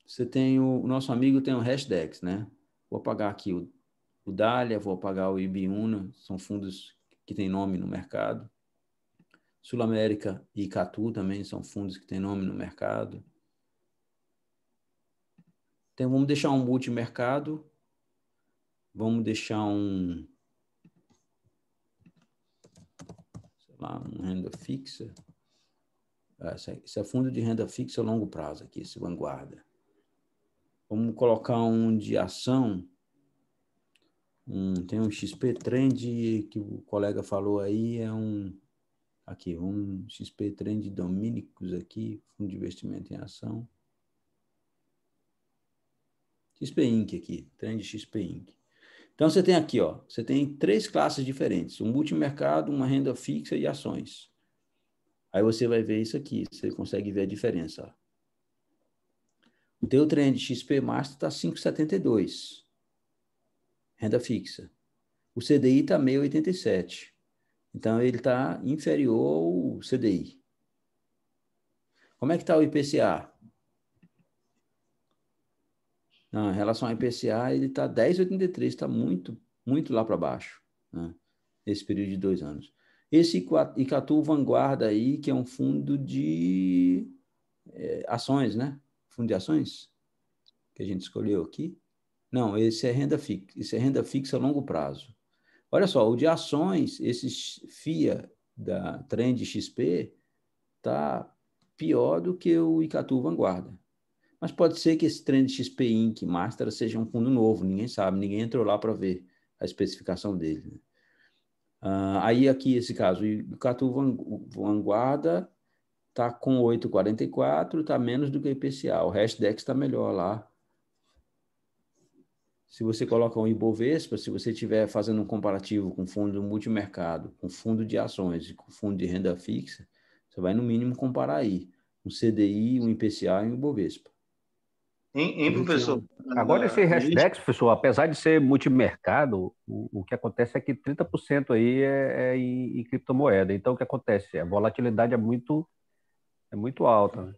Speaker 4: Você tem o, o nosso amigo tem o Hashdex, né? Vou apagar aqui o, o Dália, vou apagar o Ibiuna, são fundos que têm nome no mercado. Sul América e Catu também são fundos que têm nome no mercado. Então, vamos deixar um multimercado, vamos deixar um, sei lá, um renda fixa. Ah, isso é fundo de renda fixa a longo prazo aqui, esse vanguarda. Vamos colocar um de ação. Um, tem um XP Trend que o colega falou aí, é um aqui, um XP Trend domínicos aqui, fundo de investimento em ação. XP Inc. aqui, trend XP Inc. Então você tem aqui, ó, você tem três classes diferentes: um multimercado, uma renda fixa e ações. Aí você vai ver isso aqui, você consegue ver a diferença. O teu trend XP Master está 5,72. Renda fixa. O CDI está 6,87. Então ele está inferior ao CDI. Como é que está o IPCA? Não, né? em relação ao IPCA, ele está 10,83, está muito, muito lá para baixo, né? período de dois anos. Esse Icatu Vanguarda aí, que é um fundo de é, ações, né? Fundo de ações que a gente escolheu aqui. Não, esse é renda fixa, esse é renda fixa a longo prazo. Olha só, o de ações, esse FIA da Trend XP, está pior do que o Icatu Vanguarda. Mas pode ser que esse trem de XP Inc. Master seja um fundo novo, ninguém sabe, ninguém entrou lá para ver a especificação dele. Né? Uh, aí aqui esse caso, o Catu Vanguarda está com 8,44, está menos do que o IPCA. O Hashdex está melhor lá. Se você coloca um Ibovespa, se você estiver fazendo um comparativo com fundo multimercado, com fundo de ações e com fundo de renda fixa, você vai no mínimo comparar aí um CDI,
Speaker 2: um IPCA e um Ibovespa.
Speaker 3: Hein, hein professor? Agora, esse Restex,
Speaker 2: professor, apesar de ser multimercado, o, o que acontece é que 30% aí é, é em, em, criptomoeda. Então, o que acontece? A volatilidade é muito, é muito alta. Né?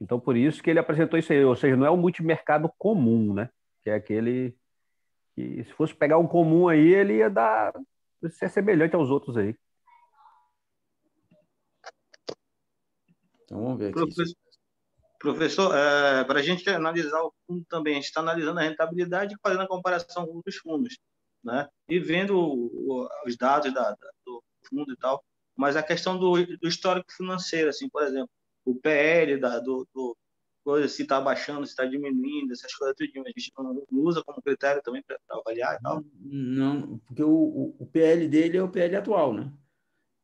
Speaker 2: Então, por isso que ele apresentou isso aí. Ou seja, não é um multimercado comum, né? Que é aquele que, se fosse pegar um comum aí, ele ia dar ser semelhante aos outros aí. Então, vamos ver aqui.
Speaker 3: Professor, Professor, é, para a gente analisar o fundo também, a gente está analisando a rentabilidade e fazendo a comparação com os fundos, né? E vendo os dados da, da, do fundo e tal, mas a questão do, do, histórico financeiro, assim, por exemplo, o PL da, do, do coisa, se está baixando, se está diminuindo, essas coisas tudinho, a gente não usa como critério também para avaliar e tal?
Speaker 4: Não, porque o, o PL dele é o PL atual, né?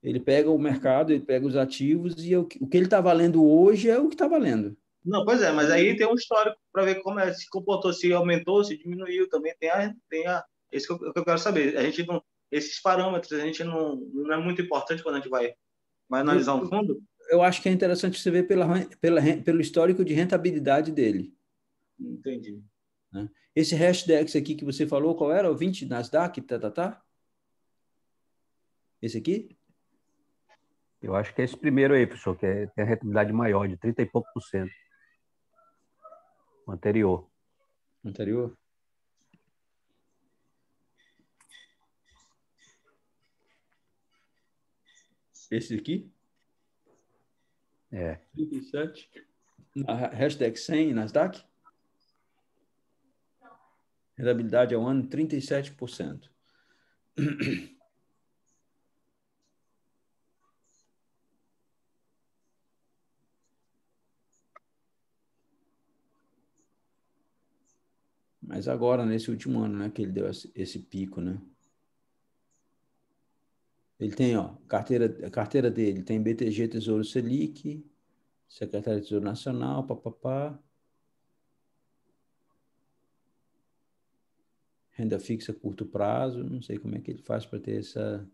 Speaker 4: Ele pega o mercado, ele pega os ativos e é o que ele está valendo hoje é o que
Speaker 3: está valendo. Não, pois é, mas aí tem um histórico para ver como é, se comportou, se aumentou, se diminuiu também. Tem a. Tem a esse que eu, é que eu quero saber. A gente não, esses parâmetros a gente não, não é muito importante quando a gente vai, vai analisar um fundo.
Speaker 4: Eu acho que é interessante você ver pela, pela, pelo histórico de rentabilidade dele.
Speaker 3: Entendi.
Speaker 4: Né? Esse hashdex aqui que você falou, qual era? O 20 Nasdaq, tá, tá, tá?
Speaker 2: Esse aqui? Eu acho que é esse primeiro aí, professor, que é, tem a rentabilidade maior, de 30 e pouco por cento. O anterior. Anterior? Esse aqui? É. 37.
Speaker 4: Na hashtag 100 Nasdaq? Rentabilidade um ano 37%. Mas agora, nesse último ano, né, que ele deu esse pico, né? Ele tem, ó, carteira, a carteira dele tem BTG Tesouro Selic, Secretaria de Tesouro Nacional, papapá. Renda fixa curto prazo, não sei como é que ele faz para ter essa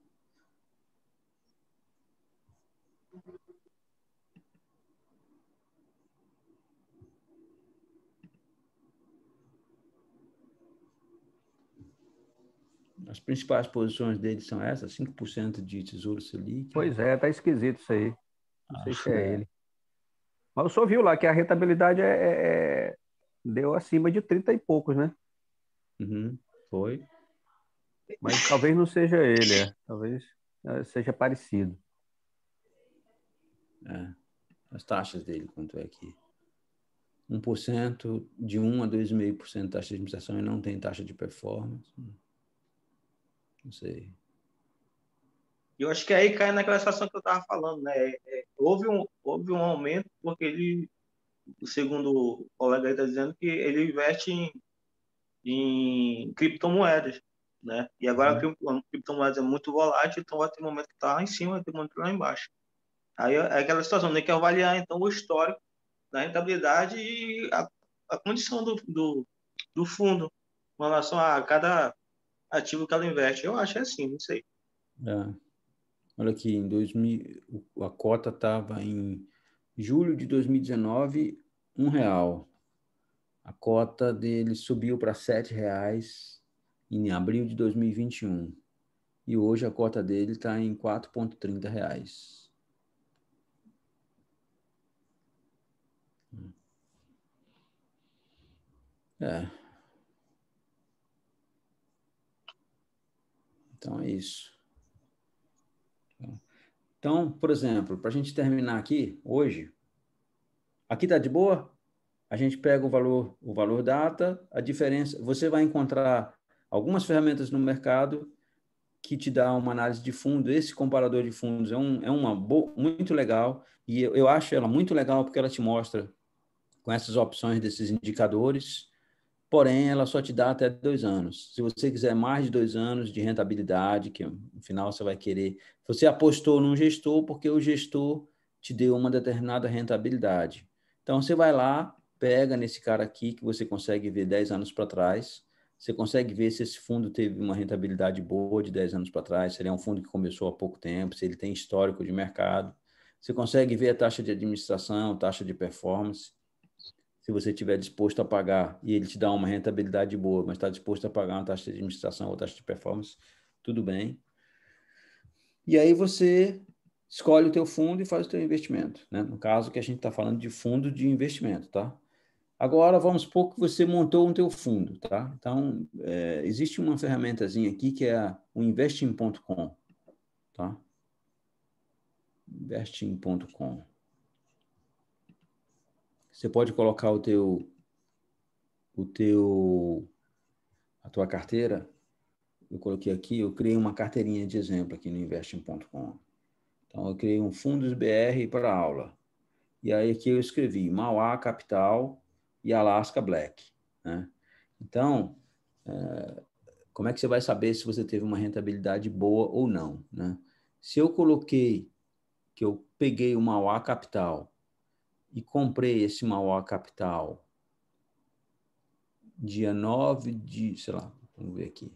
Speaker 4: As principais posições dele são essas, 5% de
Speaker 2: Tesouro Selic. Pois é, tá esquisito isso aí.
Speaker 4: Não Acho sei se é, é, ele.
Speaker 2: Mas o senhor viu lá que a rentabilidade é, é, é deu acima de 30 e poucos, né? Uhum, foi. Mas talvez não seja ele, é. talvez é, seja parecido. É. As taxas dele, quanto
Speaker 4: é que 1%, de 1 a 2,5% de taxa de administração e não tem taxa de performance. Não sei.
Speaker 3: Eu acho que aí cai naquela situação que eu estava falando, né? É, é, houve, um, houve um aumento porque ele, segundo o colega está dizendo, que ele investe em, em criptomoedas, né? E agora que a criptomoeda é muito volátil, então vai ter momento que está lá em cima, vai ter momento tá lá embaixo. Aí é, é aquela situação, tem que avaliar então o histórico da rentabilidade e a, a condição do, do, do fundo com relação a cada ativo que ela investe. Eu acho é assim, não sei.
Speaker 4: É. Olha aqui, em 2000, a cota estava em julho de 2019, um real. A cota dele subiu para sete reais em abril de 2021. E hoje a cota dele está em 4,30 É. Então, é isso. Então, por exemplo, para a gente terminar aqui, hoje, aqui está de boa? A gente pega o valor, o valor data, a diferença. Você vai encontrar algumas ferramentas no mercado que te dá uma análise de fundo. Esse comparador de fundos é, um, é uma muito legal e eu, eu acho ela muito legal porque ela te mostra com essas opções desses indicadores porém ela só te dá até dois anos. Se você quiser mais de dois anos de rentabilidade, que no final você vai querer, você apostou num gestor porque o gestor te deu uma determinada rentabilidade. Então você vai lá, pega nesse cara aqui que você consegue ver 10 anos para trás, você consegue ver se esse fundo teve uma rentabilidade boa de 10 anos para trás, se ele é um fundo que começou há pouco tempo, se ele tem histórico de mercado. Você consegue ver a taxa de administração, taxa de performance se você estiver disposto a pagar e ele te dá uma rentabilidade boa, mas está disposto a pagar uma taxa de administração ou taxa de performance, tudo bem. E aí você escolhe o teu fundo e faz o teu investimento, né? No caso que a gente está falando de fundo de investimento, tá? Agora, vamos supor que você montou um teu fundo, tá? Então, é, existe uma ferramentazinha aqui que é o investing.com, tá? investing.com. Você pode colocar o teu o teu a tua carteira. Eu coloquei aqui, eu criei uma carteirinha de exemplo aqui no investing.com. Então eu criei um fundos BR para aula. E aí aqui eu escrevi Mauá Capital e Alaska Black, né? Então, é, como é que você vai saber se você teve uma rentabilidade boa ou não, né? Se eu coloquei que eu peguei o Mauá Capital e comprei esse Mauá Capital dia 9 de, sei lá, vamos ver aqui.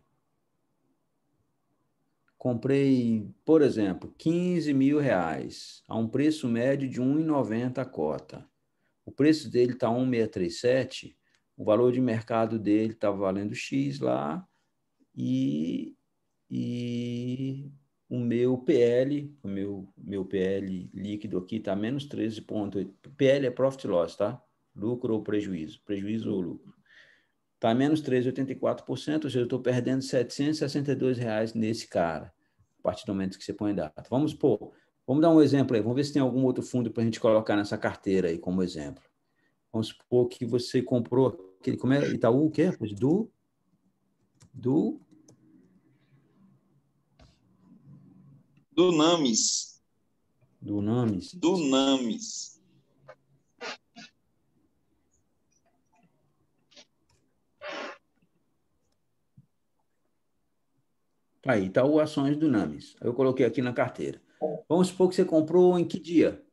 Speaker 4: Comprei, por exemplo, 15 mil reais a um preço médio de 1,90 a cota. O preço dele está 1,637, o valor de mercado dele está valendo X lá e, e o meu PL, o meu, meu PL líquido aqui está menos 13,8. PL é profit loss, tá? Lucro ou prejuízo, prejuízo ou lucro. Está menos 13,84%, ou seja, eu estou perdendo R$ reais nesse cara, a partir do momento que você põe data. Vamos supor, vamos dar um exemplo aí, vamos ver se tem algum outro fundo para a gente colocar nessa carteira aí como exemplo. Vamos supor que você comprou aquele, como é, Itaú, o quê? Do,
Speaker 1: do Dunamis. Dunamis. Dunamis.
Speaker 4: Tá aí, tá o ações Dunamis. Eu coloquei aqui na carteira. Vamos supor que você comprou em que dia?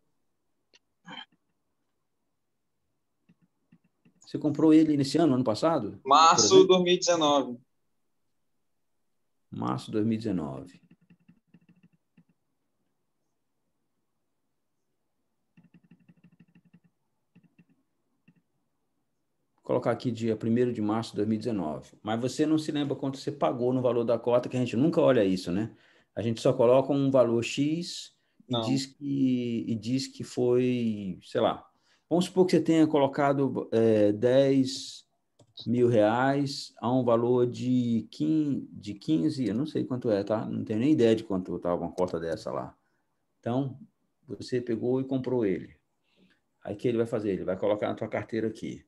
Speaker 4: Você comprou ele nesse ano, ano passado?
Speaker 1: Março de 2019.
Speaker 4: Março de 2019. colocar aqui dia 1 de março de 2019, mas você não se lembra quanto você pagou no valor da cota, que a gente nunca olha isso, né? A gente só coloca um valor X e diz, que, e diz que foi, sei lá, vamos supor que você tenha colocado é, 10 mil reais a um valor de 15, de 15, eu não sei quanto é, tá? Não tenho nem ideia de quanto estava tá uma cota dessa lá. Então, você pegou e comprou ele. Aí que ele vai fazer? Ele vai colocar na tua carteira aqui.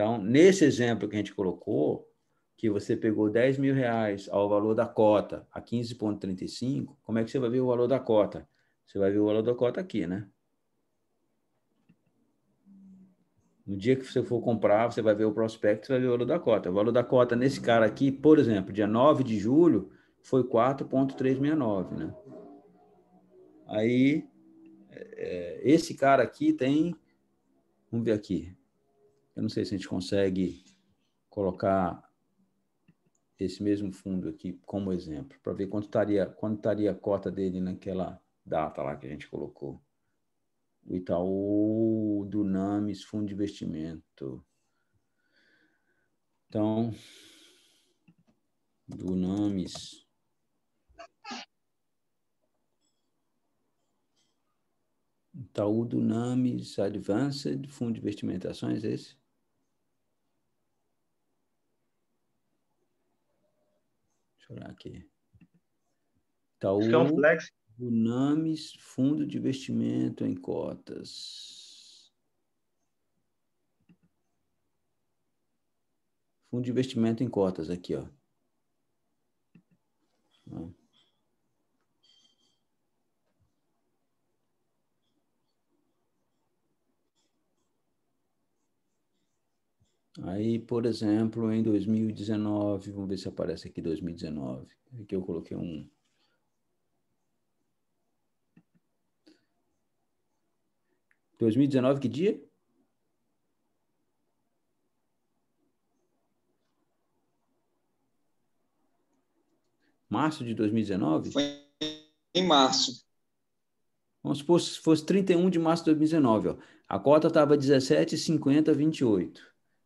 Speaker 4: Então, nesse exemplo que a gente colocou, que você pegou 10 mil reais ao valor da cota, a 15,35, como é que você vai ver o valor da cota? Você vai ver o valor da cota aqui, né? No dia que você for comprar, você vai ver o prospecto, você vai ver o valor da cota. O valor da cota nesse cara aqui, por exemplo, dia 9 de julho, foi 4,369, né? Aí, é, esse cara aqui tem, vamos ver aqui, eu não sei se a gente consegue colocar esse mesmo fundo aqui como exemplo, para ver quanto estaria, quanto estaria a cota dele naquela data lá que a gente colocou. O Itaú Dunamis Fundo de Investimento. Então, Dunamis. Itaú Dunamis Advanced Fundo de Investimentações, é esse? Deixa eu olhar aqui. Itaú, é Flex. Unamis, Fundo de Investimento em Cotas. Fundo de Investimento em Cotas, aqui, ó. Aí, por exemplo, em 2019, vamos ver se aparece aqui 2019. Aqui eu coloquei um. Dois mil que dia? Março de 2019? Foi
Speaker 1: em março.
Speaker 4: Vamos supor se fosse 31 de março de 2019. Ó. A cota estava 17,50,28.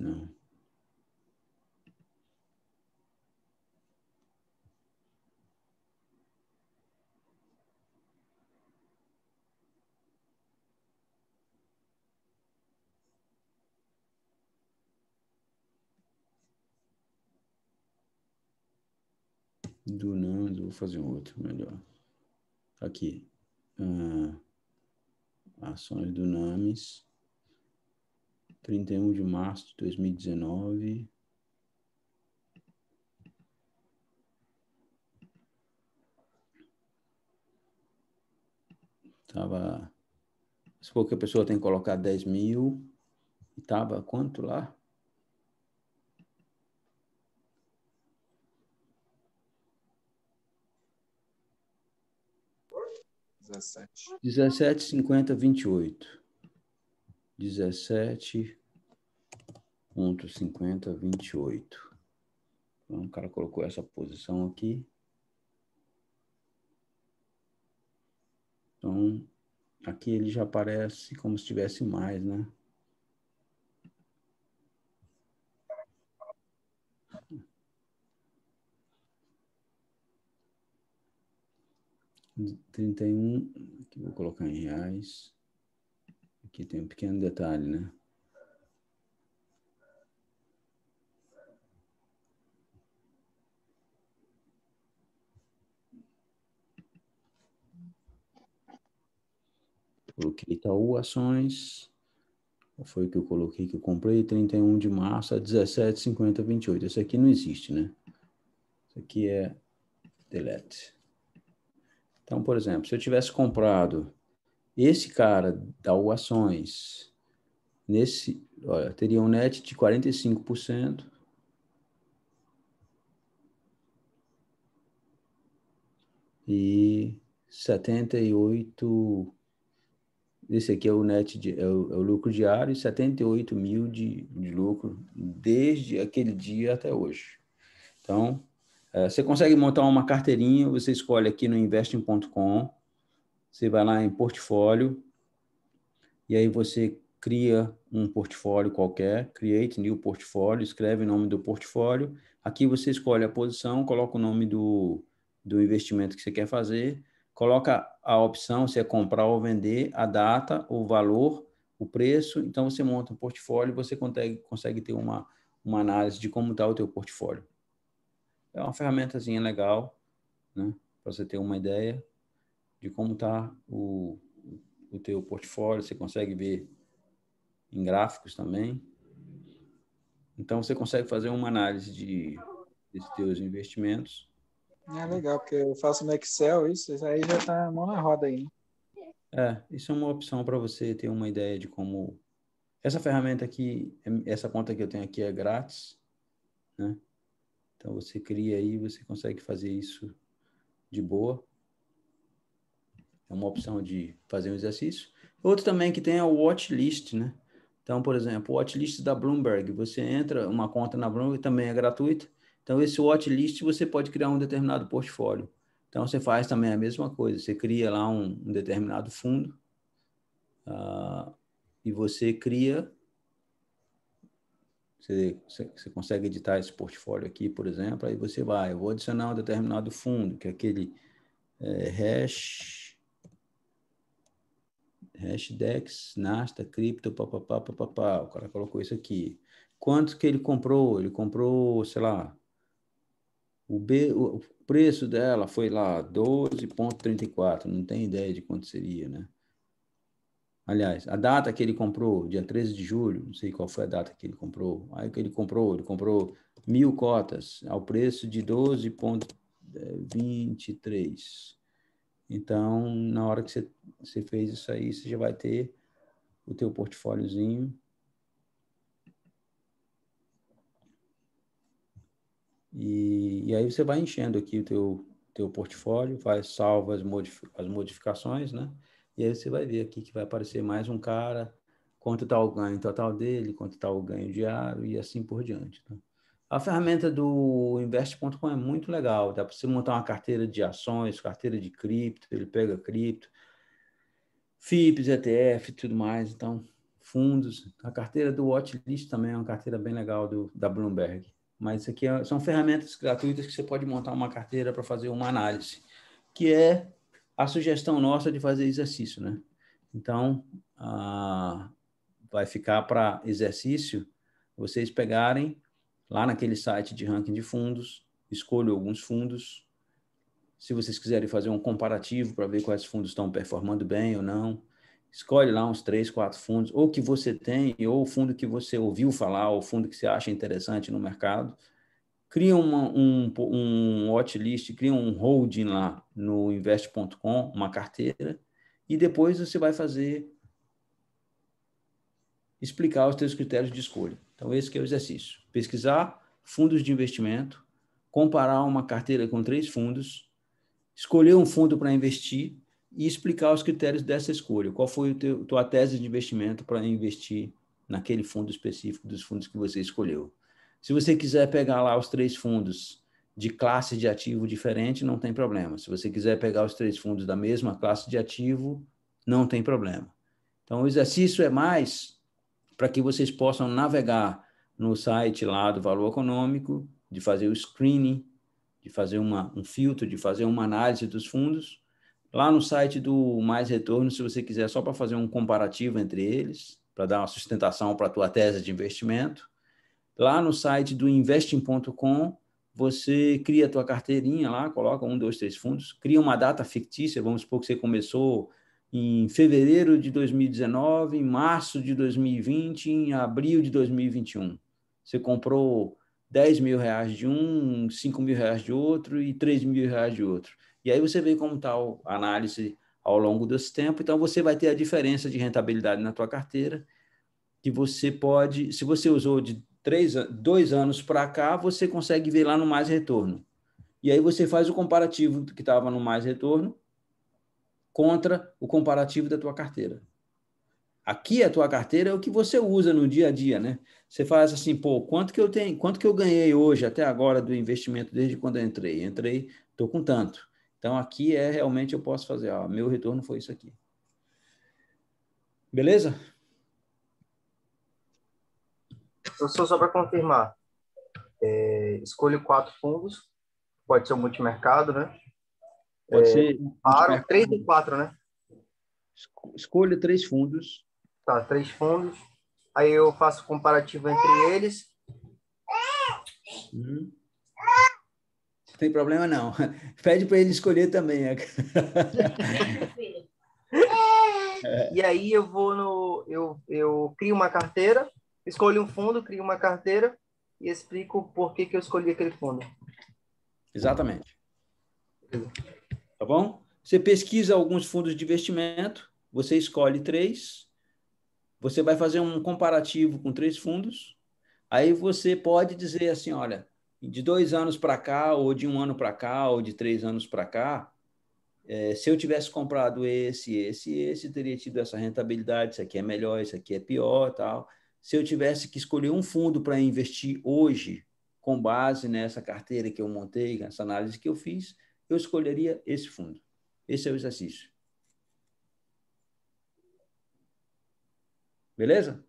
Speaker 4: Não. Do Nando, vou fazer um outro melhor. Aqui. Ah, ações do Names. 31 de março de 2019.
Speaker 3: Tava. Se
Speaker 4: for que a pessoa tem que colocar 10 mil, estava quanto lá?
Speaker 5: Dezessete.
Speaker 4: Dezessete, cinquenta, vinte e oito. 17.5028. Então, o cara colocou essa posição aqui. Então, aqui ele já aparece como se tivesse mais, né? Trinta e um, aqui vou colocar em reais. Aqui tem um pequeno detalhe, né? Coloquei Itaú Ações. Foi o que eu coloquei que eu comprei, 31 de março a 17,50,28. Esse aqui não existe, né? Isso aqui é delete. Então, por exemplo, se eu tivesse comprado esse cara da Ações, nesse, olha, teria um net de 45%. E 78 esse aqui é o net de, é o, é o, lucro diário, 78 mil de, de lucro desde aquele dia até hoje. Então, é, você consegue montar uma carteirinha, você escolhe aqui no investing.com, você vai lá em portfólio e aí você cria um portfólio qualquer, create new portfólio, escreve o nome do portfólio. Aqui você escolhe a posição, coloca o nome do, do investimento que você quer fazer, coloca a opção se é comprar ou vender, a data, o valor, o preço. Então você monta um portfólio, e você consegue, consegue ter uma, uma análise de como está o teu portfólio. É uma ferramentazinha legal, né? Para você ter uma ideia de como está o, o teu portfólio, você consegue ver em gráficos também. Então, você consegue fazer uma análise de, de teus investimentos.
Speaker 5: É legal, porque eu faço no Excel isso, aí já está mão na roda aí.
Speaker 4: É, isso é uma opção para você ter uma ideia de como... Essa ferramenta aqui, essa conta que eu tenho aqui é grátis, né? Então, você cria aí, você consegue fazer isso de boa. É uma opção de fazer um exercício. Outro também que tem é o watchlist, né? Então, por exemplo, o watchlist da Bloomberg. Você entra, uma conta na Bloomberg também é gratuita. Então, esse watchlist você pode criar um determinado portfólio. Então, você faz também a mesma coisa. Você cria lá um, um determinado fundo uh, e você cria... Você, você consegue editar esse portfólio aqui, por exemplo, aí você vai, eu vou adicionar um determinado fundo, que é aquele é, hash Hashdex, Nasta, Crypto, papapá, papapá. O cara colocou isso aqui. Quantos que ele comprou? Ele comprou, sei lá, o, B, o preço dela foi lá 12,34. Não tem ideia de quanto seria, né? Aliás, a data que ele comprou, dia 13 de julho, não sei qual foi a data que ele comprou. Aí que ele comprou, ele comprou mil cotas ao preço de 12,23. Então, na hora que você, você fez isso aí, você já vai ter o teu portfóliozinho. E, e aí você vai enchendo aqui o teu, teu portfólio, vai salva as, modifi as modificações, né? E aí você vai ver aqui que vai aparecer mais um cara, quanto está o ganho total dele, quanto está o ganho diário e assim por diante. Tá? A ferramenta do invest.com é muito legal, dá para você montar uma carteira de ações, carteira de cripto, ele pega cripto, FIPs, ETF, tudo mais, então fundos. A carteira do Watchlist também é uma carteira bem legal do, da Bloomberg. Mas isso aqui é, são ferramentas gratuitas que você pode montar uma carteira para fazer uma análise, que é a sugestão nossa de fazer exercício, né? Então, a ah, vai ficar para exercício vocês pegarem lá naquele site de ranking de fundos, escolho alguns fundos. Se vocês quiserem fazer um comparativo para ver quais fundos estão performando bem ou não, escolhe lá uns três, quatro fundos, ou que você tem, ou o fundo que você ouviu falar, ou o fundo que você acha interessante no mercado. Cria uma, um, um list, cria um holding lá no invest.com, uma carteira, e depois você vai fazer explicar os teus critérios de escolha. Então, esse é o exercício. Pesquisar fundos de investimento, comparar uma carteira com três fundos, escolher um fundo para investir e explicar os critérios dessa escolha. Qual foi a tua tese de investimento para investir naquele fundo específico dos fundos que você escolheu? Se você quiser pegar lá os três fundos de classe de ativo diferente, não tem problema. Se você quiser pegar os três fundos da mesma classe de ativo, não tem problema. Então, o exercício é mais para que vocês possam navegar no site lá do Valor Econômico, de fazer o screening, de fazer uma, um filtro, de fazer uma análise dos fundos. Lá no site do Mais Retorno, se você quiser, é só para fazer um comparativo entre eles, para dar uma sustentação para a tua tese de investimento. Lá no site do investing.com, você cria a tua carteirinha lá, coloca um, dois, três fundos, cria uma data fictícia, vamos supor que você começou em fevereiro de 2019, em março de 2020, em abril de 2021. Você comprou 10 mil reais de um, 5 mil reais de outro e 3 mil reais de outro. E aí você vê como está a análise ao longo desse tempo. Então, você vai ter a diferença de rentabilidade na tua carteira, que você pode, se você usou de três, dois anos para cá, você consegue ver lá no mais retorno. E aí você faz o comparativo do que estava no mais retorno contra o comparativo da tua carteira. Aqui a tua carteira é o que você usa no dia a dia, né? Você faz assim, pô, quanto que eu tenho, quanto que eu ganhei hoje até agora do investimento desde quando eu entrei? Entrei, tô com tanto. Então aqui é realmente eu posso fazer, ó, meu retorno foi isso aqui. Beleza?
Speaker 1: Professor, só para confirmar, é, escolho quatro fundos, pode ser um multimercado, né?
Speaker 2: Pode é, ser. Claro, três ou quatro, né? Escolha três fundos. Tá, três fundos. Aí eu faço comparativo entre eles.
Speaker 4: Não hum. tem problema, não. Pede para ele escolher
Speaker 1: também. é. E aí eu vou no. Eu, eu crio uma carteira, escolho um fundo, crio uma carteira e explico por que, que eu escolhi aquele fundo.
Speaker 4: Exatamente. Beleza. Tá bom? Você pesquisa alguns fundos de investimento, você escolhe três, você vai fazer um comparativo com três fundos, aí você pode dizer assim, olha, de dois anos para cá, ou de um ano para cá, ou de três anos para cá, é, se eu tivesse comprado esse, esse, esse, teria tido essa rentabilidade, isso aqui é melhor, isso aqui é pior, tal. Se eu tivesse que escolher um fundo para investir hoje, com base nessa carteira que eu montei, nessa análise que eu fiz, eu escolheria esse fundo. Esse é o exercício. Beleza?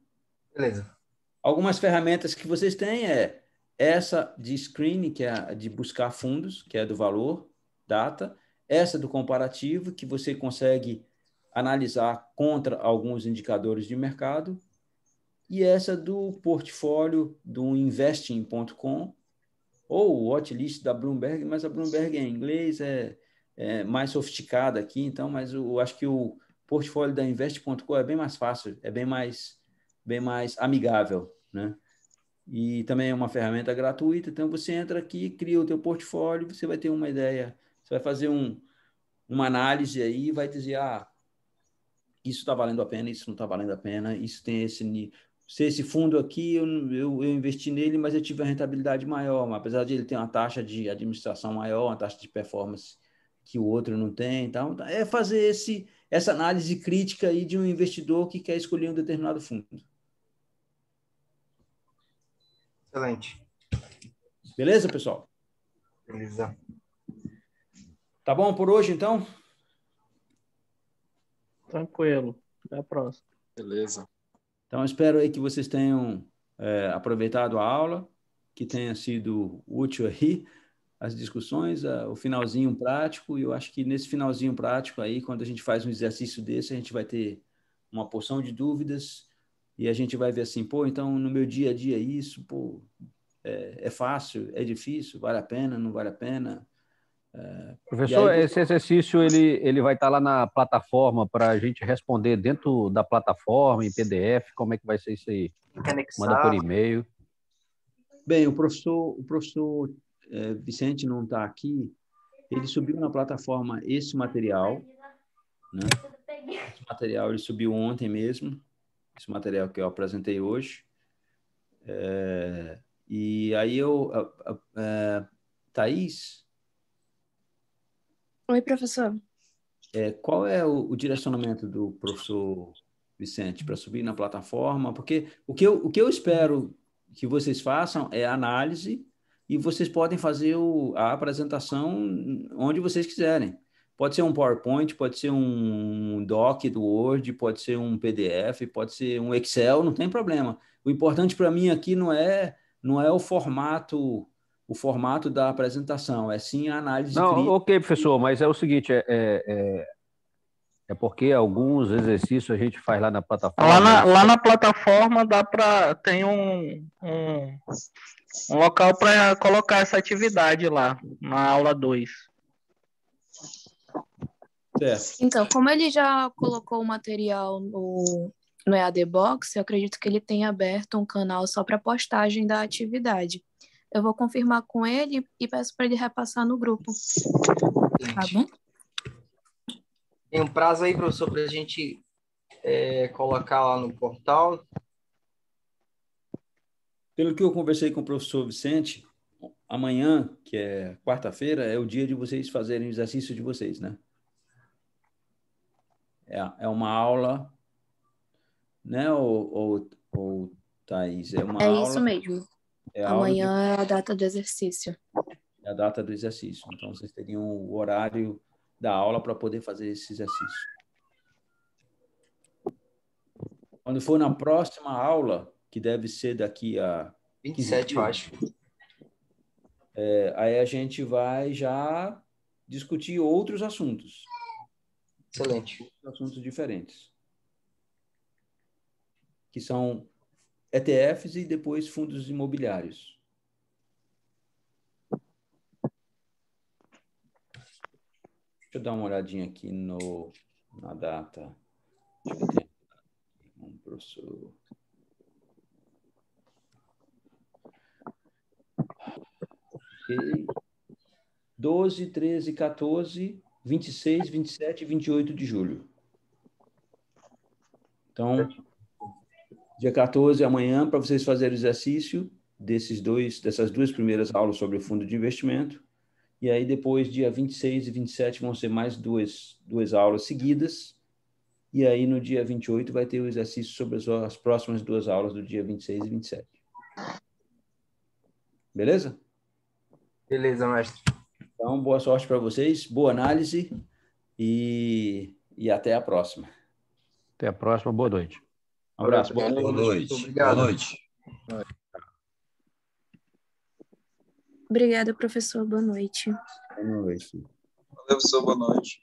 Speaker 4: Beleza. Algumas ferramentas que vocês têm é essa de screening, que é a de buscar fundos, que é do valor, data, essa do comparativo, que você consegue analisar contra alguns indicadores de mercado, e essa do portfólio do investing.com, ou o watchlist da Bloomberg, mas a Bloomberg é em inglês, é, é mais sofisticada aqui, então, mas eu acho que o portfólio da Invest.com é bem mais fácil, é bem mais, bem mais amigável, né? E também é uma ferramenta gratuita, então você entra aqui, cria o teu portfólio, você vai ter uma ideia, você vai fazer um, uma análise aí e vai dizer, ah, isso está valendo a pena, isso não está valendo a pena, isso tem esse se esse fundo aqui eu, eu, eu, investi nele, mas eu tive uma rentabilidade maior, apesar de ele ter uma taxa de administração maior, uma taxa de performance que o outro não tem, então é fazer esse essa análise crítica aí de um investidor que quer escolher um determinado fundo. Excelente. Beleza, pessoal? Beleza. Tá bom por
Speaker 3: hoje então? Tranquilo. Até a próxima.
Speaker 5: Beleza.
Speaker 4: Então, espero aí que vocês tenham é, aproveitado a aula, que tenha sido útil aí as discussões, a, o finalzinho prático, e eu acho que nesse finalzinho prático aí, quando a gente faz um exercício desse, a gente vai ter uma porção de dúvidas e a gente vai ver assim, pô, então no meu dia a dia é isso, pô, é, é fácil, é difícil, vale a pena, não vale a pena, Professor, aí... esse
Speaker 2: exercício ele, ele vai estar tá lá na plataforma para a gente responder dentro da plataforma, em PDF, como é que vai ser isso aí? Anexar. Manda por e-mail.
Speaker 1: Bem, o
Speaker 4: professor, o professor é, Vicente não está aqui, ele subiu na plataforma esse material, né? Esse material ele subiu ontem mesmo, esse material que eu apresentei hoje. É, e aí eu, a, a, a é, Thaís,
Speaker 1: Oi,
Speaker 5: professor.
Speaker 4: É, qual é o, o, direcionamento do professor Vicente para subir na plataforma? Porque o que, eu, o que eu espero que vocês façam é análise e vocês podem fazer o, a apresentação onde vocês quiserem. Pode ser um PowerPoint, pode ser um doc do Word, pode ser um PDF, pode ser um Excel, não tem problema. O importante para mim aqui não é não é o formato o formato da apresentação, é sim a análise Não, crítica.
Speaker 2: ok, professor, mas é o seguinte, é, é, é, é porque alguns exercícios a gente faz lá na plataforma. Lá
Speaker 3: na, lá na plataforma dá para tem um, um, um local para colocar essa atividade lá, na aula 2. Certo.
Speaker 1: Então, como ele já colocou o material no, no EAD Box, eu acredito que ele tenha aberto um canal só para postagem da atividade. Eu vou confirmar com ele e peço para ele repassar no grupo.
Speaker 5: Tá
Speaker 1: bom? Tem um prazo aí, professor, para a gente é, colocar lá no portal?
Speaker 4: Pelo que eu conversei com o professor Vicente, amanhã, que é quarta-feira, é o dia de vocês fazerem o exercício de vocês, né? É, é uma aula, né, ou, ou, ou Thaís? É, uma é aula, isso
Speaker 5: mesmo.
Speaker 1: É
Speaker 4: Amanhã
Speaker 5: de... é a data do exercício.
Speaker 4: É a data do exercício. Então, vocês teriam o horário da aula para poder fazer esse exercício. Quando for na próxima aula, que deve ser daqui a... 27, eu acho. É, aí a gente vai já discutir outros assuntos. Excelente. Assuntos diferentes. Que são ETFs e depois fundos imobiliários. Deixa eu dar uma olhadinha aqui no, na data. Um professor. Okay. 12, 13, 14, 26, 27 e 28 de julho. Então, dia 14, amanhã, para vocês fazerem o exercício desses dois, dessas duas primeiras aulas sobre o fundo de investimento. E aí, depois, dia 26 e 27, vão ser mais duas, duas aulas seguidas. E aí, no dia 28, vai ter o exercício sobre as, as próximas duas aulas do dia 26 e 27. Beleza? Beleza, mestre. Então, boa sorte para vocês, boa análise e, e até a próxima.
Speaker 2: Até a próxima, boa noite. Um abraço. Boa, boa noite. noite. Boa noite.
Speaker 1: Obrigada, professor. Boa noite. Boa noite. Valeu, professor. Boa noite.